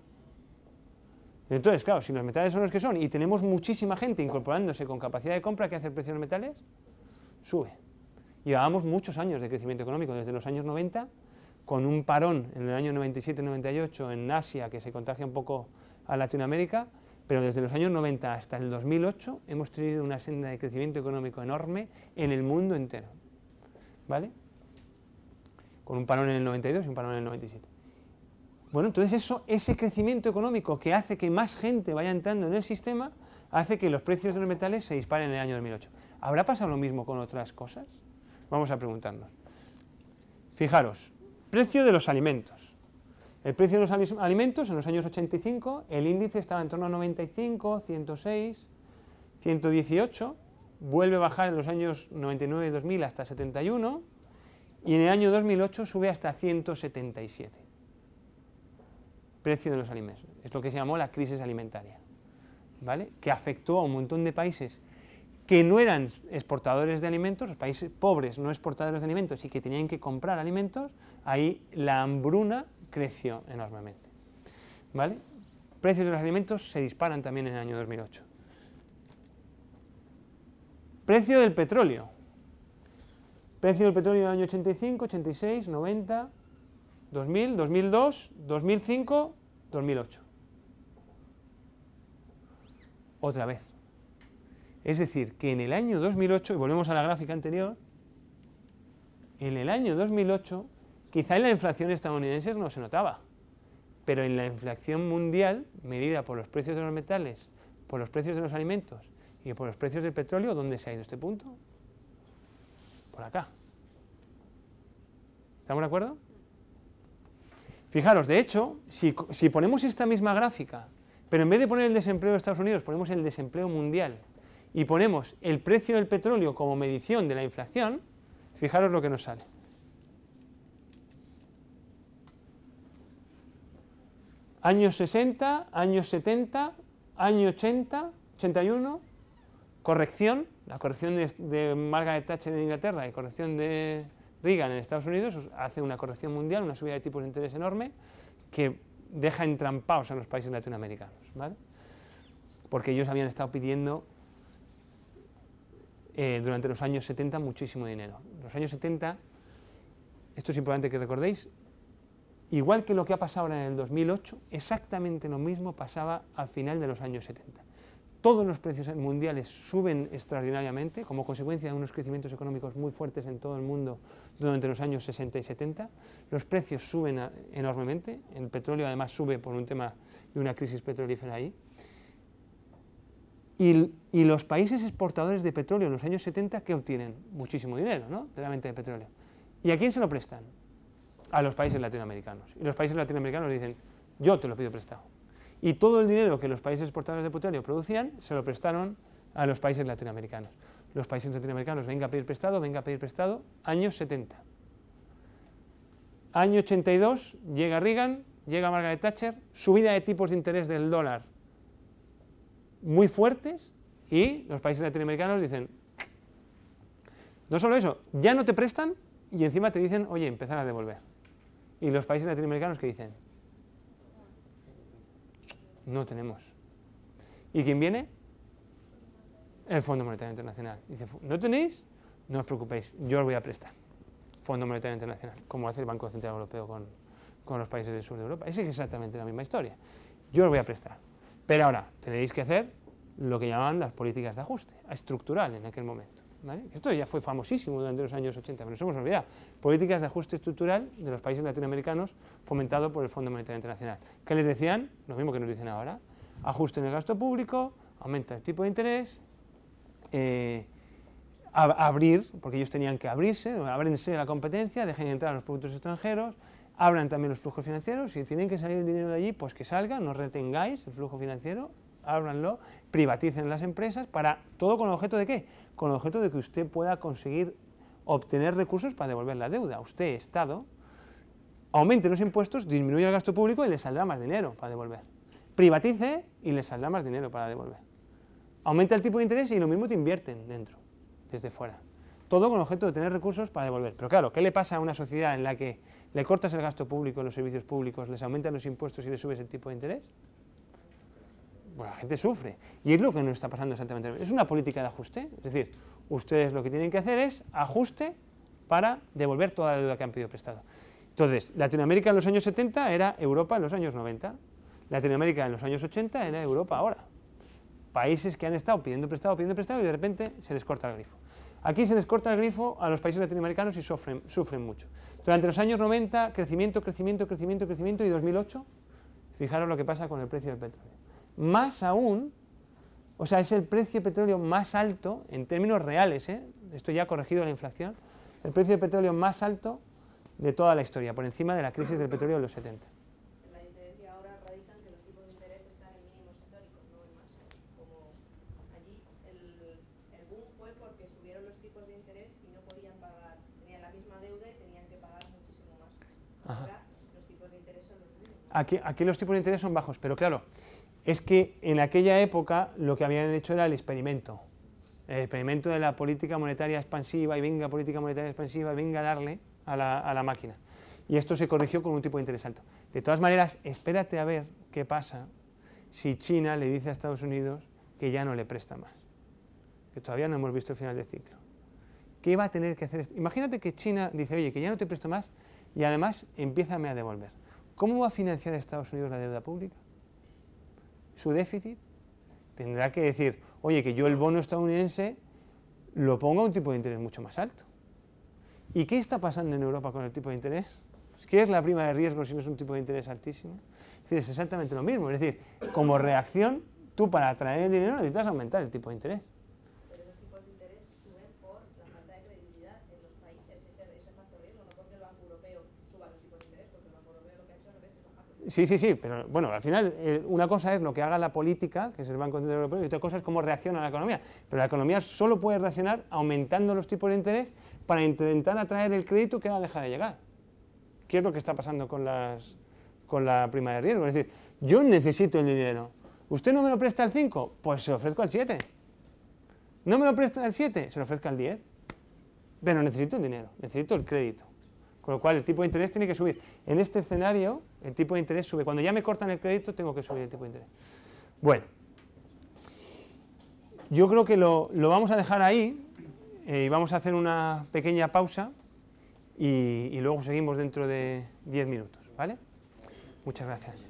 Entonces, claro, si los metales son los que son y tenemos muchísima gente incorporándose con capacidad de compra, ¿qué hace el precio de los metales? Sube. Llevábamos muchos años de crecimiento económico, desde los años 90, con un parón en el año 97-98 en Asia, que se contagia un poco a Latinoamérica, pero desde los años 90 hasta el 2008 hemos tenido una senda de crecimiento económico enorme en el mundo entero, ¿vale? Con un parón en el 92 y un parón en el 97. Bueno, entonces eso, ese crecimiento económico que hace que más gente vaya entrando en el sistema, hace que los precios de los metales se disparen en el año 2008. ¿Habrá pasado lo mismo con otras cosas? Vamos a preguntarnos. Fijaros, precio de los alimentos. El precio de los alimentos en los años 85, el índice estaba en torno a 95, 106, 118, vuelve a bajar en los años 99 y 2000 hasta 71 y en el año 2008 sube hasta 177. Precio de los alimentos, es lo que se llamó la crisis alimentaria, ¿vale? que afectó a un montón de países que no eran exportadores de alimentos, los países pobres no exportadores de alimentos y que tenían que comprar alimentos, ahí la hambruna creció enormemente. ¿Vale? Precios de los alimentos se disparan también en el año 2008. Precio del petróleo. Precio del petróleo del año 85, 86, 90, 2000, 2002, 2005, 2008. Otra vez. Es decir, que en el año 2008, y volvemos a la gráfica anterior, en el año 2008 Quizá en la inflación estadounidense no se notaba, pero en la inflación mundial, medida por los precios de los metales, por los precios de los alimentos y por los precios del petróleo, ¿dónde se ha ido este punto? Por acá. ¿Estamos de acuerdo? Fijaros, de hecho, si, ponemos esta misma gráfica, pero en vez de poner el desempleo de Estados Unidos, ponemos el desempleo mundial y ponemos el precio del petróleo como medición de la inflación, fijaros lo que nos sale. años 60, años 70, año 80, 81, corrección, la corrección de, Margaret Thatcher en Inglaterra y corrección de Reagan en Estados Unidos hace una corrección mundial, una subida de tipos de interés enorme que deja entrampados a los países latinoamericanos, Porque ellos habían estado pidiendo eh, durante los años 70 muchísimo dinero. Los años 70, esto es importante que recordéis, Igual que lo que ha pasado ahora en el 2008, exactamente lo mismo pasaba al final de los años 70. Todos los precios mundiales suben extraordinariamente como consecuencia de unos crecimientos económicos muy fuertes en todo el mundo durante los años 60 y 70. Los precios suben enormemente. El petróleo además sube por un tema de una crisis petrolífera ahí. Y, los países exportadores de petróleo en los años 70, ¿qué obtienen? Muchísimo dinero, ¿no? De la venta de petróleo. ¿Y a quién se lo prestan? a los países latinoamericanos. Y los países latinoamericanos dicen, yo te lo pido prestado. Y todo el dinero que los países exportadores de petróleo producían se lo prestaron a los países latinoamericanos. Los países latinoamericanos, venga a pedir prestado, venga a pedir prestado, años 70. Año 82 llega Reagan, llega Margaret Thatcher, subida de tipos de interés del dólar muy fuertes y los países latinoamericanos dicen, no solo eso, ya no te prestan y encima te dicen, oye, empezar a devolver. Y los países latinoamericanos que dicen, no tenemos. ¿Y quién viene? El Fondo Monetario Internacional. Dice, ¿no tenéis? No os preocupéis, yo os voy a prestar. Fondo Monetario Internacional, como hace el Banco Central Europeo con, los países del sur de Europa. Esa es exactamente la misma historia. Yo os voy a prestar. Pero ahora, tenéis que hacer lo que llaman las políticas de ajuste, estructural en aquel momento. Esto ya fue famosísimo durante los años 80, pero nos una Políticas de ajuste estructural de los países latinoamericanos fomentado por el Fondo Monetario Internacional. ¿Qué les decían? Lo mismo que nos dicen ahora. Ajuste en el gasto público, aumenta el tipo de interés, eh, abrir, porque ellos tenían que abrirse, abrense la competencia, dejen entrar a los productos extranjeros, abran también los flujos financieros, si tienen que salir el dinero de allí, pues que salga, no retengáis el flujo financiero, háblanlo, privaticen las empresas, para todo con el objeto de qué? Con el objeto de que usted pueda conseguir obtener recursos para devolver la deuda. Usted, Estado, aumente los impuestos, disminuye el gasto público y le saldrá más dinero para devolver. Privatice y le saldrá más dinero para devolver. Aumenta el tipo de interés y lo mismo te invierten dentro, desde fuera. Todo con el objeto de tener recursos para devolver. Pero claro, ¿qué le pasa a una sociedad en la que le cortas el gasto público, los servicios públicos, les aumentan los impuestos y le subes el tipo de interés? Bueno, pues la gente sufre. Y es lo que nos está pasando exactamente. Es una política de ajuste. Es decir, ustedes lo que tienen que hacer es ajuste para devolver toda la deuda que han pedido prestado. Entonces, Latinoamérica en los años 70 era Europa en los años 90. Latinoamérica en los años 80 era Europa ahora. Países que han estado pidiendo prestado, pidiendo prestado y de repente se les corta el grifo. Aquí se les corta el grifo a los países latinoamericanos y sufren, sufren mucho. Durante los años 90, crecimiento, crecimiento, crecimiento, crecimiento y 2008, fijaros lo que pasa con el precio del petróleo. Más aún, o sea, es el precio de petróleo más alto, en términos reales, ¿eh? esto ya ha corregido la inflación, el precio de petróleo más alto de toda la historia, por encima de la crisis del petróleo de los 70. La diferencia ahora radica en que los tipos de interés están en mínimos históricos, no en más Como allí el, el, boom fue porque subieron los tipos de interés y no podían pagar, tenían la misma deuda y tenían que pagar muchísimo más. Ahora Ajá. los tipos de interés son los mismos. Aquí, aquí los tipos de interés son bajos, pero claro, es que en aquella época lo que habían hecho era el experimento, el experimento de la política monetaria expansiva y venga política monetaria expansiva venga a darle a la, máquina. Y esto se corrigió con un tipo de interés De todas maneras, espérate a ver qué pasa si China le dice a Estados Unidos que ya no le presta más, que todavía no hemos visto el final del ciclo. ¿Qué va a tener que hacer? Imagínate que China dice, oye, que ya no te presto más y además empieza a devolver. ¿Cómo va a financiar Estados Unidos la deuda pública? su déficit, tendrá que decir, oye, que yo el bono estadounidense lo ponga a un tipo de interés mucho más alto. ¿Y qué está pasando en Europa con el tipo de interés? ¿Qué es la prima de riesgo si no es un tipo de interés altísimo? Es decir, es exactamente lo mismo. Es decir, como reacción, tú para atraer el dinero necesitas aumentar el tipo de interés. Sí, sí, sí, pero bueno, al final eh, una cosa es lo que haga la política, que es el Banco Central Europeo, y otra cosa es cómo reacciona la economía. Pero la economía solo puede reaccionar aumentando los tipos de interés para intentar atraer el crédito que ahora deja de llegar. ¿Qué es lo que está pasando con, las, con la prima de riesgo? Es decir, yo necesito el dinero. ¿Usted no me lo presta al 5? Pues se lo ofrezco al 7. ¿No me lo presta al 7? Se lo ofrezco al 10. Pero necesito el dinero, necesito el crédito. Con lo cual el tipo de interés tiene que subir. En este escenario el tipo de interés sube. Cuando ya me cortan el crédito tengo que subir el tipo de interés. Bueno, yo creo que lo, vamos a dejar ahí eh, y vamos a hacer una pequeña pausa y, luego seguimos dentro de 10 minutos. ¿Vale? Muchas gracias.